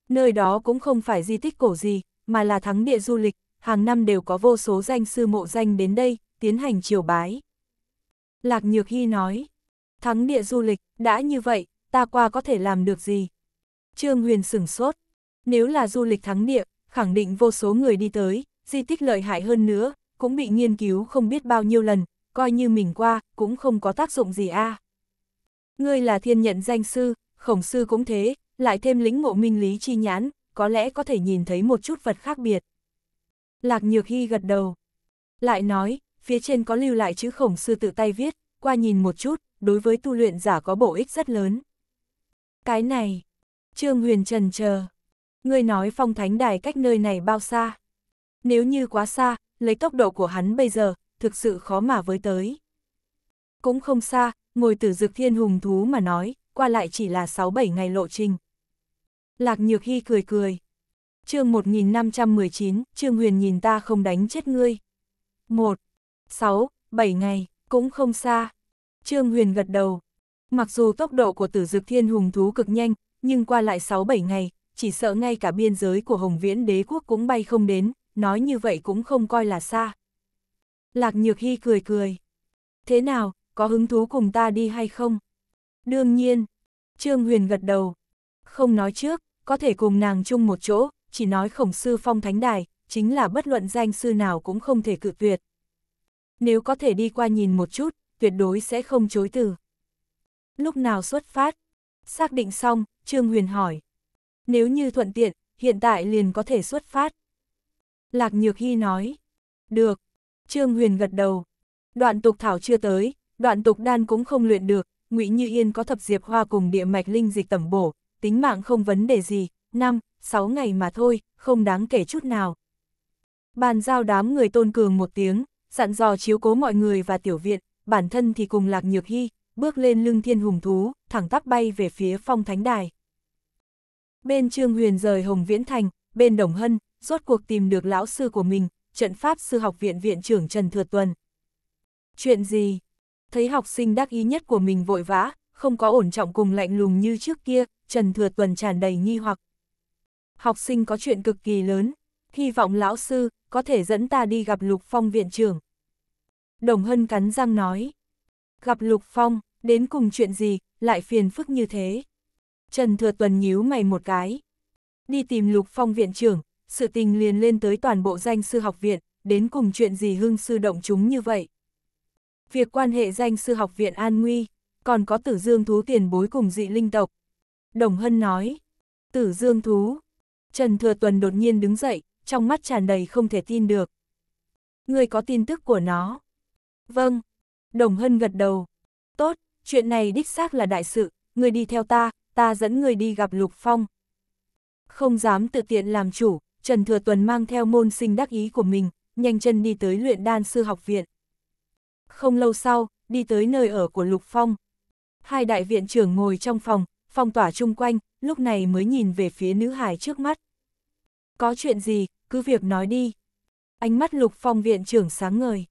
Nơi đó cũng không phải di tích cổ gì, mà là thắng địa du lịch, hàng năm đều có vô số danh sư mộ danh đến đây, tiến hành triều bái. Lạc Nhược Hy nói, thắng địa du lịch, đã như vậy, ta qua có thể làm được gì? Trương Huyền sửng sốt. Nếu là du lịch thắng địa, khẳng định vô số người đi tới, di tích lợi hại hơn nữa, cũng bị nghiên cứu không biết bao nhiêu lần, coi như mình qua, cũng không có tác dụng gì a. Ngươi là thiên nhận danh sư, khổng sư cũng thế, lại thêm lĩnh ngộ minh lý chi nhãn, có lẽ có thể nhìn thấy một chút vật khác biệt. Lạc Nhược Hy gật đầu. Lại nói, phía trên có lưu lại chữ khổng sư tự tay viết, qua nhìn một chút, đối với tu luyện giả có bổ ích rất lớn. Cái này, Trương Huyền trần chờ. Ngươi nói phong thánh đài cách nơi này bao xa? Nếu như quá xa, lấy tốc độ của hắn bây giờ, thực sự khó mà với tới. Cũng không xa, ngồi tử dực thiên hùng thú mà nói, qua lại chỉ là 6-7 ngày lộ trình. Lạc Nhược Hy cười cười. chương 1519, Trương Huyền nhìn ta không đánh chết ngươi. 1. 6, 7 ngày, cũng không xa. Trương Huyền gật đầu, Mặc dù tốc độ của tử dực thiên hùng thú cực nhanh, nhưng qua lại 6-7 ngày, chỉ sợ ngay cả biên giới của Hồng Viễn đế quốc cũng bay không đến, nói như vậy cũng không coi là xa. Lạc Nhược Hy cười cười. Thế nào, có hứng thú cùng ta đi hay không? Đương nhiên. Trương Huyền gật đầu. Không nói trước, có thể cùng nàng chung một chỗ, chỉ nói khổng sư phong thánh đài, chính là bất luận danh sư nào cũng không thể cự tuyệt. Nếu có thể đi qua nhìn một chút, tuyệt đối sẽ không chối từ lúc nào xuất phát? Xác định xong, Trương Huyền hỏi. Nếu như thuận tiện, hiện tại liền có thể xuất phát. Lạc Nhược Hy nói. Được. Trương Huyền gật đầu. Đoạn tục thảo chưa tới, đoạn tục đan cũng không luyện được, ngụy Như Yên có thập diệp hoa cùng địa mạch linh dịch tẩm bổ, tính mạng không vấn đề gì, năm, sáu ngày mà thôi, không đáng kể chút nào. Bàn giao đám người tôn cường một tiếng, dặn dò chiếu cố mọi người và tiểu viện, bản thân thì cùng Lạc Nhược Hy, bước lên lưng thiên hùng thú, thẳng tắp bay về phía phong thánh đài. Bên Trương Huyền rời Hồng Viễn Thành, bên Đồng Hân, rốt cuộc tìm được lão sư của mình, trận pháp sư học viện viện trưởng Trần Thừa Tuần. Chuyện gì? Thấy học sinh đắc ý nhất của mình vội vã, không có ổn trọng cùng lạnh lùng như trước kia, Trần Thừa Tuần tràn đầy nghi hoặc. Học sinh có chuyện cực kỳ lớn, hy vọng lão sư có thể dẫn ta đi gặp Lục Phong viện trưởng. Đồng Hân cắn răng nói. Gặp Lục Phong, Đến cùng chuyện gì, lại phiền phức như thế. Trần Thừa Tuần nhíu mày một cái. Đi tìm Lục Phong viện trưởng, sự tình liền lên tới toàn bộ danh sư học viện, đến cùng chuyện gì hưng sư động chúng như vậy. Việc quan hệ danh sư học viện an nguy, còn có tử dương thú tiền bối cùng dị linh tộc. Đồng Hân nói, tử dương thú. Trần Thừa Tuần đột nhiên đứng dậy, trong mắt tràn đầy không thể tin được. Người có tin tức của nó. Vâng. Đồng Hân gật đầu. Tốt, chuyện này đích xác là đại sự, người đi theo ta, ta dẫn người đi gặp Lục Phong. Không dám tự tiện làm chủ, Trần Thừa Tuần mang theo môn sinh đắc ý của mình, nhanh chân đi tới luyện đan sư học viện. Không lâu sau, đi tới nơi ở của Lục Phong. Hai đại viện trưởng ngồi trong phòng, phong tỏa chung quanh, lúc này mới nhìn về phía nữ hài trước mắt. Có chuyện gì, cứ việc nói đi. Ánh mắt Lục Phong viện trưởng sáng ngời.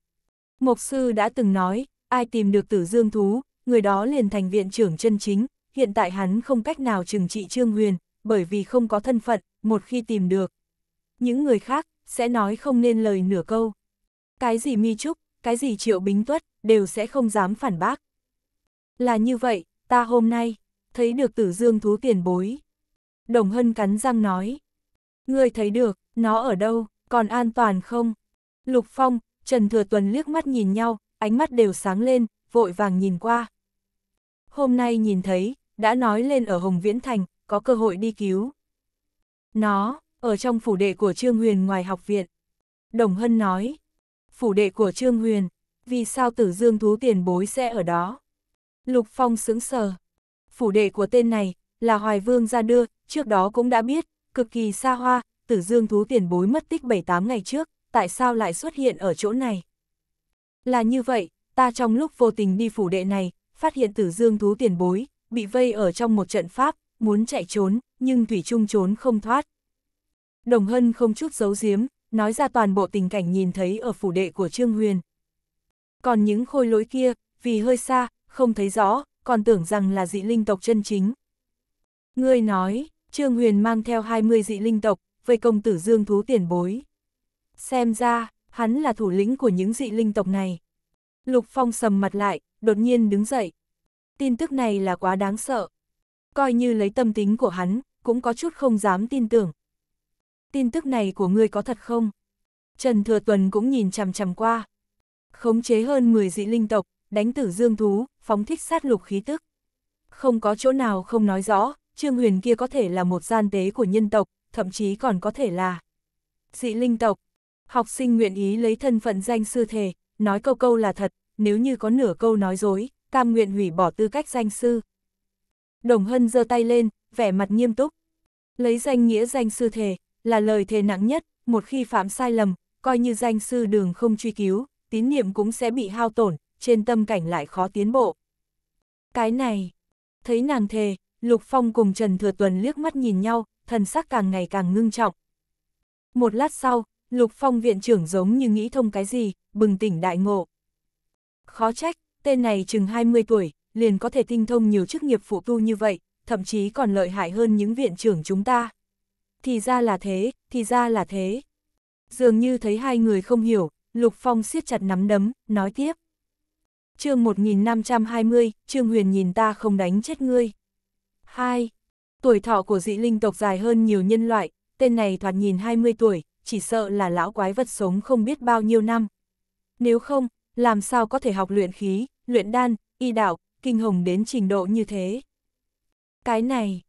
Mộc sư đã từng nói, ai tìm được tử dương thú, người đó liền thành viện trưởng chân chính, hiện tại hắn không cách nào trừng trị Trương Huyền, bởi vì không có thân phận, một khi tìm được. Những người khác, sẽ nói không nên lời nửa câu. Cái gì Mi Trúc, cái gì Triệu Bính Tuất, đều sẽ không dám phản bác. Là như vậy, ta hôm nay, thấy được tử dương thú tiền bối. Đồng Hân cắn răng nói. Ngươi thấy được, nó ở đâu, còn an toàn không? Lục Phong, Trần Thừa Tuần liếc mắt nhìn nhau, ánh mắt đều sáng lên, vội vàng nhìn qua hôm nay nhìn thấy, đã nói lên ở Hồng Viễn Thành, có cơ hội đi cứu. Nó, ở trong phủ đệ của Trương Huyền ngoài học viện. Đồng Hân nói, phủ đệ của Trương Huyền, vì sao tử dương thú tiền bối sẽ ở đó? Lục Phong sững sờ, phủ đệ của tên này, là Hoài Vương ra đưa, trước đó cũng đã biết, cực kỳ xa hoa, tử dương thú tiền bối mất tích 7-8 ngày trước, tại sao lại xuất hiện ở chỗ này? Là như vậy, ta trong lúc vô tình đi phủ đệ này, phát hiện tử dương thú tiền bối, bị vây ở trong một trận pháp, muốn chạy trốn, nhưng Thủy Trung trốn không thoát. Đồng Hân không chút giấu giếm, nói ra toàn bộ tình cảnh nhìn thấy ở phủ đệ của Trương Huyền. Còn những khôi lỗi kia, vì hơi xa, không thấy rõ, còn tưởng rằng là dị linh tộc chân chính. người nói, Trương Huyền mang theo 20 dị linh tộc, vây công tử Dương thú tiền bối. Xem ra, hắn là thủ lĩnh của những dị linh tộc này. Lục Phong sầm mặt lại, đột nhiên đứng dậy. Tin tức này là quá đáng sợ. Coi như lấy tâm tính của hắn, cũng có chút không dám tin tưởng. Tin tức này của ngươi có thật không? Trần Thừa Tuần cũng nhìn chằm chằm qua. Khống chế hơn 10 dị linh tộc, đánh tử dương thú, phóng thích sát lục khí tức. Không có chỗ nào không nói rõ, Trương Huyền kia có thể là một gian tế của nhân tộc, thậm chí còn có thể là dị linh tộc. Học sinh nguyện ý lấy thân phận danh sư thể, nói câu câu là thật, nếu như có nửa câu nói dối, cam nguyện hủy bỏ tư cách danh sư. Đồng Hân giơ tay lên, vẻ mặt nghiêm túc. Lấy danh nghĩa danh sư thề, là lời thề nặng nhất, một khi phạm sai lầm, coi như danh sư đường không truy cứu, tín niệm cũng sẽ bị hao tổn, trên tâm cảnh lại khó tiến bộ. Cái này, thấy nàng thề, Lục Phong cùng Trần Thừa Tuần liếc mắt nhìn nhau, thần sắc càng ngày càng ngưng trọng. Một lát sau, Lục Phong viện trưởng giống như nghĩ thông cái gì, bừng tỉnh đại ngộ. Khó trách, tên này chừng 20 tuổi, liền có thể tinh thông nhiều chức nghiệp phụ tu như vậy, thậm chí còn lợi hại hơn những viện trưởng chúng ta. Thì ra là thế, thì ra là thế. Dường như thấy hai người không hiểu, Lục Phong siết chặt nắm đấm, nói tiếp. chương 1520, Trương Huyền nhìn ta không đánh chết ngươi. 2. Tuổi thọ của dị linh tộc dài hơn nhiều nhân loại, tên này thoạt nhìn 20 tuổi, chỉ sợ là lão quái vật sống không biết bao nhiêu năm. Nếu không, làm sao có thể học luyện khí, luyện đan, y đạo, kinh hồng đến trình độ như thế. Cái này,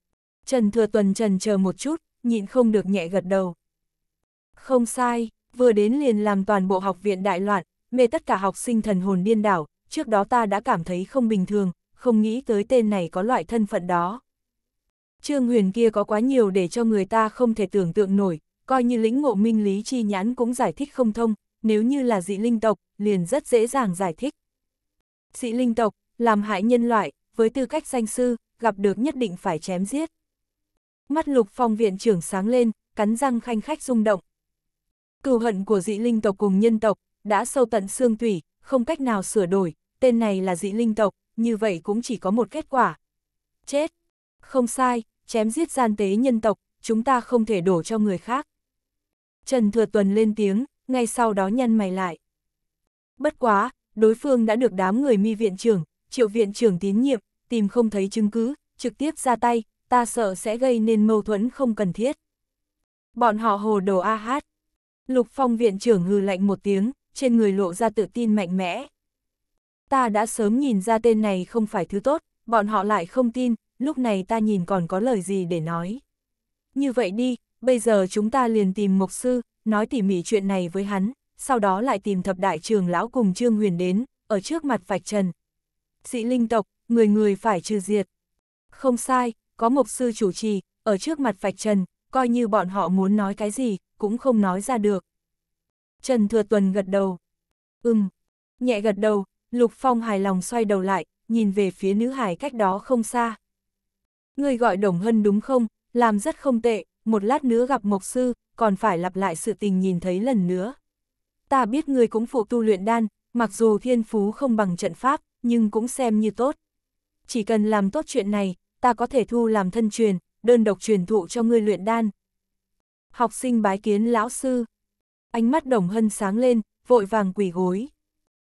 Trần Thừa Tuần trần chờ một chút, nhịn không được nhẹ gật đầu. Không sai, vừa đến liền làm toàn bộ học viện đại loạn, mê tất cả học sinh thần hồn điên đảo, trước đó ta đã cảm thấy không bình thường, không nghĩ tới tên này có loại thân phận đó. Trương Huyền kia có quá nhiều để cho người ta không thể tưởng tượng nổi, coi như lĩnh ngộ minh lý chi nhãn cũng giải thích không thông, nếu như là dị linh tộc, liền rất dễ dàng giải thích. Dị linh tộc, làm hại nhân loại, với tư cách danh sư, gặp được nhất định phải chém giết. Mắt lục phong viện trưởng sáng lên, cắn răng khanh khách rung động. Cừu hận của dị linh tộc cùng nhân tộc, đã sâu tận xương tủy, không cách nào sửa đổi, tên này là dị linh tộc, như vậy cũng chỉ có một kết quả. Chết! Không sai, chém giết gian tế nhân tộc, chúng ta không thể đổ cho người khác. Trần Thừa Tuần lên tiếng, ngay sau đó nhăn mày lại. Bất quá, đối phương đã được đám người mi viện trưởng, triệu viện trưởng tín nhiệm, tìm không thấy chứng cứ, trực tiếp ra tay, ta sợ sẽ gây nên mâu thuẫn không cần thiết. Bọn họ hồ đồ a hát. Lục Phong viện trưởng hừ lạnh một tiếng, trên người lộ ra tự tin mạnh mẽ. Ta đã sớm nhìn ra tên này không phải thứ tốt, bọn họ lại không tin, lúc này ta nhìn còn có lời gì để nói. Như vậy đi, bây giờ chúng ta liền tìm mục sư, nói tỉ mỉ chuyện này với hắn, sau đó lại tìm thập đại trường lão cùng Trương Huyền đến, ở trước mặt vạch trần. Sĩ linh tộc, người người phải trừ diệt. Không sai, có mục sư chủ trì, ở trước mặt vạch trần, coi như bọn họ muốn nói cái gì, cũng không nói ra được. Trần Thừa Tuần gật đầu. Ừm, nhẹ gật đầu, Lục Phong hài lòng xoay đầu lại, nhìn về phía nữ hải cách đó không xa. Người gọi Đồng Hân đúng không, làm rất không tệ, một lát nữa gặp mục sư, còn phải lặp lại sự tình nhìn thấy lần nữa. Ta biết ngươi cũng phụ tu luyện đan, mặc dù thiên phú không bằng trận pháp, nhưng cũng xem như tốt. Chỉ cần làm tốt chuyện này, ta có thể thu làm thân truyền, đơn độc truyền thụ cho ngươi luyện đan. Học sinh bái kiến lão sư. Ánh mắt đồng hân sáng lên, vội vàng quỳ gối.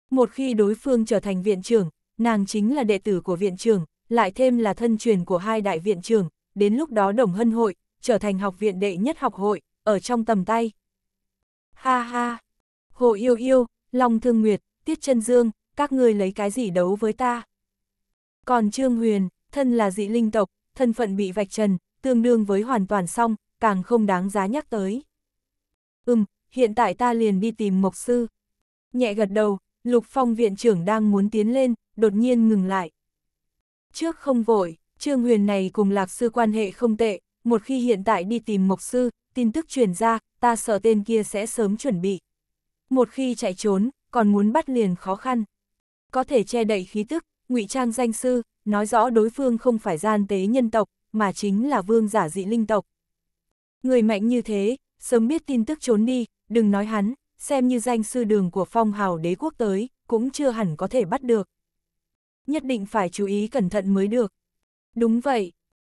Một khi đối phương trở thành viện trưởng, nàng chính là đệ tử của viện trưởng, lại thêm là thân truyền của hai đại viện trưởng, đến lúc đó đồng hân hội, trở thành học viện đệ nhất học hội, ở trong tầm tay. Ha ha, Hồ Yêu Yêu, Long Thương Nguyệt, Tiết chân Dương, các ngươi lấy cái gì đấu với ta? Còn Trương Huyền, thân là dị linh tộc, thân phận bị vạch trần, tương đương với hoàn toàn xong, càng không đáng giá nhắc tới. Ừm, hiện tại ta liền đi tìm Mộc Sư. Nhẹ gật đầu, Lục Phong viện trưởng đang muốn tiến lên, đột nhiên ngừng lại. Trước không vội, Trương Huyền này cùng Lạc Sư quan hệ không tệ, một khi hiện tại đi tìm mộc sư, tin tức truyền ra, ta sợ tên kia sẽ sớm chuẩn bị. Một khi chạy trốn, còn muốn bắt liền khó khăn. Có thể che đậy khí tức, ngụy trang danh sư, nói rõ đối phương không phải gian tế nhân tộc, mà chính là vương giả dị linh tộc. Người mạnh như thế, sớm biết tin tức trốn đi, đừng nói hắn, xem như danh sư đường của phong hào đế quốc tới, cũng chưa hẳn có thể bắt được. Nhất định phải chú ý cẩn thận mới được. Đúng vậy,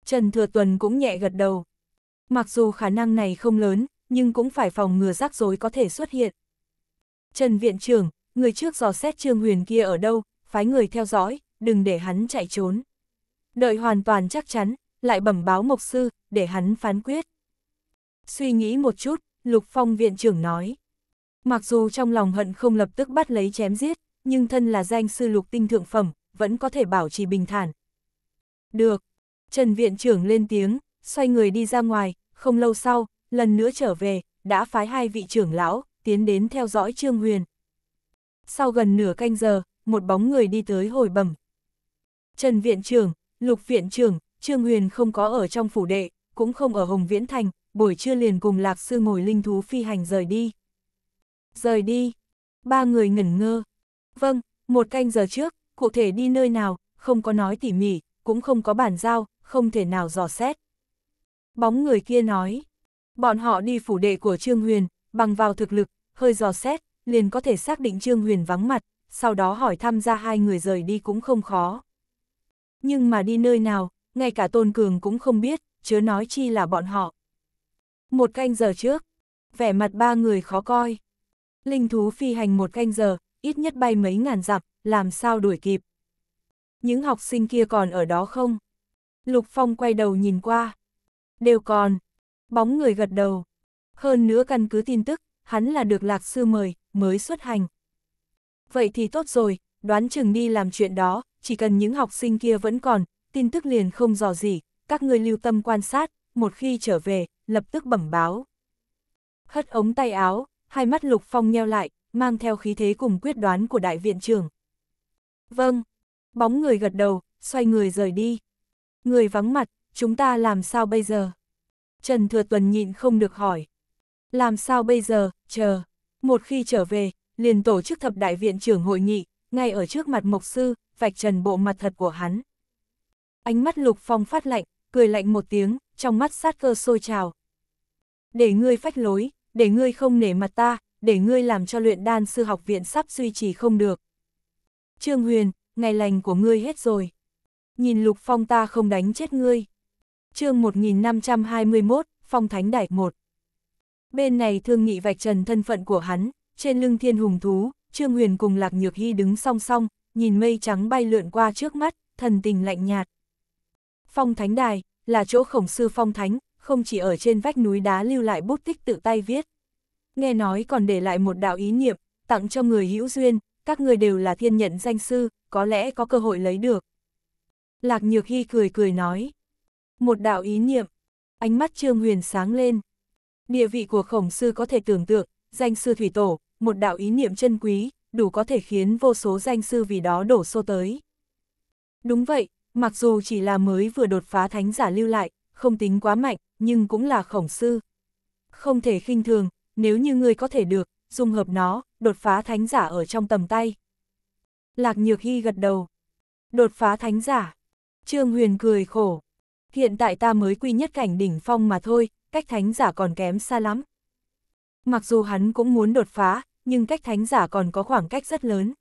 Trần Thừa Tuần cũng nhẹ gật đầu. Mặc dù khả năng này không lớn, nhưng cũng phải phòng ngừa rắc rối có thể xuất hiện. Trần Viện trưởng, người trước dò xét Trương Huyền kia ở đâu, phái người theo dõi, đừng để hắn chạy trốn. Đợi hoàn toàn chắc chắn, lại bẩm báo mộc sư, để hắn phán quyết. Suy nghĩ một chút, Lục Phong viện trưởng nói. Mặc dù trong lòng hận không lập tức bắt lấy chém giết, nhưng thân là danh sư lục tinh thượng phẩm, vẫn có thể bảo trì bình thản. Được, Trần Viện trưởng lên tiếng, xoay người đi ra ngoài, không lâu sau, lần nữa trở về, đã phái hai vị trưởng lão, tiến đến theo dõi Trương Huyền. Sau gần nửa canh giờ, một bóng người đi tới hồi bẩm. Trần Viện trưởng, Lục Viện trưởng, Trương Huyền không có ở trong phủ đệ, cũng không ở Hồng Viễn Thành, buổi trưa liền cùng Lạc Sư ngồi linh thú phi hành rời đi. Rời đi, ba người ngẩn ngơ. Vâng, một canh giờ trước, cụ thể đi nơi nào, không có nói tỉ mỉ, cũng không có bản giao, không thể nào dò xét. Bóng người kia nói, bọn họ đi phủ đệ của Trương Huyền, bằng vào thực lực, hơi dò xét, liền có thể xác định Trương Huyền vắng mặt, sau đó hỏi thăm gia hai người rời đi cũng không khó. Nhưng mà đi nơi nào, ngay cả Tôn Cường cũng không biết, chớ nói chi là bọn họ. Một canh giờ trước, vẻ mặt ba người khó coi. Linh thú phi hành một canh giờ, ít nhất bay mấy ngàn dặm, làm sao đuổi kịp. Những học sinh kia còn ở đó không? Lục Phong quay đầu nhìn qua. Đều còn. Bóng người gật đầu. Hơn nữa căn cứ tin tức, hắn là được lạc sư mời, mới xuất hành. Vậy thì tốt rồi, đoán chừng đi làm chuyện đó, chỉ cần những học sinh kia vẫn còn, tin tức liền không dò gì, các người lưu tâm quan sát, một khi trở về, lập tức bẩm báo. Hất ống tay áo, hai mắt Lục Phong nheo lại, mang theo khí thế cùng quyết đoán của đại viện trưởng. Vâng, bóng người gật đầu, xoay người rời đi. Người vắng mặt, chúng ta làm sao bây giờ? Trần Thừa Tuần nhịn không được hỏi. Làm sao bây giờ, chờ. Một khi trở về, liền tổ chức thập đại viện trưởng hội nghị, ngay ở trước mặt mục sư, vạch trần bộ mặt thật của hắn. Ánh mắt Lục Phong phát lạnh, cười lạnh một tiếng, trong mắt sát cơ sôi trào. Để ngươi phách lối, để ngươi không nể mặt ta, để ngươi làm cho luyện đan sư học viện sắp duy trì không được. Trương Huyền, ngày lành của ngươi hết rồi. Nhìn Lục Phong ta không đánh chết ngươi. chương 1521, Phong Thánh Đại 1. Bên này thương nghị vạch trần thân phận của hắn, trên lưng thiên hùng thú, Trương Huyền cùng Lạc Nhược Hy đứng song song, nhìn mây trắng bay lượn qua trước mắt, thần tình lạnh nhạt. Phong Thánh Đài, là chỗ khổng sư Phong Thánh, không chỉ ở trên vách núi đá lưu lại bút tích tự tay viết. Nghe nói còn để lại một đạo ý niệm, tặng cho người hữu duyên, các người đều là thiên nhận danh sư, có lẽ có cơ hội lấy được. Lạc Nhược Hy cười cười nói. Một đạo ý niệm, ánh mắt Trương Huyền sáng lên. Địa vị của khổng sư có thể tưởng tượng, danh sư thủy tổ, một đạo ý niệm chân quý, đủ có thể khiến vô số danh sư vì đó đổ xô tới. Đúng vậy, mặc dù chỉ là mới vừa đột phá thánh giả lưu lại, không tính quá mạnh, nhưng cũng là khổng sư. Không thể khinh thường, nếu như ngươi có thể được, dung hợp nó, đột phá thánh giả ở trong tầm tay. Lạc Nhược Hy gật đầu. Đột phá thánh giả. Trương Huyền cười khổ. Hiện tại ta mới quy nhất cảnh đỉnh phong mà thôi, cách thánh giả còn kém xa lắm. Mặc dù hắn cũng muốn đột phá, nhưng cách thánh giả còn có khoảng cách rất lớn.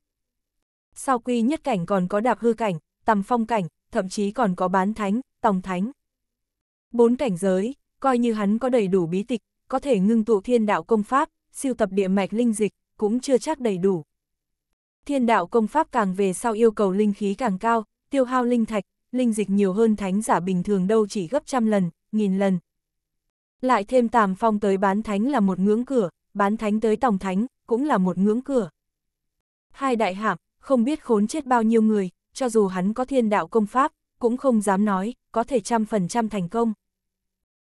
Sau quy nhất cảnh còn có đạp hư cảnh, tầm phong cảnh, thậm chí còn có bán thánh, tòng thánh. Bốn cảnh giới, coi như hắn có đầy đủ bí tịch, có thể ngưng tụ thiên đạo công pháp, siêu tập địa mạch linh dịch, cũng chưa chắc đầy đủ. Thiên đạo công pháp càng về sau yêu cầu linh khí càng cao, tiêu hao linh thạch, linh dịch nhiều hơn thánh giả bình thường đâu chỉ gấp trăm lần, nghìn lần. Lại thêm tàm phong tới bán thánh là một ngưỡng cửa, bán thánh tới tổng thánh, cũng là một ngưỡng cửa. Hai đại hạm, không biết khốn chết bao nhiêu người, cho dù hắn có thiên đạo công pháp, cũng không dám nói, có thể trăm phần trăm thành công.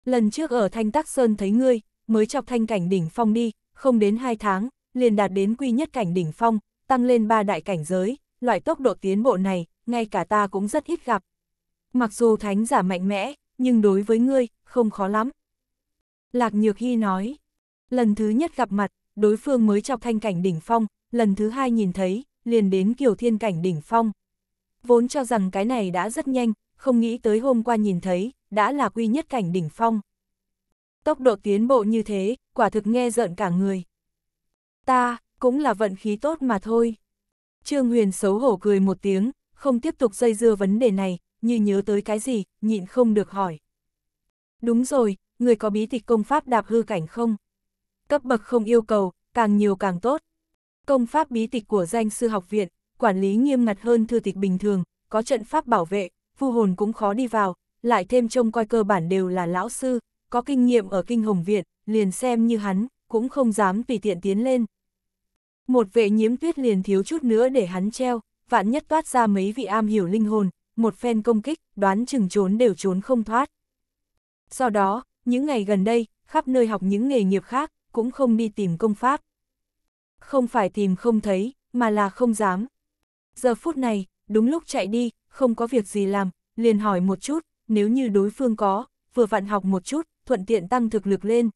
Lần trước ở Thanh Tắc Sơn thấy ngươi, mới chọc thanh cảnh đỉnh phong đi, không đến hai tháng, liền đạt đến quy nhất cảnh đỉnh phong, tăng lên ba đại cảnh giới, loại tốc độ tiến bộ này, ngay cả ta cũng rất ít gặp mặc dù thánh giả mạnh mẽ, nhưng đối với ngươi, không khó lắm. Lạc Nhược Hy nói, lần thứ nhất gặp mặt, đối phương mới chọc thanh cảnh đỉnh phong, lần thứ hai nhìn thấy, liền đến kiều thiên cảnh đỉnh phong. Vốn cho rằng cái này đã rất nhanh, không nghĩ tới hôm qua nhìn thấy, đã là quy nhất cảnh đỉnh phong. Tốc độ tiến bộ như thế, quả thực nghe giận cả người. Ta, cũng là vận khí tốt mà thôi. Trương Huyền xấu hổ cười một tiếng, không tiếp tục dây dưa vấn đề này, như nhớ tới cái gì, nhịn không được hỏi. Đúng rồi, người có bí tịch công pháp đạp hư cảnh không? Cấp bậc không yêu cầu, càng nhiều càng tốt. Công pháp bí tịch của danh sư học viện, quản lý nghiêm ngặt hơn thư tịch bình thường, có trận pháp bảo vệ, phu hồn cũng khó đi vào, lại thêm trông coi cơ bản đều là lão sư, có kinh nghiệm ở kinh hồng viện, liền xem như hắn, cũng không dám tùy tiện tiến lên. Một vệ nhiễm tuyết liền thiếu chút nữa để hắn treo, vạn nhất toát ra mấy vị am hiểu linh hồn, một phen công kích, đoán chừng trốn đều trốn không thoát. sau đó, những ngày gần đây, khắp nơi học những nghề nghiệp khác, cũng không đi tìm công pháp. Không phải tìm không thấy, mà là không dám. Giờ phút này, đúng lúc chạy đi, không có việc gì làm, liền hỏi một chút, nếu như đối phương có, vừa vặn học một chút, thuận tiện tăng thực lực lên.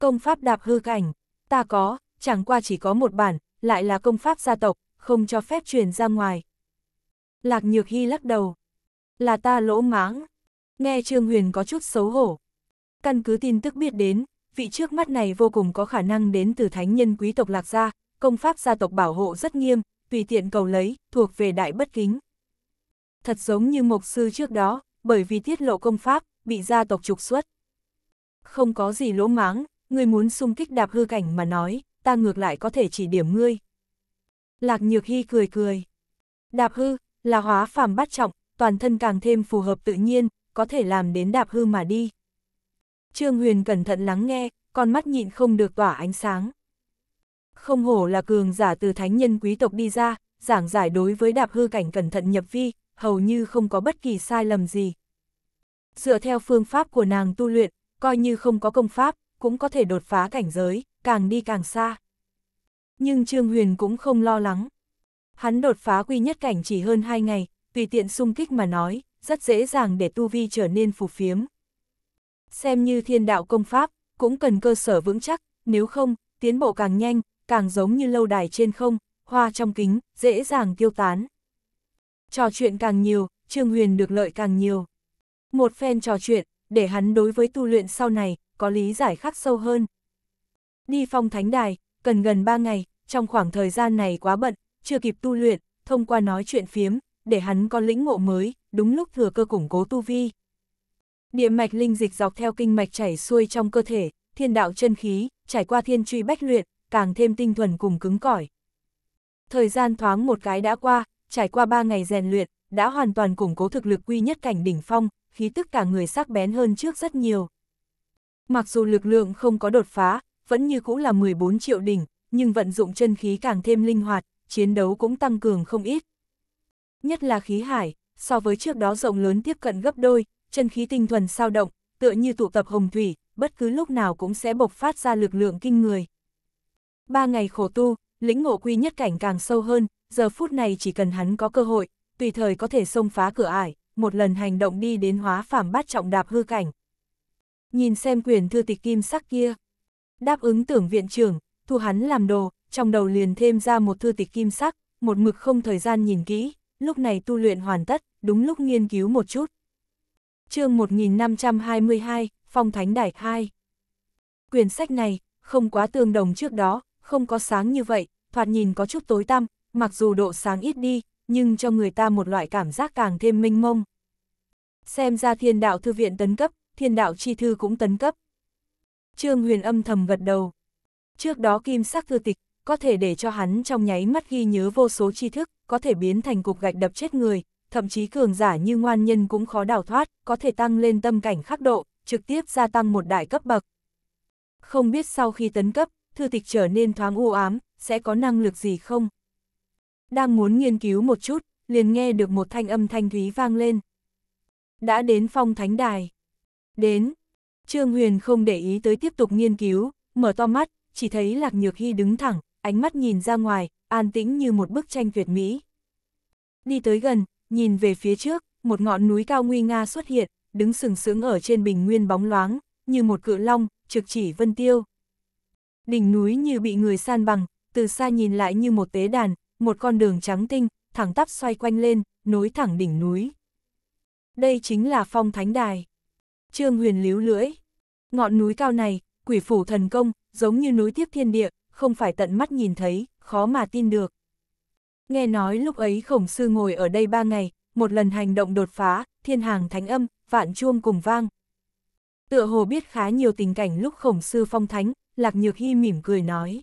Công pháp đạp hư cảnh, ta có, chẳng qua chỉ có một bản, lại là công pháp gia tộc, không cho phép truyền ra ngoài. Lạc Nhược Hy lắc đầu. Là ta lỗ mãng. Nghe Trương Huyền có chút xấu hổ. Căn cứ tin tức biết đến, vị trước mắt này vô cùng có khả năng đến từ thánh nhân quý tộc Lạc Gia, công pháp gia tộc bảo hộ rất nghiêm, tùy tiện cầu lấy, thuộc về đại bất kính. Thật giống như mục sư trước đó, bởi vì tiết lộ công pháp, bị gia tộc trục xuất. Không có gì lỗ mãng, Người muốn xung kích đạp hư cảnh mà nói, ta ngược lại có thể chỉ điểm ngươi. Lạc Nhược Hy cười cười. Đạp hư, là hóa phàm bát trọng, toàn thân càng thêm phù hợp tự nhiên, có thể làm đến đạp hư mà đi. Trương Huyền cẩn thận lắng nghe, con mắt nhịn không được tỏa ánh sáng. Không hổ là cường giả từ thánh nhân quý tộc đi ra, giảng giải đối với đạp hư cảnh cẩn thận nhập vi, hầu như không có bất kỳ sai lầm gì. Dựa theo phương pháp của nàng tu luyện, coi như không có công pháp, cũng có thể đột phá cảnh giới, càng đi càng xa. Nhưng Trương Huyền cũng không lo lắng, Hắn đột phá quy nhất cảnh chỉ hơn 2 ngày, tùy tiện sung kích mà nói, rất dễ dàng để tu vi trở nên phù phiếm. Xem như thiên đạo công pháp, cũng cần cơ sở vững chắc, nếu không, tiến bộ càng nhanh, càng giống như lâu đài trên không, hoa trong kính, dễ dàng tiêu tán. Trò chuyện càng nhiều, Trương Huyền được lợi càng nhiều. Một phen trò chuyện, để hắn đối với tu luyện sau này, có lý giải khắc sâu hơn. Đi phong thánh đài, cần gần 3 ngày, trong khoảng thời gian này quá bận, chưa kịp tu luyện, thông qua nói chuyện phiếm, để hắn có lĩnh ngộ mới, đúng lúc thừa cơ củng cố tu vi. Địa mạch linh dịch dọc theo kinh mạch chảy xuôi trong cơ thể, thiên đạo chân khí, trải qua thiên truy bách luyện, càng thêm tinh thuần cùng cứng cỏi. Thời gian thoáng một cái đã qua, trải qua ba ngày rèn luyện, đã hoàn toàn củng cố thực lực quy nhất cảnh đỉnh phong, khí tức cả người sắc bén hơn trước rất nhiều. Mặc dù lực lượng không có đột phá, vẫn như cũ là 14 triệu đỉnh, nhưng vận dụng chân khí càng thêm linh hoạt, chiến đấu cũng tăng cường không ít. Nhất là khí hải, so với trước đó rộng lớn tiếp cận gấp đôi, chân khí tinh thuần sao động, tựa như tụ tập hồng thủy, bất cứ lúc nào cũng sẽ bộc phát ra lực lượng kinh người. Ba ngày khổ tu, lĩnh ngộ quy nhất cảnh càng sâu hơn, giờ phút này chỉ cần hắn có cơ hội, tùy thời có thể xông phá cửa ải, một lần hành động đi đến hóa phàm bát trọng đạp hư cảnh. Nhìn xem quyền thư tịch kim sắc kia. Đáp ứng tưởng viện trưởng, thu hắn làm đồ, trong đầu liền thêm ra một thư tịch kim sắc, một mực không thời gian nhìn kỹ, lúc này tu luyện hoàn tất, đúng lúc nghiên cứu một chút. chương 1522, Phong Thánh Đại 2 Quyển sách này, không quá tương đồng trước đó, không có sáng như vậy, thoạt nhìn có chút tối tăm, mặc dù độ sáng ít đi, nhưng cho người ta một loại cảm giác càng thêm minh mông. Xem ra thiên đạo thư viện tấn cấp, thiên đạo chi thư cũng tấn cấp. Trương Huyền âm thầm gật đầu. Trước đó kim sắc thư tịch, có thể để cho hắn trong nháy mắt ghi nhớ vô số tri thức, có thể biến thành cục gạch đập chết người, thậm chí cường giả như ngoan nhân cũng khó đào thoát, có thể tăng lên tâm cảnh khắc độ, trực tiếp gia tăng một đại cấp bậc. Không biết sau khi tấn cấp, thư tịch trở nên thoáng u ám, sẽ có năng lực gì không? Đang muốn nghiên cứu một chút, liền nghe được một thanh âm thanh thúy vang lên. Đã đến phong thánh đài. Đến. Trương Huyền không để ý tới tiếp tục nghiên cứu, mở to mắt, chỉ thấy Lạc Nhược Hy đứng thẳng, ánh mắt nhìn ra ngoài, an tĩnh như một bức tranh tuyệt mỹ. Đi tới gần, nhìn về phía trước, một ngọn núi cao nguy nga xuất hiện, đứng sừng sững ở trên bình nguyên bóng loáng, như một cự long, trực chỉ vân tiêu. Đỉnh núi như bị người san bằng, từ xa nhìn lại như một tế đàn, một con đường trắng tinh, thẳng tắp xoay quanh lên, nối thẳng đỉnh núi. Đây chính là phong thánh đài. Trương huyền líu lưỡi. Ngọn núi cao này, quỷ phủ thần công, giống như núi tiếp thiên địa, không phải tận mắt nhìn thấy, khó mà tin được. Nghe nói lúc ấy khổng sư ngồi ở đây ba ngày, một lần hành động đột phá, thiên hàng thánh âm, vạn chuông cùng vang. Tựa hồ biết khá nhiều tình cảnh lúc khổng sư phong thánh, lạc nhược hy mỉm cười nói.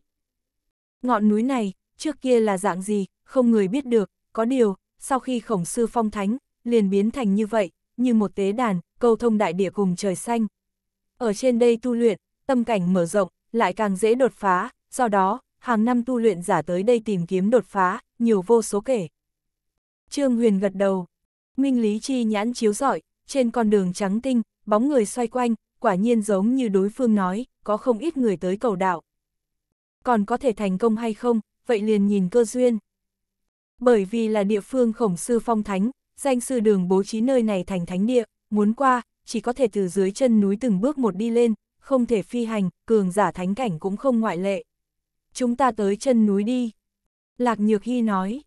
Ngọn núi này, trước kia là dạng gì, không người biết được, có điều, sau khi khổng sư phong thánh, liền biến thành như vậy, như một tế đàn, câu thông đại địa cùng trời xanh. Ở trên đây tu luyện, tâm cảnh mở rộng, lại càng dễ đột phá, do đó, hàng năm tu luyện giả tới đây tìm kiếm đột phá, nhiều vô số kể. Trương Huyền gật đầu, minh lý chi nhãn chiếu rọi, trên con đường trắng tinh, bóng người xoay quanh, quả nhiên giống như đối phương nói, có không ít người tới cầu đạo. Còn có thể thành công hay không, vậy liền nhìn cơ duyên. Bởi vì là địa phương khổng sư phong thánh, danh sư đường bố trí nơi này thành thánh địa, muốn qua, chỉ có thể từ dưới chân núi từng bước một đi lên, không thể phi hành, cường giả thánh cảnh cũng không ngoại lệ chúng ta tới chân núi đi. Lạc Nhược Hy nói,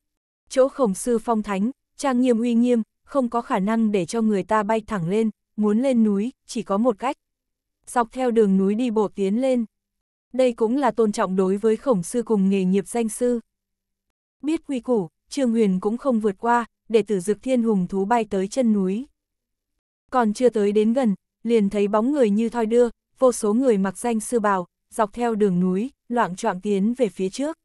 chỗ khổng sư phong thánh, trang nghiêm uy nghiêm, không có khả năng để cho người ta bay thẳng lên, muốn lên núi, chỉ có một cách. Dọc theo đường núi đi bộ tiến lên. Đây cũng là tôn trọng đối với khổng sư cùng nghề nghiệp danh sư. Biết quy củ, Trương Huyền cũng không vượt qua, để tử dực thiên hùng thú bay tới chân núi. Còn chưa tới đến gần, liền thấy bóng người như thoi đưa, vô số người mặc danh sư bào, dọc theo đường núi, loạn trọng tiến về phía trước.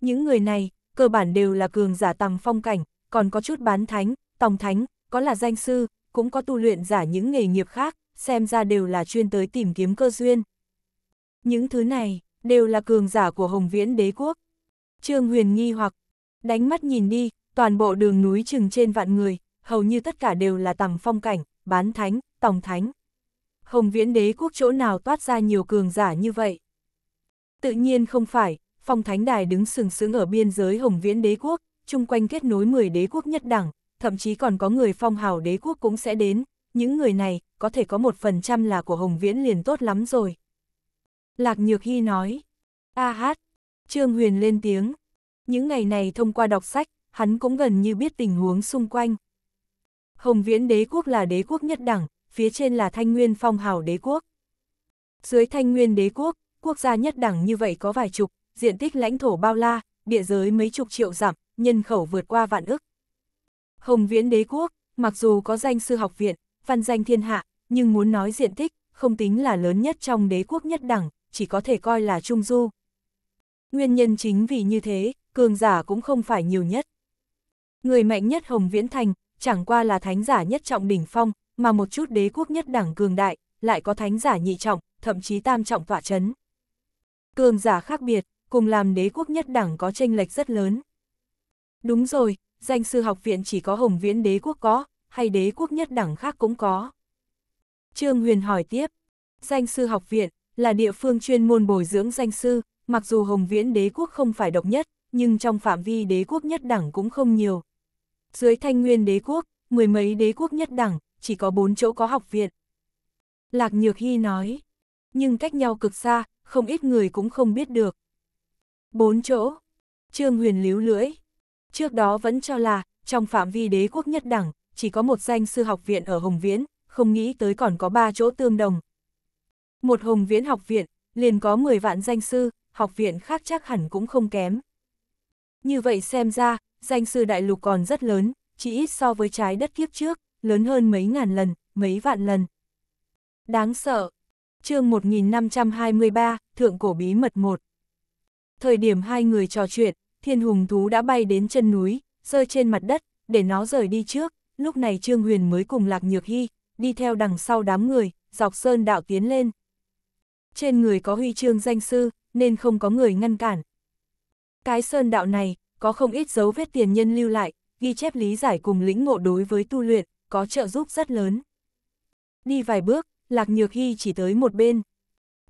Những người này, cơ bản đều là cường giả tầng phong cảnh, còn có chút bán thánh, tòng thánh, có là danh sư, cũng có tu luyện giả những nghề nghiệp khác, xem ra đều là chuyên tới tìm kiếm cơ duyên. Những thứ này, đều là cường giả của Hồng Viễn đế quốc. Trương Huyền nghi hoặc, đánh mắt nhìn đi, toàn bộ đường núi chừng trên vạn người, hầu như tất cả đều là tầng phong cảnh, bán thánh, tòng thánh. Hồng Viễn đế quốc chỗ nào toát ra nhiều cường giả như vậy? Tự nhiên không phải, phong thánh đài đứng sừng sững ở biên giới Hồng Viễn đế quốc, chung quanh kết nối 10 đế quốc nhất đẳng, thậm chí còn có người phong hào đế quốc cũng sẽ đến, những người này có thể có một phần trăm là của Hồng Viễn liền tốt lắm rồi. Lạc Nhược Hy nói, a hát, Trương Huyền lên tiếng, những ngày này thông qua đọc sách, hắn cũng gần như biết tình huống xung quanh. Hồng Viễn đế quốc là đế quốc nhất đẳng, phía trên là Thanh Nguyên phong hào đế quốc. Dưới Thanh Nguyên đế quốc, quốc gia nhất đẳng như vậy có vài chục, diện tích lãnh thổ bao la, địa giới mấy chục triệu dặm, nhân khẩu vượt qua vạn ức. Hồng Viễn đế quốc, mặc dù có danh sư học viện, văn danh thiên hạ, nhưng muốn nói diện tích, không tính là lớn nhất trong đế quốc nhất đẳng, chỉ có thể coi là trung du. Nguyên nhân chính vì như thế, cường giả cũng không phải nhiều nhất. Người mạnh nhất Hồng Viễn Thành, chẳng qua là thánh giả nhất trọng đỉnh phong, mà một chút đế quốc nhất đẳng cường đại, lại có thánh giả nhị trọng, thậm chí tam trọng tỏa chấn. Cường giả khác biệt, cùng làm đế quốc nhất đẳng có tranh lệch rất lớn. Đúng rồi, danh sư học viện chỉ có Hồng Viễn đế quốc có, hay đế quốc nhất đẳng khác cũng có. Trương Huyền hỏi tiếp, danh sư học viện là địa phương chuyên môn bồi dưỡng danh sư, mặc dù Hồng Viễn đế quốc không phải độc nhất, nhưng trong phạm vi đế quốc nhất đẳng cũng không nhiều. Dưới thanh nguyên đế quốc, mười mấy đế quốc nhất đẳng, chỉ có bốn chỗ có học viện. Lạc Nhược Hy nói, nhưng cách nhau cực xa, không ít người cũng không biết được. bốn chỗ, Trương Huyền líu lưỡi. Trước đó vẫn cho là, trong phạm vi đế quốc nhất đẳng, chỉ có một danh sư học viện ở Hồng Viễn, không nghĩ tới còn có ba chỗ tương đồng. Một Hồng Viễn học viện, liền có 10 vạn danh sư, học viện khác chắc hẳn cũng không kém. Như vậy xem ra, danh sư đại lục còn rất lớn, chỉ ít so với trái đất kiếp trước lớn hơn mấy ngàn lần, mấy vạn lần. Đáng sợ. chương 1523, Thượng Cổ Bí Mật 1 Thời điểm hai người trò chuyện, thiên hùng thú đã bay đến chân núi, rơi trên mặt đất, để nó rời đi trước, lúc này Trương Huyền mới cùng Lạc Nhược Hy, đi theo đằng sau đám người, dọc sơn đạo tiến lên. Trên người có huy chương danh sư, nên không có người ngăn cản. Cái sơn đạo này, có không ít dấu vết tiền nhân lưu lại, ghi chép lý giải cùng lĩnh ngộ đối với tu luyện, có trợ giúp rất lớn. Đi vài bước, Lạc Nhược Hy chỉ tới một bên.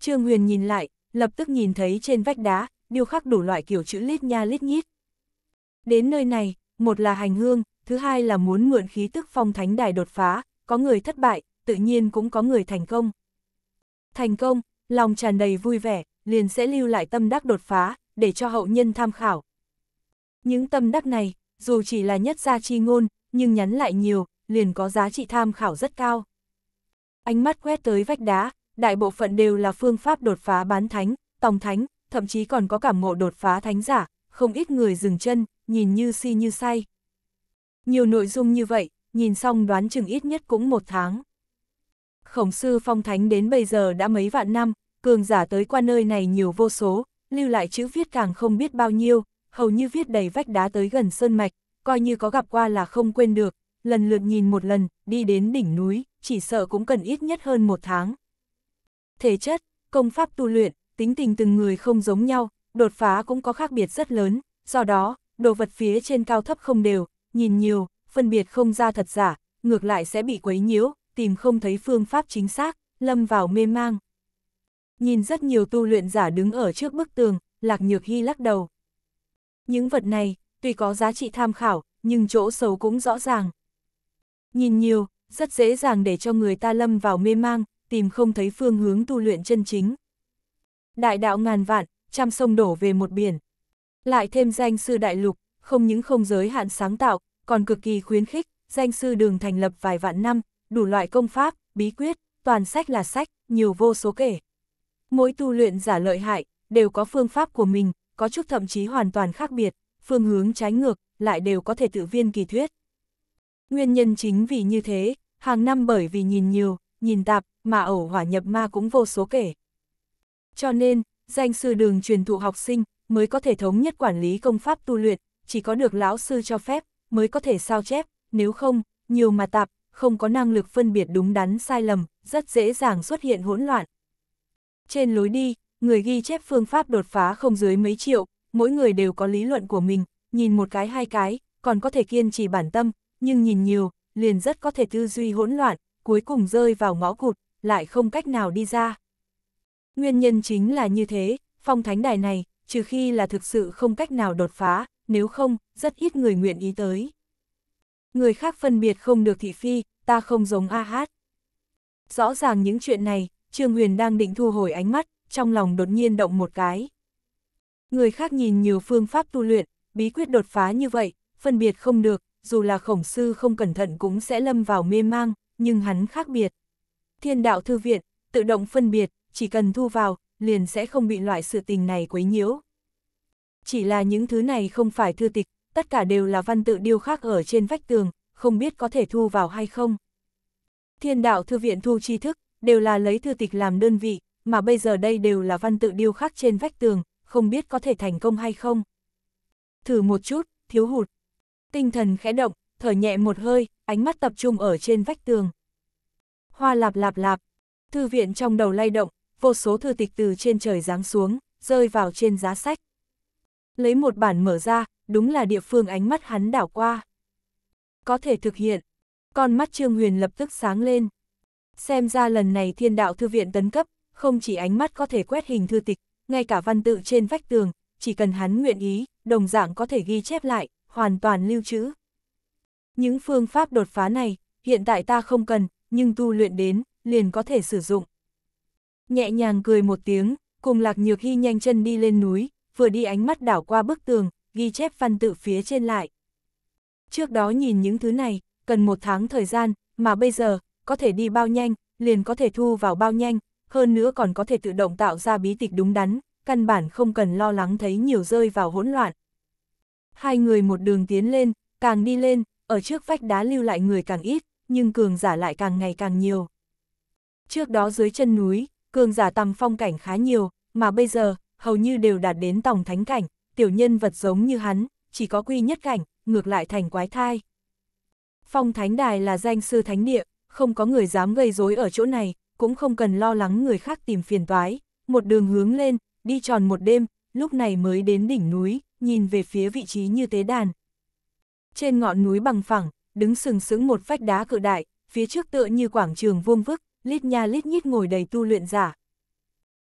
Trương Huyền nhìn lại, lập tức nhìn thấy trên vách đá, điêu khắc đủ loại kiểu chữ lít nha lít nhít. Đến nơi này, một là hành hương, thứ hai là muốn mượn khí tức phong thánh đài đột phá, có người thất bại, tự nhiên cũng có người thành công. Thành công, lòng tràn đầy vui vẻ, liền sẽ lưu lại tâm đắc đột phá, để cho hậu nhân tham khảo. Những tâm đắc này, dù chỉ là nhất gia chi ngôn, nhưng nhắn lại nhiều, liền có giá trị tham khảo rất cao. Ánh mắt quét tới vách đá, đại bộ phận đều là phương pháp đột phá bán thánh, tòng thánh, thậm chí còn có cảm ngộ đột phá thánh giả, không ít người dừng chân, nhìn như si như say. Nhiều nội dung như vậy, nhìn xong đoán chừng ít nhất cũng một tháng. Khổng sư phong thánh đến bây giờ đã mấy vạn năm, cường giả tới qua nơi này nhiều vô số, lưu lại chữ viết càng không biết bao nhiêu, hầu như viết đầy vách đá tới gần sơn mạch, coi như có gặp qua là không quên được, lần lượt nhìn một lần, đi đến đỉnh núi, chỉ sợ cũng cần ít nhất hơn một tháng. Thể chất, công pháp tu luyện, tính tình từng người không giống nhau, đột phá cũng có khác biệt rất lớn, do đó, đồ vật phía trên cao thấp không đều, nhìn nhiều, phân biệt không ra thật giả, ngược lại sẽ bị quấy nhiễu, tìm không thấy phương pháp chính xác, lâm vào mê mang. Nhìn rất nhiều tu luyện giả đứng ở trước bức tường, Lạc Nhược Hy lắc đầu. Những vật này, tuy có giá trị tham khảo, nhưng chỗ xấu cũng rõ ràng. Nhìn nhiều, rất dễ dàng để cho người ta lâm vào mê mang, tìm không thấy phương hướng tu luyện chân chính. Đại đạo ngàn vạn, trăm sông đổ về một biển. Lại thêm danh sư đại lục, không những không giới hạn sáng tạo, còn cực kỳ khuyến khích, danh sư đường thành lập vài vạn năm, đủ loại công pháp, bí quyết, toàn sách là sách, nhiều vô số kể. Mỗi tu luyện giả lợi hại, đều có phương pháp của mình, có chút thậm chí hoàn toàn khác biệt, phương hướng trái ngược, lại đều có thể tự viên kỳ thuyết. Nguyên nhân chính vì như thế, hàng năm bởi vì nhìn nhiều, nhìn tạp, mà ẩu hỏa nhập ma cũng vô số kể. Cho nên, danh sư đường truyền thụ học sinh mới có thể thống nhất quản lý công pháp tu luyện, chỉ có được lão sư cho phép mới có thể sao chép, nếu không, nhiều mà tạp, không có năng lực phân biệt đúng đắn sai lầm, rất dễ dàng xuất hiện hỗn loạn. Trên lối đi, người ghi chép phương pháp đột phá không dưới mấy triệu, mỗi người đều có lý luận của mình, nhìn một cái hai cái, còn có thể kiên trì bản tâm, nhưng nhìn nhiều, liền rất có thể tư duy hỗn loạn, cuối cùng rơi vào ngõ cụt, lại không cách nào đi ra. Nguyên nhân chính là như thế, phong thánh đài này, trừ khi là thực sự không cách nào đột phá, nếu không, rất ít người nguyện ý tới. Người khác phân biệt không được thị phi, ta không giống A Hát. Rõ ràng những chuyện này, Trương Huyền đang định thu hồi ánh mắt, trong lòng đột nhiên động một cái. Người khác nhìn nhiều phương pháp tu luyện, bí quyết đột phá như vậy, phân biệt không được, dù là khổng sư không cẩn thận cũng sẽ lâm vào mê mang, nhưng hắn khác biệt. Thiên đạo thư viện, tự động phân biệt, chỉ cần thu vào, liền sẽ không bị loại sự tình này quấy nhiễu. Chỉ là những thứ này không phải thư tịch, tất cả đều là văn tự điêu khắc ở trên vách tường, không biết có thể thu vào hay không. Thiên đạo thư viện thu tri thức, đều là lấy thư tịch làm đơn vị, mà bây giờ đây đều là văn tự điêu khắc trên vách tường, không biết có thể thành công hay không. Thử một chút, thiếu hụt, tinh thần khẽ động, thở nhẹ một hơi, ánh mắt tập trung ở trên vách tường. Hoa lạp lạp lạp, thư viện trong đầu lay động, vô số thư tịch từ trên trời giáng xuống, rơi vào trên giá sách. Lấy một bản mở ra, đúng là địa phương ánh mắt hắn đảo qua. Có thể thực hiện. Con mắt Trương Huyền lập tức sáng lên. Xem ra lần này thiên đạo thư viện tấn cấp, không chỉ ánh mắt có thể quét hình thư tịch, ngay cả văn tự trên vách tường, chỉ cần hắn nguyện ý, đồng dạng có thể ghi chép lại, hoàn toàn lưu trữ. Những phương pháp đột phá này, hiện tại ta không cần, nhưng tu luyện đến, liền có thể sử dụng. Nhẹ nhàng cười một tiếng, cùng Lạc Nhược Hy nhanh chân đi lên núi, vừa đi ánh mắt đảo qua bức tường, ghi chép văn tự phía trên lại. Trước đó nhìn những thứ này, cần một tháng thời gian, mà bây giờ, có thể đi bao nhanh, liền có thể thu vào bao nhanh, hơn nữa còn có thể tự động tạo ra bí tịch đúng đắn, căn bản không cần lo lắng thấy nhiều rơi vào hỗn loạn. Hai người một đường tiến lên, càng đi lên, ở trước vách đá lưu lại người càng ít, nhưng cường giả lại càng ngày càng nhiều. Trước đó dưới chân núi, cường giả tầm phong cảnh khá nhiều, mà bây giờ, hầu như đều đạt đến tòng thánh cảnh, tiểu nhân vật giống như hắn, chỉ có quy nhất cảnh, ngược lại thành quái thai. Phong thánh đài là danh sư thánh địa, không có người dám gây rối ở chỗ này, cũng không cần lo lắng người khác tìm phiền toái, một đường hướng lên, đi tròn một đêm, lúc này mới đến đỉnh núi, nhìn về phía vị trí như tế đàn. Trên ngọn núi bằng phẳng, đứng sừng sững một vách đá cự đại, phía trước tựa như quảng trường vuông vức, lít nha lít nhít ngồi đầy tu luyện giả.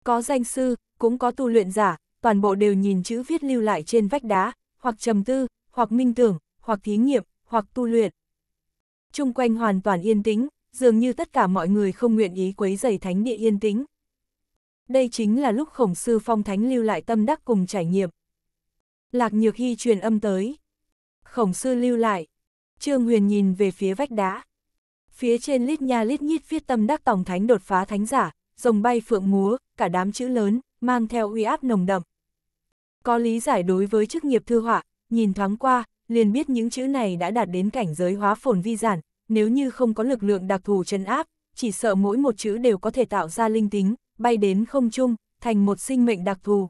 Có danh sư, cũng có tu luyện giả, toàn bộ đều nhìn chữ viết lưu lại trên vách đá, hoặc trầm tư, hoặc minh tưởng, hoặc thí nghiệm, hoặc tu luyện. Trung quanh hoàn toàn yên tĩnh, dường như tất cả mọi người không nguyện ý quấy rầy thánh địa yên tĩnh. Đây chính là lúc khổng sư phong thánh lưu lại tâm đắc cùng trải nghiệm. Lạc Nhược Hy truyền âm tới. Khổng sư lưu lại. Trương Huyền nhìn về phía vách đá. Phía trên lít nha lít nhít viết tâm đắc tổng thánh đột phá thánh giả, rồng bay phượng múa, cả đám chữ lớn, mang theo uy áp nồng đậm. Có lý giải đối với chức nghiệp thư họa, nhìn thoáng qua, liền biết những chữ này đã đạt đến cảnh giới hóa phồn vi giản, nếu như không có lực lượng đặc thù chân áp, chỉ sợ mỗi một chữ đều có thể tạo ra linh tính, bay đến không trung, thành một sinh mệnh đặc thù,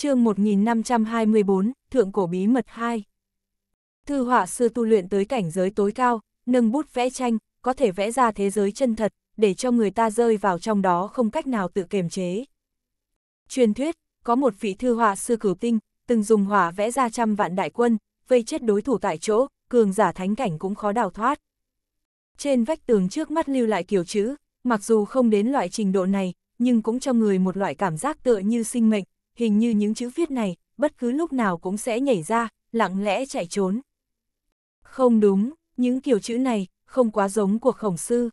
chương 1524, Thượng Cổ Bí Mật 2 Thư họa sư tu luyện tới cảnh giới tối cao, nâng bút vẽ tranh, có thể vẽ ra thế giới chân thật, để cho người ta rơi vào trong đó không cách nào tự kiềm chế. Truyền thuyết, có một vị thư họa sư cửu tinh, từng dùng hỏa vẽ ra trăm vạn đại quân, vây chết đối thủ tại chỗ, cường giả thánh cảnh cũng khó đào thoát. Trên vách tường trước mắt lưu lại kiểu chữ, mặc dù không đến loại trình độ này, nhưng cũng cho người một loại cảm giác tựa như sinh mệnh, hình như những chữ viết này, bất cứ lúc nào cũng sẽ nhảy ra, lặng lẽ chạy trốn. Không đúng, những kiểu chữ này, không quá giống của khổng sư.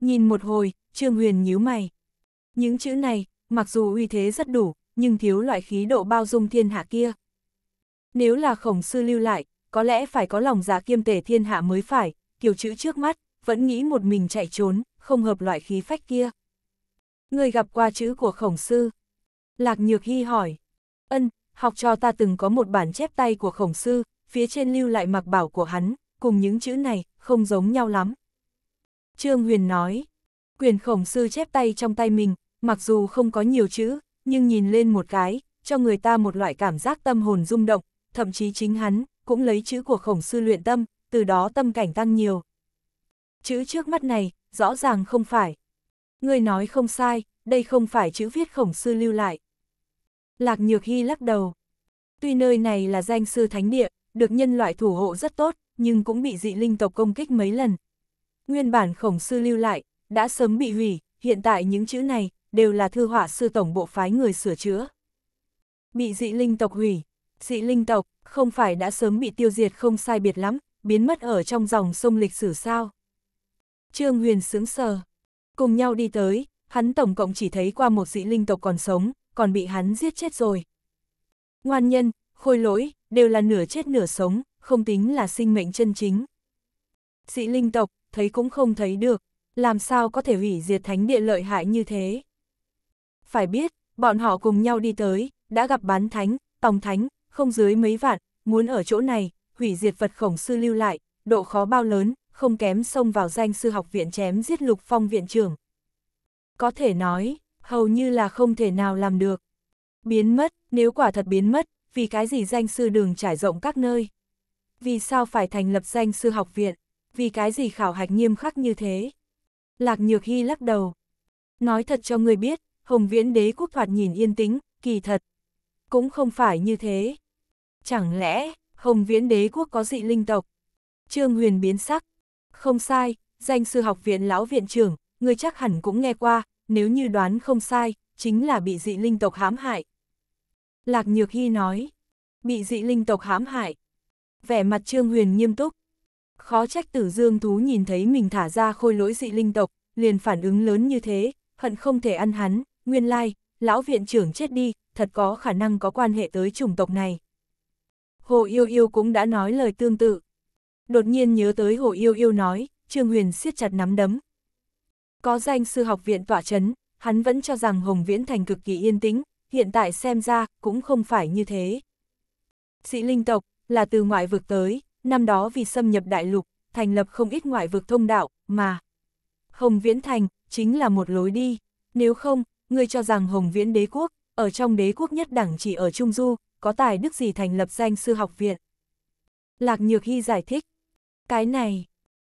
Nhìn một hồi, Trương Huyền nhíu mày. Những chữ này, mặc dù uy thế rất đủ, nhưng thiếu loại khí độ bao dung thiên hạ kia. Nếu là khổng sư lưu lại, có lẽ phải có lòng giả dạ kiêm tể thiên hạ mới phải, kiểu chữ trước mắt, vẫn nghĩ một mình chạy trốn, không hợp loại khí phách kia. Người gặp qua chữ của khổng sư, Lạc Nhược Hy hỏi. Ân, học trò ta từng có một bản chép tay của khổng sư, phía trên lưu lại mặc bảo của hắn, cùng những chữ này, không giống nhau lắm. Trương Huyền nói, quyền khổng sư chép tay trong tay mình, mặc dù không có nhiều chữ, nhưng nhìn lên một cái, cho người ta một loại cảm giác tâm hồn rung động, thậm chí chính hắn, cũng lấy chữ của khổng sư luyện tâm, từ đó tâm cảnh tăng nhiều. Chữ trước mắt này, rõ ràng không phải. Người nói không sai, đây không phải chữ viết khổng sư lưu lại. Lạc Nhược Hy lắc đầu. Tuy nơi này là danh sư thánh địa, được nhân loại thủ hộ rất tốt, nhưng cũng bị dị linh tộc công kích mấy lần. Nguyên bản khổng sư lưu lại, đã sớm bị hủy, hiện tại những chữ này, đều là thư họa sư tổng bộ phái người sửa chữa. Bị dị linh tộc hủy, dị linh tộc không phải đã sớm bị tiêu diệt không sai biệt lắm, biến mất ở trong dòng sông lịch sử sao. Trương Huyền sướng sờ, cùng nhau đi tới, hắn tổng cộng chỉ thấy qua một dị linh tộc còn sống, còn bị hắn giết chết rồi. Ngoan nhân, khôi lỗi, đều là nửa chết nửa sống, không tính là sinh mệnh chân chính. Sĩ linh tộc, thấy cũng không thấy được, làm sao có thể hủy diệt thánh địa lợi hại như thế. Phải biết, bọn họ cùng nhau đi tới, đã gặp bán thánh, tòng thánh, không dưới mấy vạn, muốn ở chỗ này, hủy diệt vật khổng sư lưu lại, độ khó bao lớn, không kém xông vào danh sư học viện chém giết lục phong viện trưởng. Có thể nói, hầu như là không thể nào làm được. Biến mất, nếu quả thật biến mất, vì cái gì danh sư đường trải rộng các nơi? Vì sao phải thành lập danh sư học viện? Vì cái gì khảo hạch nghiêm khắc như thế? Lạc Nhược Hy lắc đầu. Nói thật cho người biết, Hồng Viễn đế quốc thoạt nhìn yên tĩnh, kỳ thật. Cũng không phải như thế. Chẳng lẽ, Hồng Viễn đế quốc có dị linh tộc? Trương Huyền biến sắc. Không sai, danh sư học viện lão viện trưởng, người chắc hẳn cũng nghe qua, nếu như đoán không sai, chính là bị dị linh tộc hãm hại. Lạc Nhược Hy nói, bị dị linh tộc hãm hại. Vẻ mặt Trương Huyền nghiêm túc. Khó trách tử dương thú nhìn thấy mình thả ra khôi lỗi dị linh tộc, liền phản ứng lớn như thế, hận không thể ăn hắn, nguyên lai, lão viện trưởng chết đi, thật có khả năng có quan hệ tới chủng tộc này. Hồ Yêu Yêu cũng đã nói lời tương tự. Đột nhiên nhớ tới Hồ Yêu Yêu nói, Trương Huyền siết chặt nắm đấm, có danh sư học viện tỏa chấn, hắn vẫn cho rằng Hồng Viễn Thành cực kỳ yên tĩnh, hiện tại xem ra cũng không phải như thế. Sĩ linh tộc là từ ngoại vực tới, năm đó vì xâm nhập đại lục, thành lập không ít ngoại vực thông đạo, mà Hồng Viễn Thành chính là một lối đi, nếu không, ngươi cho rằng Hồng Viễn đế quốc, ở trong đế quốc nhất đẳng chỉ ở Trung Du, có tài đức gì thành lập danh sư học viện. Lạc Nhược Hy giải thích, cái này,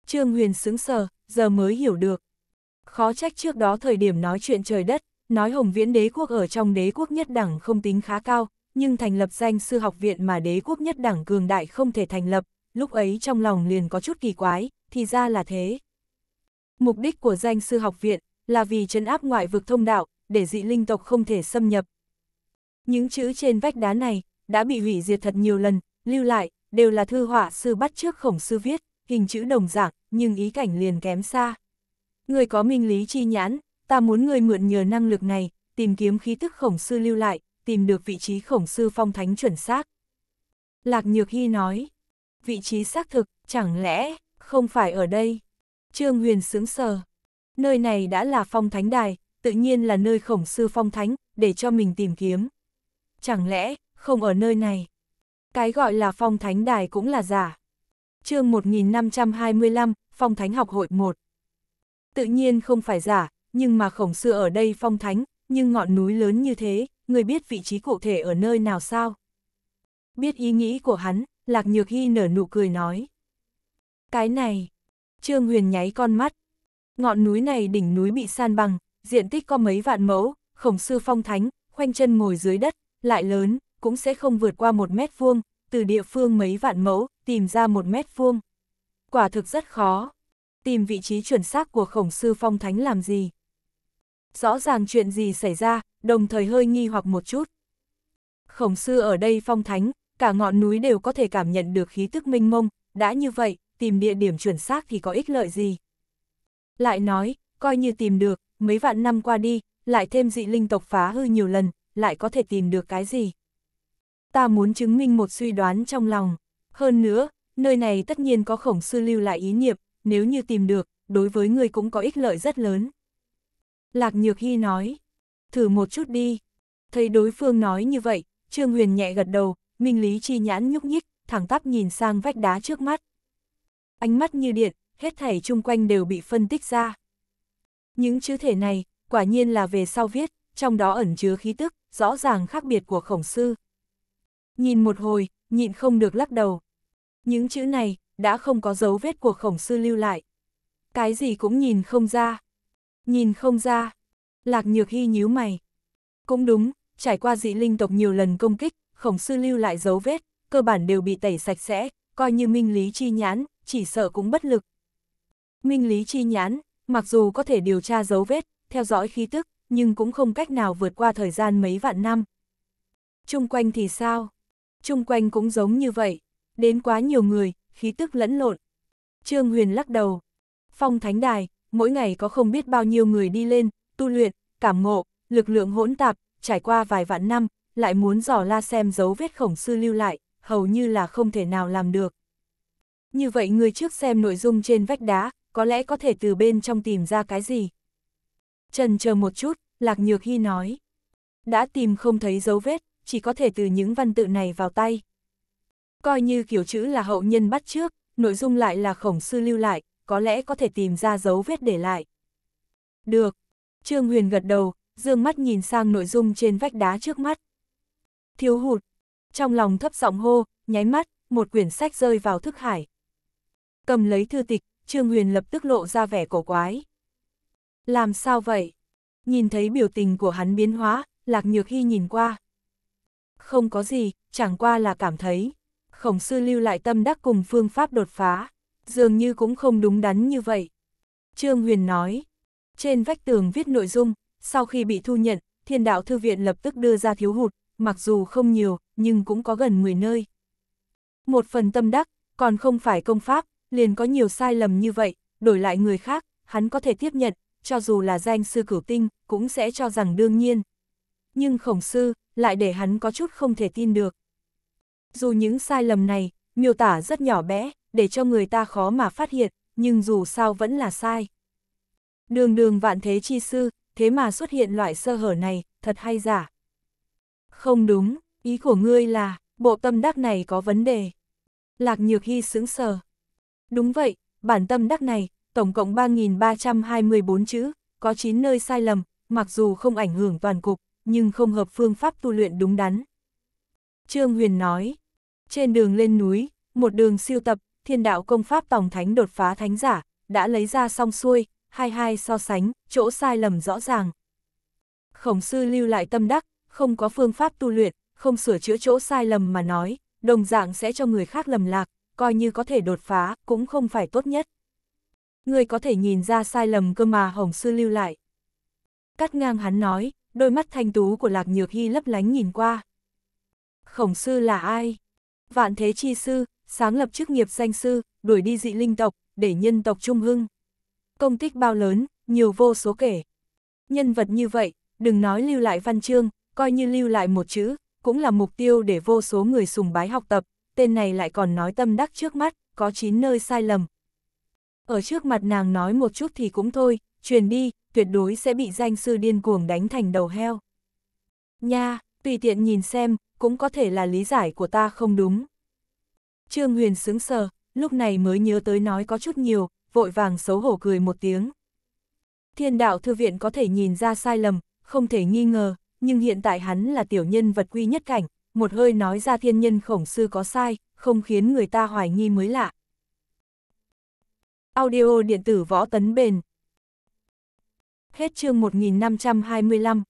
Trương Huyền sững sờ, giờ mới hiểu được, Khó trách trước đó thời điểm nói chuyện trời đất, nói Hồng Viễn đế quốc ở trong đế quốc nhất đẳng không tính khá cao, nhưng thành lập danh sư học viện mà đế quốc nhất đẳng cường đại không thể thành lập, lúc ấy trong lòng liền có chút kỳ quái, thì ra là thế. Mục đích của danh sư học viện là vì trấn áp ngoại vực thông đạo, để dị linh tộc không thể xâm nhập. Những chữ trên vách đá này đã bị hủy diệt thật nhiều lần, lưu lại đều là thư họa sư bắt trước khổng sư viết, hình chữ đồng dạng, nhưng ý cảnh liền kém xa. Người có minh lý chi nhãn, ta muốn người mượn nhờ năng lực này, tìm kiếm khí tức khổng sư lưu lại, tìm được vị trí khổng sư phong thánh chuẩn xác. Lạc Nhược Hy nói, vị trí xác thực, chẳng lẽ, không phải ở đây. Trương Huyền sướng sờ, nơi này đã là phong thánh đài, tự nhiên là nơi khổng sư phong thánh, để cho mình tìm kiếm. Chẳng lẽ, không ở nơi này. Cái gọi là phong thánh đài cũng là giả. chương 1525, phong thánh học hội 1 tự nhiên không phải giả, nhưng mà khổng xưa ở đây phong thánh, nhưng ngọn núi lớn như thế, người biết vị trí cụ thể ở nơi nào sao? Biết ý nghĩ của hắn, Lạc Nhược Hy nở nụ cười nói. Cái này, Trương Huyền nháy con mắt. Ngọn núi này đỉnh núi bị san bằng, diện tích có mấy vạn mẫu, khổng sư phong thánh, khoanh chân ngồi dưới đất, lại lớn, cũng sẽ không vượt qua một mét vuông, từ địa phương mấy vạn mẫu, tìm ra một mét vuông. Quả thực rất khó tìm vị trí chuẩn xác của khổng sư phong thánh làm gì. Rõ ràng chuyện gì xảy ra, đồng thời hơi nghi hoặc một chút. Khổng sư ở đây phong thánh, cả ngọn núi đều có thể cảm nhận được khí tức minh mông, đã như vậy, tìm địa điểm chuẩn xác thì có ích lợi gì. Lại nói, coi như tìm được, mấy vạn năm qua đi, lại thêm dị linh tộc phá hư nhiều lần, lại có thể tìm được cái gì. Ta muốn chứng minh một suy đoán trong lòng. Hơn nữa, nơi này tất nhiên có khổng sư lưu lại ý niệm, nếu như tìm được, đối với người cũng có ích lợi rất lớn. Lạc Nhược Hy nói, thử một chút đi. Thấy đối phương nói như vậy, Trương Huyền nhẹ gật đầu, Minh Lý chi nhãn nhúc nhích, thẳng tắp nhìn sang vách đá trước mắt. Ánh mắt như điện, hết thảy chung quanh đều bị phân tích ra. Những chữ thể này, quả nhiên là về sau viết, trong đó ẩn chứa khí tức, rõ ràng khác biệt của khổng sư. Nhìn một hồi, nhịn không được lắc đầu. Những chữ này, đã không có dấu vết của khổng sư lưu lại. Cái gì cũng nhìn không ra. Nhìn không ra. Lạc nhược hy nhíu mày. Cũng đúng, trải qua dị linh tộc nhiều lần công kích, khổng sư lưu lại dấu vết, cơ bản đều bị tẩy sạch sẽ, coi như minh lý chi nhãn, chỉ sợ cũng bất lực. Minh lý chi nhãn, mặc dù có thể điều tra dấu vết, theo dõi khí tức, nhưng cũng không cách nào vượt qua thời gian mấy vạn năm. Trung quanh thì sao? Trung quanh cũng giống như vậy. Đến quá nhiều người, khí tức lẫn lộn. Trương Huyền lắc đầu. Phong Thánh Đài, mỗi ngày có không biết bao nhiêu người đi lên, tu luyện, cảm ngộ, lực lượng hỗn tạp, trải qua vài vạn năm, lại muốn dò la xem dấu vết khổng sư lưu lại, hầu như là không thể nào làm được. Như vậy người trước xem nội dung trên vách đá, có lẽ có thể từ bên trong tìm ra cái gì. Trần chờ một chút, Lạc Nhược Hy nói. Đã tìm không thấy dấu vết, chỉ có thể từ những văn tự này vào tay. Coi như kiểu chữ là hậu nhân bắt trước, nội dung lại là khổng sư lưu lại, có lẽ có thể tìm ra dấu vết để lại. Được. Trương Huyền gật đầu, dương mắt nhìn sang nội dung trên vách đá trước mắt. Thiếu hụt. Trong lòng thấp giọng hô, nháy mắt, một quyển sách rơi vào thức hải. Cầm lấy thư tịch, Trương Huyền lập tức lộ ra vẻ cổ quái. Làm sao vậy? Nhìn thấy biểu tình của hắn biến hóa, Lạc Nhược Hy nhìn qua. Không có gì, chẳng qua là cảm thấy khổng sư lưu lại tâm đắc cùng phương pháp đột phá, dường như cũng không đúng đắn như vậy. Trương Huyền nói, trên vách tường viết nội dung, sau khi bị thu nhận, thiên đạo thư viện lập tức đưa ra thiếu hụt, mặc dù không nhiều, nhưng cũng có gần 10 nơi. Một phần tâm đắc, còn không phải công pháp, liền có nhiều sai lầm như vậy, đổi lại người khác, hắn có thể tiếp nhận, cho dù là danh sư cửu tinh, cũng sẽ cho rằng đương nhiên. Nhưng khổng sư, lại để hắn có chút không thể tin được. Dù những sai lầm này, miêu tả rất nhỏ bé, để cho người ta khó mà phát hiện, nhưng dù sao vẫn là sai. Đường đường vạn thế chi sư, thế mà xuất hiện loại sơ hở này, thật hay giả? Không đúng, ý của ngươi là, bộ tâm đắc này có vấn đề. Lạc Nhược Hy sững sờ. Đúng vậy, bản tâm đắc này, tổng cộng 3.324 chữ, có 9 nơi sai lầm, mặc dù không ảnh hưởng toàn cục, nhưng không hợp phương pháp tu luyện đúng đắn. Trương Huyền nói, trên đường lên núi, một đường siêu tập, thiên đạo công pháp tòng thánh đột phá thánh giả, đã lấy ra xong xuôi, hai hai so sánh, chỗ sai lầm rõ ràng. Khổng sư lưu lại tâm đắc, không có phương pháp tu luyện, không sửa chữa chỗ sai lầm mà nói, đồng dạng sẽ cho người khác lầm lạc, coi như có thể đột phá, cũng không phải tốt nhất. Người có thể nhìn ra sai lầm cơ mà khổng Sư lưu lại. Cắt ngang hắn nói, đôi mắt thanh tú của Lạc Nhược Hy lấp lánh nhìn qua. Khổng Sư là ai? vạn thế chi sư, sáng lập chức nghiệp danh sư, đuổi đi dị linh tộc, để nhân tộc trung hưng. Công tích bao lớn, nhiều vô số kể. Nhân vật như vậy, đừng nói lưu lại văn chương, coi như lưu lại một chữ, cũng là mục tiêu để vô số người sùng bái học tập, tên này lại còn nói tâm đắc trước mắt, có chín nơi sai lầm. Ở trước mặt nàng nói một chút thì cũng thôi, truyền đi, tuyệt đối sẽ bị danh sư điên cuồng đánh thành đầu heo. Nha, tùy tiện nhìn xem, cũng có thể là lý giải của ta không đúng. Trương Huyền sướng sờ, lúc này mới nhớ tới nói có chút nhiều, vội vàng xấu hổ cười một tiếng. Thiên đạo thư viện có thể nhìn ra sai lầm, không thể nghi ngờ, nhưng hiện tại hắn là tiểu nhân vật quy nhất cảnh, một hơi nói ra thiên nhân khổng sư có sai, không khiến người ta hoài nghi mới lạ. Audio điện tử võ tấn bền Hết chương 1525